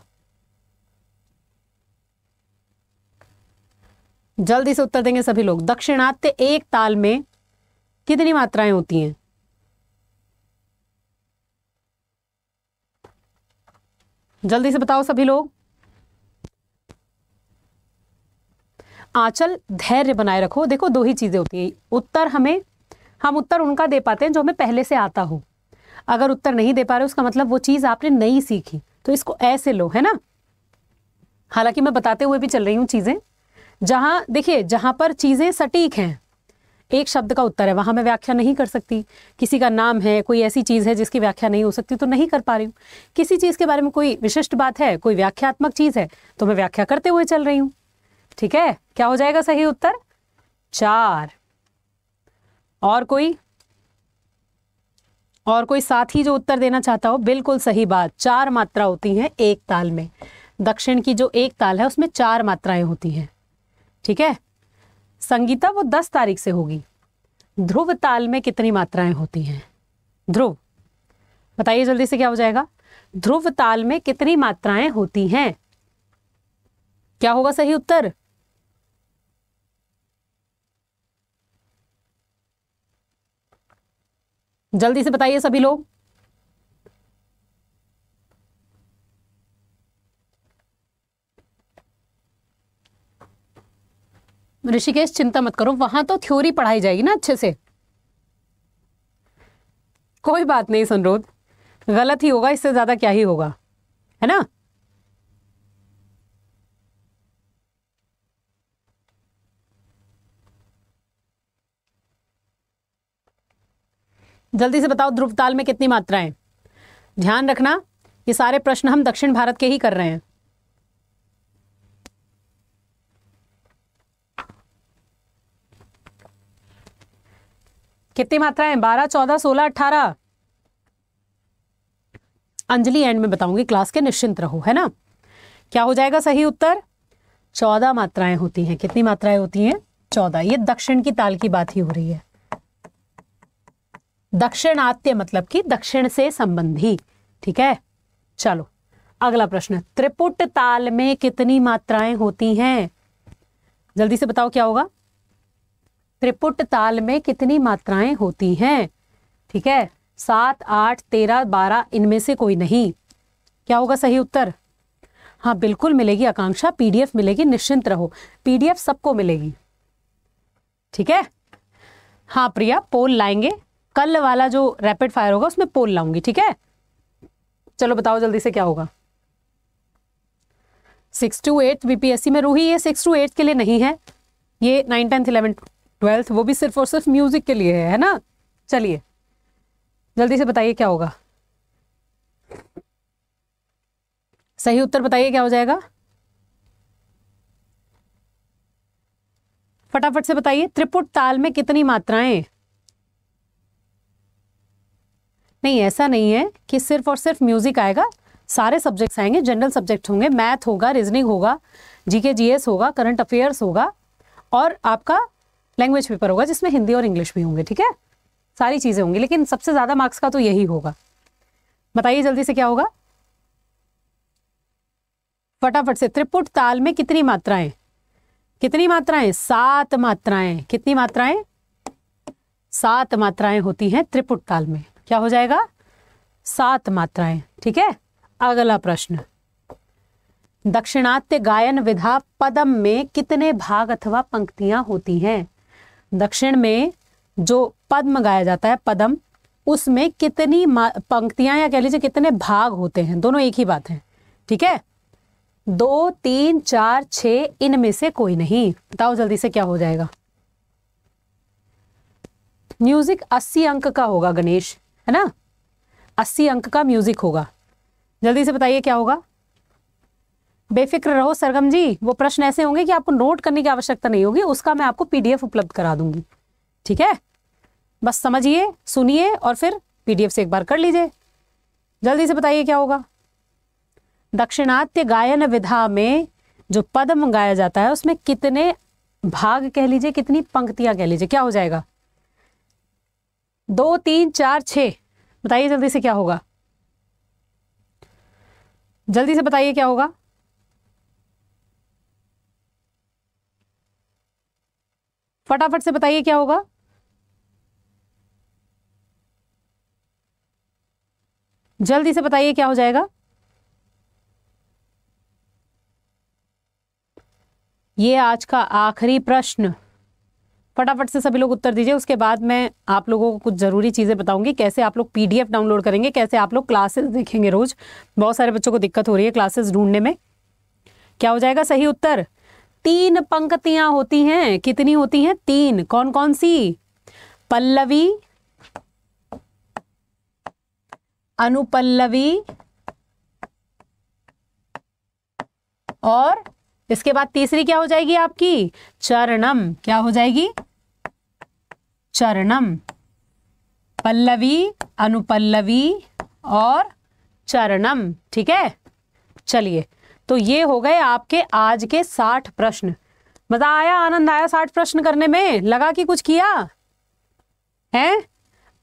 जल्दी से उत्तर देंगे सभी लोग दक्षिणात्य एक ताल में कितनी मात्राएं होती हैं जल्दी से बताओ सभी लोग आंचल धैर्य बनाए रखो देखो दो ही चीज़ें होती है उत्तर हमें हम उत्तर उनका दे पाते हैं जो हमें पहले से आता हो अगर उत्तर नहीं दे पा रहे उसका मतलब वो चीज़ आपने नहीं सीखी तो इसको ऐसे लो है ना हालांकि मैं बताते हुए भी चल रही हूं चीज़ें जहां देखिए जहां पर चीज़ें सटीक हैं एक शब्द का उत्तर है वहां मैं व्याख्या नहीं कर सकती किसी का नाम है कोई ऐसी चीज़ है जिसकी व्याख्या नहीं हो सकती तो नहीं कर पा रही हूँ किसी चीज़ के बारे में कोई विशिष्ट बात है कोई व्याख्यात्मक चीज़ है तो मैं व्याख्या करते हुए चल रही हूं ठीक है क्या हो जाएगा सही उत्तर चार और कोई और कोई साथ ही जो उत्तर देना चाहता हो बिल्कुल सही बात चार मात्रा होती है एक ताल में दक्षिण की जो एक ताल है उसमें चार मात्राएं होती हैं ठीक है संगीता वो दस तारीख से होगी ध्रुव ताल में कितनी मात्राएं होती हैं ध्रुव बताइए जल्दी से क्या हो जाएगा ध्रुव ताल में कितनी मात्राएं होती हैं क्या होगा सही उत्तर जल्दी से बताइए सभी लोग ऋषिकेश चिंता मत करो वहां तो थ्योरी पढ़ाई जाएगी ना अच्छे से कोई बात नहीं संरोध गलत ही होगा इससे ज्यादा क्या ही होगा है ना जल्दी से बताओ ध्रुवताल में कितनी मात्राएं ध्यान रखना ये सारे प्रश्न हम दक्षिण भारत के ही कर रहे हैं कितनी मात्रा है बारह चौदह सोलह अठारह अंजलि एंड में बताऊंगी क्लास के निश्चिंत रहो है ना क्या हो जाएगा सही उत्तर चौदह मात्राएं होती हैं कितनी मात्राएं होती हैं चौदह ये दक्षिण की ताल की बात ही हो रही है दक्षिणात्य मतलब कि दक्षिण से संबंधी ठीक है चलो अगला प्रश्न त्रिपुट ताल में कितनी मात्राएं होती हैं जल्दी से बताओ क्या होगा त्रिपुट ताल में कितनी मात्राएं होती हैं ठीक है सात आठ तेरह बारह इनमें से कोई नहीं क्या होगा सही उत्तर हाँ बिल्कुल मिलेगी आकांक्षा पीडीएफ मिलेगी निश्चिंत रहो पीडीएफ सबको मिलेगी ठीक है हाँ प्रिया पोल लाएंगे कल वाला जो रैपिड फायर होगा उसमें पोल लाऊंगी ठीक है चलो बताओ जल्दी से क्या होगा सिक्स टू एट बीपीएससी में रूही ये सिक्स टू एट के लिए नहीं है ये नाइन टेंथ इलेवन ट्वेल्थ वो भी सिर्फ और सिर्फ म्यूजिक के लिए है है ना चलिए जल्दी से बताइए क्या होगा सही उत्तर बताइए क्या हो जाएगा फटाफट से बताइए त्रिपुट ताल में कितनी मात्राएं नहीं ऐसा नहीं है कि सिर्फ और सिर्फ म्यूजिक आएगा सारे सब्जेक्ट्स आएंगे जनरल सब्जेक्ट होंगे मैथ होगा रीजनिंग होगा जीके जीएस होगा करंट अफेयर्स होगा और आपका लैंग्वेज पेपर होगा जिसमें हिंदी और इंग्लिश भी होंगे ठीक है सारी चीज़ें होंगी लेकिन सबसे ज़्यादा मार्क्स का तो यही होगा बताइए जल्दी से क्या होगा फटाफट से त्रिपुट ताल में कितनी मात्राएं कितनी मात्राएं सात मात्राएं कितनी मात्राएं सात मात्राएं होती हैं त्रिपुट ताल में क्या हो जाएगा सात मात्राएं ठीक है अगला प्रश्न दक्षिणात्य गायन विधा पदम में कितने भाग अथवा पंक्तियां होती हैं दक्षिण में जो पद्म गाया जाता है पदम उसमें कितनी पंक्तियां या कह लीजिए कितने भाग होते हैं दोनों एक ही बात है ठीक है दो तीन चार छ इनमें से कोई नहीं बताओ जल्दी से क्या हो जाएगा म्यूजिक अस्सी अंक का होगा गणेश है ना अस्सी अंक का म्यूजिक होगा जल्दी से बताइए क्या होगा बेफिक्र रहो सरगम जी वो प्रश्न ऐसे होंगे कि आपको नोट करने की आवश्यकता नहीं होगी उसका मैं आपको पीडीएफ उपलब्ध करा दूंगी ठीक है बस समझिए सुनिए और फिर पीडीएफ से एक बार कर लीजिए जल्दी से बताइए क्या होगा दक्षिणात्य गायन विधा में जो पद गाया जाता है उसमें कितने भाग कह लीजिए कितनी पंक्तियां कह लीजिए क्या हो जाएगा दो तीन चार छ बताइए जल्दी से क्या होगा जल्दी से बताइए क्या होगा फटाफट से बताइए क्या होगा जल्दी से बताइए क्या हो जाएगा ये आज का आखिरी प्रश्न फटाफट से सभी लोग उत्तर दीजिए उसके बाद मैं आप लोगों को कुछ ज़रूरी चीज़ें बताऊंगी कैसे आप लोग पीडीएफ डाउनलोड करेंगे कैसे आप लोग क्लासेस देखेंगे रोज़ बहुत सारे बच्चों को दिक्कत हो रही है क्लासेस ढूंढने में क्या हो जाएगा सही उत्तर तीन पंक्तियां होती हैं कितनी होती हैं तीन कौन कौन सी पल्लवी अनुपल्लवी और इसके बाद तीसरी क्या हो जाएगी आपकी चरणम क्या हो जाएगी चरणम पल्लवी अनुपल्लवी और चरणम ठीक है चलिए तो ये हो गए आपके आज के साठ प्रश्न मजा आया आनंद आया साठ प्रश्न करने में लगा कि कुछ किया है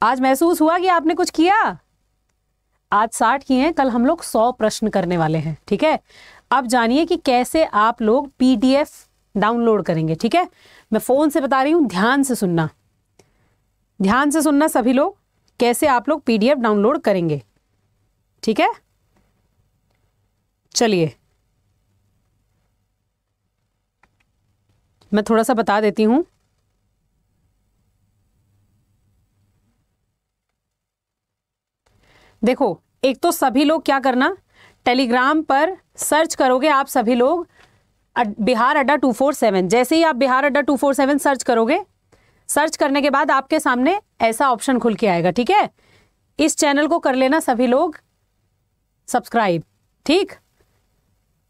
आज महसूस हुआ कि आपने कुछ किया आज साठ किए हैं कल हम लोग सौ प्रश्न करने वाले हैं ठीक है अब जानिए कि कैसे आप लोग पीडीएफ डाउनलोड करेंगे ठीक है मैं फ़ोन से बता रही हूँ ध्यान से सुनना ध्यान से सुनना सभी लोग कैसे आप लोग पीडीएफ डाउनलोड करेंगे ठीक है चलिए मैं थोड़ा सा बता देती हूँ देखो एक तो सभी लोग क्या करना टेलीग्राम पर सर्च करोगे आप सभी लोग Bihar Adda two four seven जैसे ही आप Bihar Adda two four seven search करोगे सर्च करने के बाद आपके सामने ऐसा ऑप्शन खुल के आएगा ठीक है इस चैनल को कर लेना सभी लोग सब्सक्राइब ठीक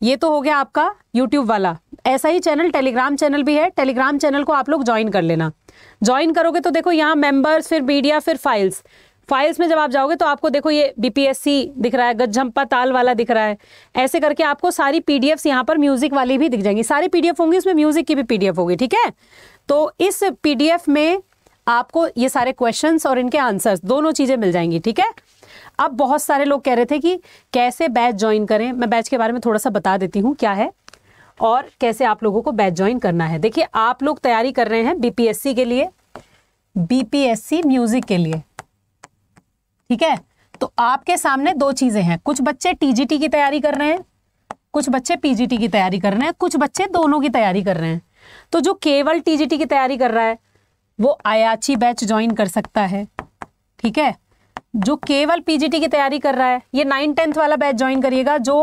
ये तो हो गया आपका यूट्यूब वाला ऐसा ही चैनल टेलीग्राम चैनल भी है टेलीग्राम चैनल को आप लोग ज्वाइन कर लेना ज्वाइन करोगे तो देखो यहाँ मेंबर्स फिर मीडिया फिर फाइल्स फाइल्स में जब आप जाओगे तो आपको देखो ये बीपीएससी दिख रहा है गजम्पा ताल वाला दिख रहा है ऐसे करके आपको सारी पीडीएफ्स यहाँ पर म्यूजिक वाली भी दिख जाएंगी सारी पीडीएफ होंगी इसमें म्यूजिक की भी पीडीएफ होगी ठीक है तो इस पीडीएफ में आपको ये सारे क्वेश्चंस और इनके आंसर्स दोनों चीज़ें मिल जाएंगी ठीक है अब बहुत सारे लोग कह रहे थे कि कैसे बैच ज्वाइन करें मैं बैच के बारे में थोड़ा सा बता देती हूँ क्या है और कैसे आप लोगों को बैच ज्वाइन करना है देखिए आप लोग तैयारी कर रहे हैं बीपीएससी के लिए बीपीएससी म्यूजिक के लिए ठीक है तो आपके सामने दो चीजें हैं कुछ बच्चे टीजीटी की तैयारी कर रहे हैं कुछ बच्चे पीजीटी की तैयारी कर रहे हैं कुछ बच्चे दोनों की तैयारी कर रहे हैं तो जो केवल टीजीटी की तैयारी कर रहा है वो आयाची बैच ज्वाइन कर सकता है ठीक है जो केवल पीजीटी की तैयारी कर रहा है ये नाइन टेंथ वाला बैच ज्वाइन करिएगा जो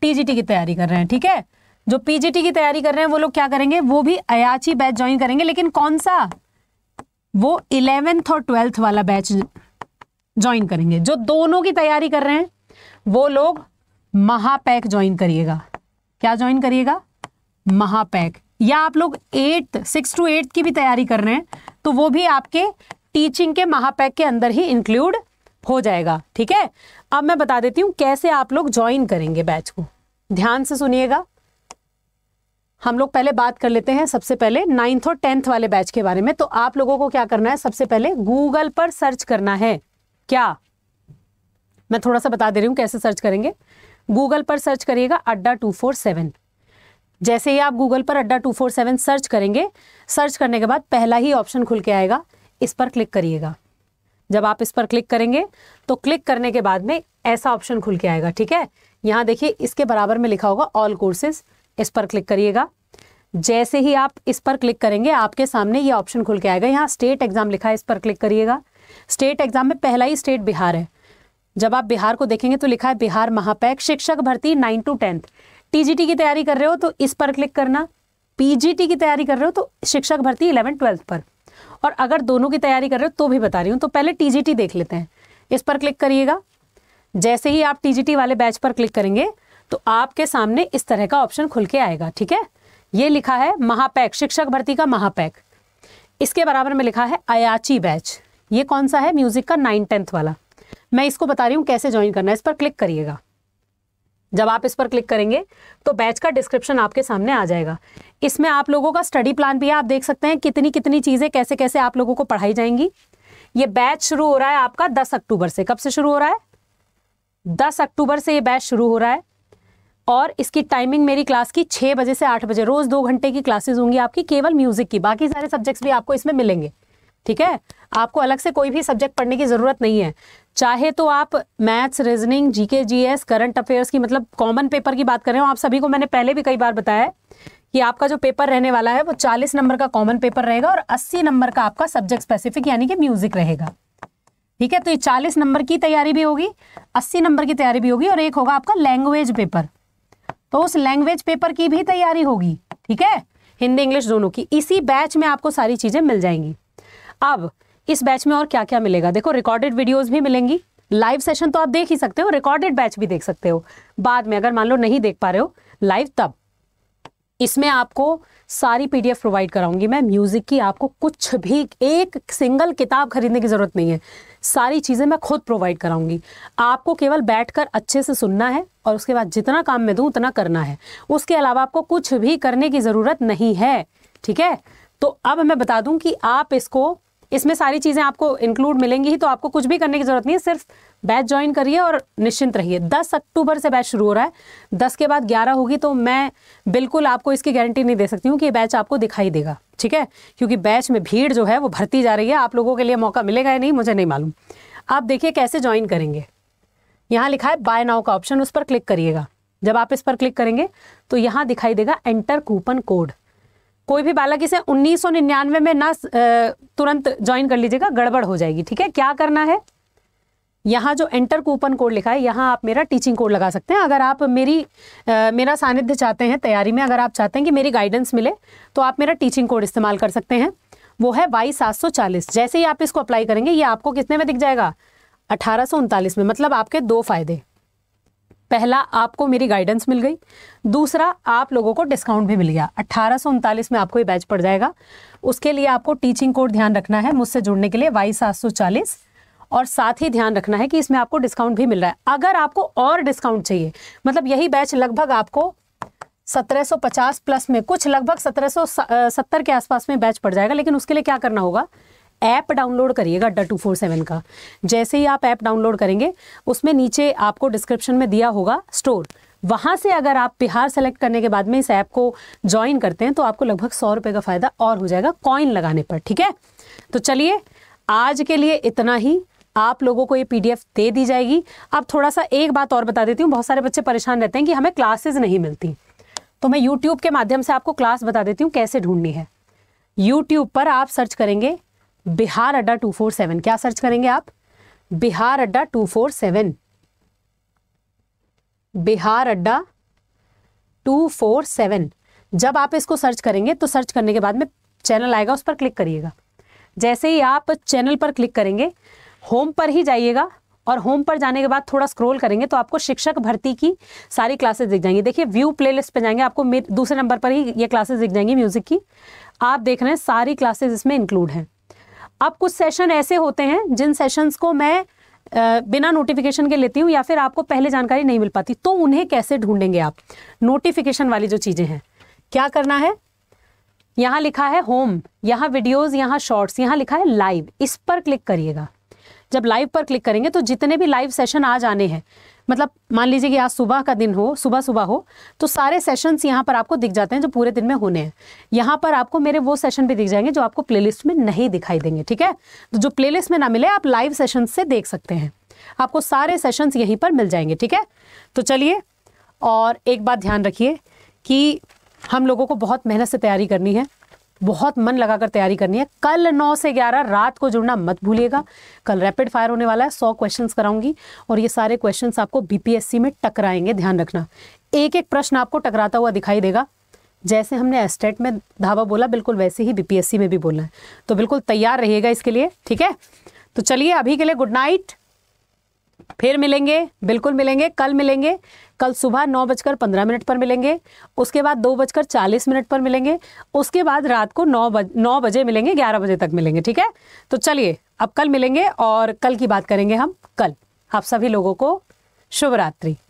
टीजीटी की तैयारी कर रहे हैं ठीक है जो पीजीटी की तैयारी कर रहे हैं वो लोग क्या करेंगे वो भी अयाची बैच ज्वाइन करेंगे लेकिन कौन सा वो इलेवेंथ और ट्वेल्थ वाला बैच ज्वाइन करेंगे जो दोनों की तैयारी कर रहे हैं वो लोग महापैक ज्वाइन करिएगा क्या ज्वाइन करिएगा महापैक या आप लोग एट्थ सिक्स टू एट्थ की भी तैयारी कर रहे हैं तो वो भी आपके टीचिंग के महापैक के अंदर ही इंक्लूड हो जाएगा ठीक है अब मैं बता देती हूँ कैसे आप लोग ज्वाइन करेंगे बैच को ध्यान से सुनिएगा हम लोग पहले बात कर लेते हैं सबसे पहले नाइन्थ और टेंथ वाले बैच के बारे में तो आप लोगों को क्या करना है सबसे पहले गूगल पर सर्च करना है क्या मैं थोड़ा सा बता दे रही हूँ कैसे सर्च करेंगे गूगल पर सर्च करिएगा अड्डा टू फोर सेवन जैसे ही आप गूगल पर Adda two four seven search करेंगे सर्च करने के बाद पहला ही ऑप्शन खुल के आएगा इस पर क्लिक करिएगा जब आप इस पर क्लिक करेंगे तो क्लिक करने के बाद में ऐसा ऑप्शन खुल के आएगा ठीक है यहाँ देखिए इसके बराबर में लिखा होगा ऑल कोर्सेज़ इस पर क्लिक करिएगा जैसे ही आप इस पर क्लिक करेंगे आपके सामने ये ऑप्शन खुल के आएगा यहाँ स्टेट एग्जाम लिखा है इस पर क्लिक करिएगा स्टेट एग्जाम में पहला ही स्टेट बिहार है जब आप बिहार को देखेंगे तो लिखा है बिहार महापैक शिक्षक भर्ती नाइन टू टेंथ टीजीटी की तैयारी कर रहे हो तो इस पर क्लिक करना पीजीटी की तैयारी कर रहे हो तो शिक्षक भर्ती इलेवन ट्वेल्थ पर और अगर दोनों की तैयारी कर रहे हो तो भी बता रही हूँ तो पहले टीजीटी देख लेते हैं इस पर क्लिक करिएगा जैसे ही आप टीजीटी वाले बैच पर क्लिक करेंगे तो आपके सामने इस तरह का ऑप्शन खुल के आएगा ठीक है ये लिखा है महापैक शिक्षक भर्ती का महापैक इसके बराबर में लिखा है अयाची बैच ये कौन सा है म्यूजिक का नाइन टेंथ वाला मैं इसको बता रही हूँ कैसे ज्वाइन करना है इस पर क्लिक करिएगा जब आप इस पर क्लिक करेंगे तो बैच का डिस्क्रिप्शन आपके सामने आ जाएगा इसमें आप लोगों का स्टडी प्लान भी है आप देख सकते हैं कितनी कितनी चीज़ें कैसे कैसे आप लोगों को पढ़ाई जाएंगी ये बैच शुरू हो रहा है आपका दस अक्टूबर से कब से शुरू हो रहा है दस अक्टूबर से ये बैच शुरू हो रहा है और इसकी टाइमिंग मेरी क्लास की छः बजे से आठ बजे रोज़ दो घंटे की क्लासेज होंगी आपकी केवल म्यूज़िक की बाकी सारे सब्जेक्ट्स भी आपको इसमें मिलेंगे ठीक है आपको अलग से कोई भी सब्जेक्ट पढ़ने की ज़रूरत नहीं है चाहे तो आप maths reasoning GK GS current affairs की मतलब कॉमन पेपर की बात कर रहे हो आप सभी को मैंने पहले भी कई बार बताया है कि आपका जो पेपर रहने वाला है वो 40 नंबर का कॉमन पेपर रहेगा और 80 नंबर का आपका सब्जेक्ट स्पेसिफिक यानी कि म्यूजिक रहेगा ठीक है तो ये चालीस नंबर की तैयारी भी होगी अस्सी नंबर की तैयारी भी होगी और एक होगा आपका लैंग्वेज पेपर तो उस लैंग्वेज पेपर की भी तैयारी होगी ठीक है हिंदी इंग्लिश दोनों की इसी बैच में आपको सारी चीज़ें मिल जाएंगी अब इस बैच में और क्या क्या मिलेगा देखो रिकॉर्डेड वीडियोस भी मिलेंगी लाइव सेशन तो आप देख ही सकते हो रिकॉर्डेड बैच भी देख सकते हो बाद में अगर मान लो नहीं देख पा रहे हो लाइव तब इसमें आपको सारी पीडीएफ प्रोवाइड कराऊंगी मैं म्यूजिक की आपको कुछ भी एक सिंगल किताब खरीदने की जरूरत नहीं है सारी चीज़ें मैं खुद प्रोवाइड कराऊंगी आपको केवल बैठकर अच्छे से सुनना है और उसके बाद जितना काम मैं दूँ उतना करना है उसके अलावा आपको कुछ भी करने की ज़रूरत नहीं है ठीक है तो अब मैं बता दूं कि आप इसको इसमें सारी चीज़ें आपको इंक्लूड मिलेंगी ही तो आपको कुछ भी करने की ज़रूरत नहीं है सिर्फ बैच ज्वाइन करिए और निश्चिंत रहिए दस अक्टूबर से बैच शुरू हो रहा है दस के बाद ग्यारह होगी तो मैं बिल्कुल आपको इसकी गारंटी नहीं दे सकती हूँ कि ये बैच आपको दिखाई देगा ठीक है क्योंकि बैच में भीड़ जो है वो भरती जा रही है आप लोगों के लिए मौका मिलेगा या नहीं मुझे नहीं मालूम आप देखिए कैसे ज्वाइन करेंगे यहाँ लिखा है बाय नाउ का ऑप्शन उस पर क्लिक करिएगा जब आप इस पर क्लिक करेंगे तो यहाँ दिखाई देगा एंटर कूपन कोड कोई भी बालक इसे 1999 में ना तुरंत ज्वाइन कर लीजिएगा गड़बड़ हो जाएगी ठीक है क्या करना है यहाँ जो एंटर कूपन कोड लिखा है यहाँ आप मेरा टीचिंग कोड लगा सकते हैं अगर आप मेरी आ, मेरा सानिध्य चाहते हैं तैयारी में अगर आप चाहते हैं कि मेरी गाइडेंस मिले तो आप मेरा टीचिंग कोड इस्तेमाल कर सकते हैं वो है बाईस सात सौ चालीस जैसे ही आप इसको अप्लाई करेंगे ये आपको कितने में दिख जाएगा अठारह सौ उनतालीस में मतलब आपके दो फायदे पहला आपको मेरी गाइडेंस मिल गई दूसरा आप लोगों को डिस्काउंट भी मिल गया अट्ठारह में आपको ये बैच पड़ जाएगा उसके लिए आपको टीचिंग कोड ध्यान रखना है मुझसे जुड़ने के लिए वाई सात और साथ ही ध्यान रखना है कि इसमें आपको डिस्काउंट भी मिल रहा है अगर आपको और डिस्काउंट चाहिए मतलब यही बैच लगभग आपको 1750 प्लस में कुछ लगभग 1770 के आसपास में बैच पड़ जाएगा लेकिन उसके लिए क्या करना होगा ऐप डाउनलोड करिएगा डा टू फोर सेवन का जैसे ही आप ऐप डाउनलोड करेंगे उसमें नीचे आपको डिस्क्रिप्शन में दिया होगा स्टोर वहाँ से अगर आप बिहार सेलेक्ट करने के बाद में इस ऐप को ज्वाइन करते हैं तो आपको लगभग सौ रुपये का फ़ायदा और हो जाएगा कॉइन लगाने पर ठीक है तो चलिए आज के लिए इतना ही आप लोगों को ये पीडीएफ दे दी जाएगी अब थोड़ा सा एक बात और बता देती हूँ बहुत सारे बच्चे परेशान रहते हैं कि हमें क्लासेज नहीं मिलती तो मैं यूट्यूब के माध्यम से आपको क्लास बता देती हूँ कैसे ढूंढनी है यूट्यूब पर आप सर्च करेंगे Bihar Adda two four seven क्या सर्च करेंगे आप Bihar Adda two four seven Bihar Adda two four seven जब आप इसको सर्च करेंगे तो सर्च करने के बाद में चैनल आएगा उस पर क्लिक करिएगा जैसे ही आप चैनल पर क्लिक करेंगे होम पर ही जाइएगा और होम पर जाने के बाद थोड़ा स्क्रॉल करेंगे तो आपको शिक्षक भर्ती की सारी क्लासेस दिख जाएंगी देखिए व्यू प्लेलिस्ट पे जाएंगे आपको दूसरे नंबर पर ही ये क्लासेस दिख जाएंगी म्यूज़िक की आप देख रहे हैं सारी क्लासेस इसमें इंक्लूड हैं अब कुछ सेशन ऐसे होते हैं जिन सेशंस को मैं बिना नोटिफिकेशन के लेती हूँ या फिर आपको पहले जानकारी नहीं मिल पाती तो उन्हें कैसे ढूंढेंगे आप नोटिफिकेशन वाली जो चीज़ें हैं क्या करना है यहाँ लिखा है होम यहाँ वीडियोज यहाँ शॉर्ट्स यहाँ लिखा है लाइव इस पर क्लिक करिएगा जब लाइव पर क्लिक करेंगे तो जितने भी लाइव सेशन आज आने हैं मतलब मान लीजिए कि आज सुबह का दिन हो सुबह सुबह हो तो सारे सेशंस यहाँ पर आपको दिख जाते हैं जो पूरे दिन में होने हैं यहाँ पर आपको मेरे वो सेशन भी दिख जाएंगे जो आपको प्लेलिस्ट में नहीं दिखाई देंगे ठीक है तो जो प्लेलिस्ट में ना मिले आप लाइव सेशन से देख सकते हैं आपको सारे सेशंस यहीं पर मिल जाएंगे ठीक है तो चलिए और एक बात ध्यान रखिए कि हम लोगों को बहुत मेहनत से तैयारी करनी है बहुत मन लगाकर तैयारी करनी है कल नौ से ग्यारह रात को जुड़ना मत भूलिएगा कल रैपिड फायर होने वाला है सौ क्वेश्चन कराऊंगी और ये सारे क्वेश्चन आपको बीपीएससी में टकराएंगे ध्यान रखना एक एक प्रश्न आपको टकराता हुआ दिखाई देगा जैसे हमने एस्टेट e में धावा बोला बिल्कुल वैसे ही बीपीएससी में भी बोलना है तो बिल्कुल तैयार रहिएगा इसके लिए ठीक है तो चलिए अभी के लिए गुड नाइट फिर मिलेंगे बिल्कुल मिलेंगे कल मिलेंगे कल सुबह नौ बजकर पंद्रह मिनट पर मिलेंगे उसके बाद दो बजकर चालीस मिनट पर मिलेंगे उसके बाद रात को नौ बज नौ बजे मिलेंगे ग्यारह बजे तक मिलेंगे ठीक है तो चलिए अब कल मिलेंगे और कल की बात करेंगे हम कल आप सभी लोगों को शुभ रात्रि